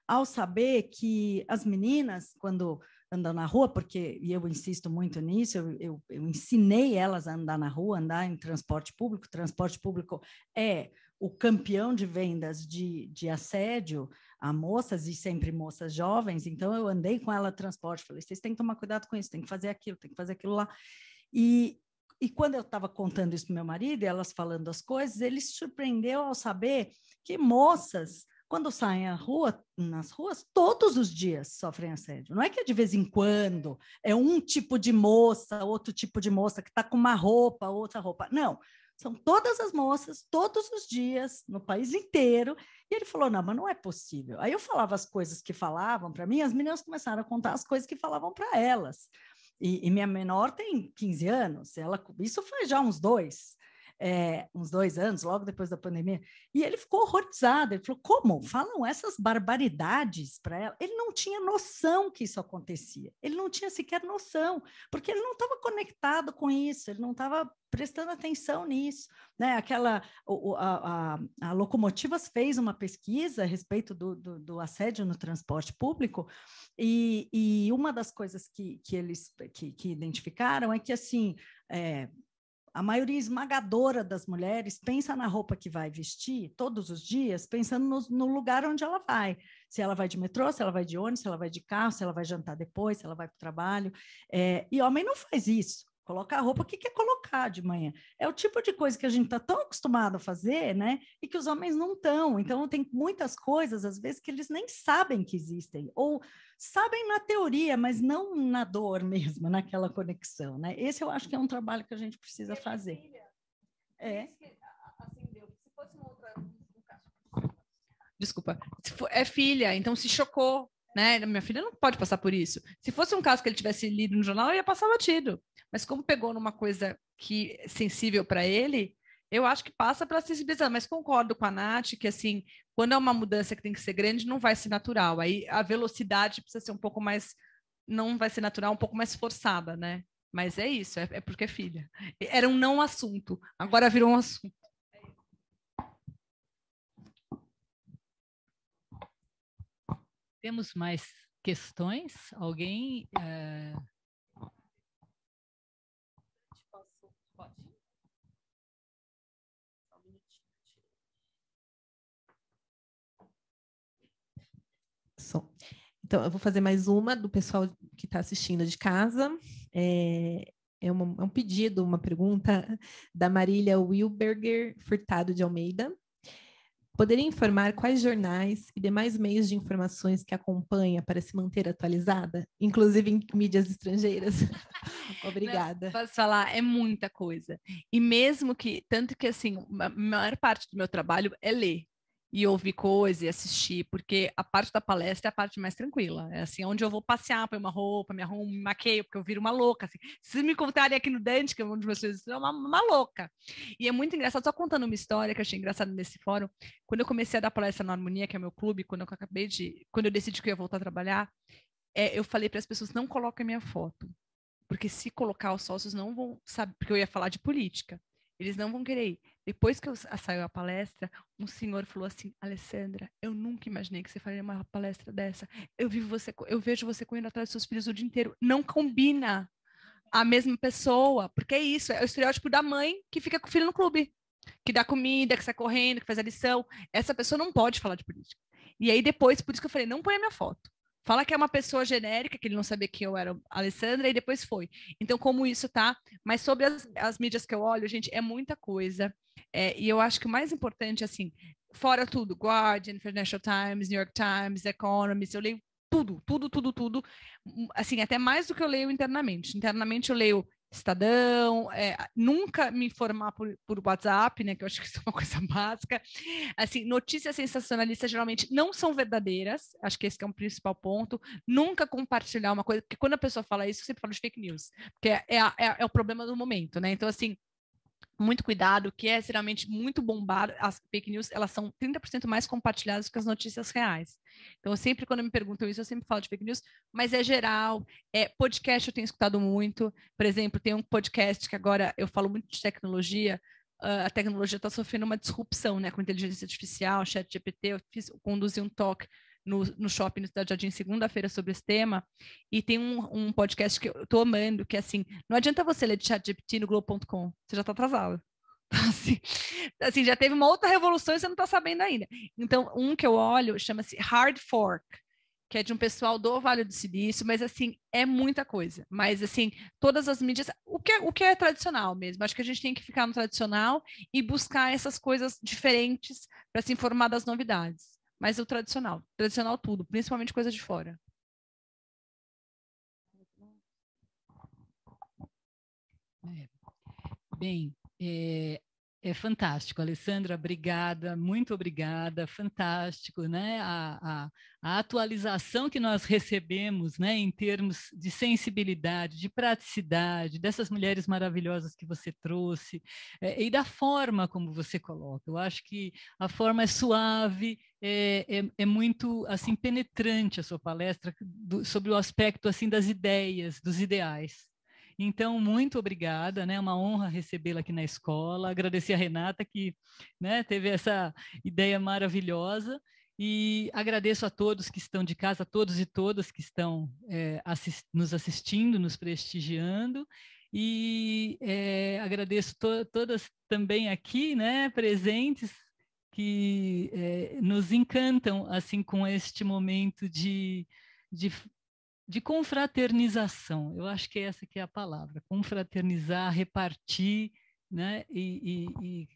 ao saber que as meninas, quando andar na rua, porque, e eu insisto muito nisso, eu, eu, eu ensinei elas a andar na rua, andar em transporte público. Transporte público é o campeão de vendas de, de assédio a moças e sempre moças jovens, então eu andei com ela transporte, falei, vocês têm que tomar cuidado com isso, tem que fazer aquilo, tem que fazer aquilo lá. E, e quando eu estava contando isso para meu marido, e elas falando as coisas, ele se surpreendeu ao saber que moças quando saem à rua, nas ruas, todos os dias sofrem assédio. Não é que é de vez em quando, é um tipo de moça, outro tipo de moça que está com uma roupa, outra roupa. Não. São todas as moças, todos os dias, no país inteiro. E ele falou: não, mas não é possível. Aí eu falava as coisas que falavam para mim, as meninas começaram a contar as coisas que falavam para elas. E, e, minha menor tem 15 anos, ela, isso faz já uns dois, é, uns dois anos, logo depois da pandemia, e ele ficou horrorizado. Ele falou: como? Hum. Falam essas barbaridades para ela? Ele não tinha noção que isso acontecia, ele não tinha sequer noção, porque ele não estava conectado com isso, ele não estava prestando atenção nisso, né? Aquela a, a, a, locomotivas fez uma pesquisa a respeito do, do, do assédio no transporte público e, e, uma das coisas que, que eles que, que identificaram é que assim é, a maioria esmagadora das mulheres pensa na roupa que vai vestir todos os dias, pensando no, no, lugar onde ela vai. Se ela vai de metrô, se ela vai de ônibus, se ela vai de carro, se ela vai jantar depois, se ela vai para o trabalho. É, e homem não faz isso. Colocar a roupa, o que, é colocar de manhã? É o tipo de coisa que a gente está tão acostumado a fazer, né? E que os homens não estão. Então, tem muitas coisas, às vezes, que eles nem sabem que existem. Ou sabem na teoria, mas não na dor mesmo, naquela conexão, né? Esse eu acho que é um trabalho que a gente precisa fazer. É. Desculpa. É filha, então se chocou, né? Minha filha não pode passar por isso. Se fosse um caso que ele tivesse lido no jornal, eu ia passar batido. Mas como pegou numa coisa que é sensível para ele, eu acho que passa a sensibilizar, mas concordo com a Nath que, assim, quando é uma mudança que tem que ser grande, não vai ser natural. Aí a velocidade precisa ser um pouco mais, não vai ser natural, um pouco mais forçada, né? Mas é isso, é, é porque é filha. Era um não assunto, agora virou um assunto. Temos mais questões? Alguém uh, Isso. Então, eu vou fazer mais uma do pessoal que está assistindo de casa. É, é, uma, é um pedido, uma pergunta da Marília Wilberger Furtado de Almeida. Poderia informar quais jornais e demais meios de informações que acompanha para se manter atualizada, inclusive em mídias estrangeiras? Obrigada. Não, posso falar, é muita coisa. E mesmo que, tanto que assim, a maior parte do meu trabalho é ler e ouvir coisa e assistir, porque a parte da palestra é a parte mais tranquila. É assim, onde eu vou passear, põe uma roupa, me arrumo, me maqueio, porque eu viro uma louca. Assim. Se me contarem aqui no Dante, que é um dos meus filhos, é uma, uma louca. E é muito engraçado, só contando uma história que eu achei engraçada nesse fórum. Quando eu comecei a dar palestra na Harmonia, que é meu clube, quando eu acabei de. Quando eu decidi que eu ia voltar a trabalhar, é, eu falei para as pessoas: não coloquem minha foto. Porque se colocar os sócios não vão saber, porque eu ia falar de política. Eles não vão querer ir. Depois que eu saiu a palestra, um senhor falou assim: Alessandra, eu nunca imaginei que você faria uma palestra dessa. Eu, vivo você, eu vejo você correndo atrás dos seus filhos o dia inteiro. Não combina a mesma pessoa, porque é isso, é o estereótipo da mãe que fica com o filho no clube, que dá comida, que sai correndo, que faz a lição. Essa pessoa não pode falar de política. E aí depois, por isso que eu falei, não põe a minha foto. Fala que é uma pessoa genérica, que ele não sabia que eu era a Alessandra, e depois foi. Então, como isso tá? Mas sobre as, as mídias que eu olho, gente, é muita coisa. É, e eu acho que o mais importante, assim, fora tudo, Guardian, Financial Times, New York Times, Economist, eu leio tudo, tudo, tudo, tudo. Assim, até mais do que eu leio internamente. Internamente eu leio Estadão, é, nunca me informar por, por WhatsApp, né? Que eu acho que isso é uma coisa básica. Assim, notícias sensacionalistas geralmente não são verdadeiras, acho que esse que é um principal ponto. Nunca compartilhar uma coisa, porque quando a pessoa fala isso, eu sempre falo de fake news, porque é, é, é, é o problema do momento, né? Então, assim, muito cuidado, que é geralmente muito bombado. As fake news, elas são 30% mais compartilhadas que as notícias reais. Então, sempre quando me perguntam isso, eu sempre falo de fake news, mas é geral. É, podcast eu tenho escutado muito. Por exemplo, tem um podcast que agora eu falo muito de tecnologia. Uh, a tecnologia está sofrendo uma disrupção, né? Com inteligência artificial, chat GPT. Eu fiz, conduzi um talk no, no shopping no Cidade Jardim segunda-feira sobre esse tema, e tem um, um podcast que eu estou amando, que é assim, não adianta você ler de chat GPT no Globo.com, você já está atrasado. Então, assim, assim, já teve uma outra revolução e você não está sabendo ainda. Então, um que eu olho chama-se Hard Fork, que é de um pessoal do Vale do Silício, mas assim, é muita coisa. Mas assim, todas as mídias, o que é, o que é tradicional mesmo. Acho que a gente tem que ficar no tradicional e buscar essas coisas diferentes para se informar das novidades. Mas o tradicional. Tradicional tudo, principalmente coisa de fora. É. Bem, é, é, fantástico, Alessandra, obrigada, muito obrigada, fantástico, né? A, a, a, atualização que nós recebemos, né, em termos de sensibilidade, de praticidade, dessas mulheres maravilhosas que você trouxe é, e da forma como você coloca. Eu acho que a forma é suave, é, é, é, muito assim penetrante a sua palestra do, sobre o aspecto assim das ideias, dos ideais. Então, muito obrigada, né? É uma honra recebê-la aqui na escola. Agradecer a Renata que, né, teve essa ideia maravilhosa e agradeço a todos que estão de casa, a todos e todas que estão é, assist nos assistindo, nos prestigiando e é, agradeço to todas também aqui, né, presentes que é, nos encantam assim com este momento de, de, de confraternização. Eu acho que é essa que é a palavra, confraternizar, repartir, né? E,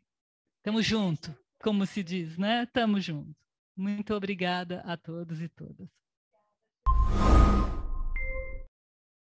estamos juntos como se diz, né? estamos juntos Muito obrigada a todos e todas.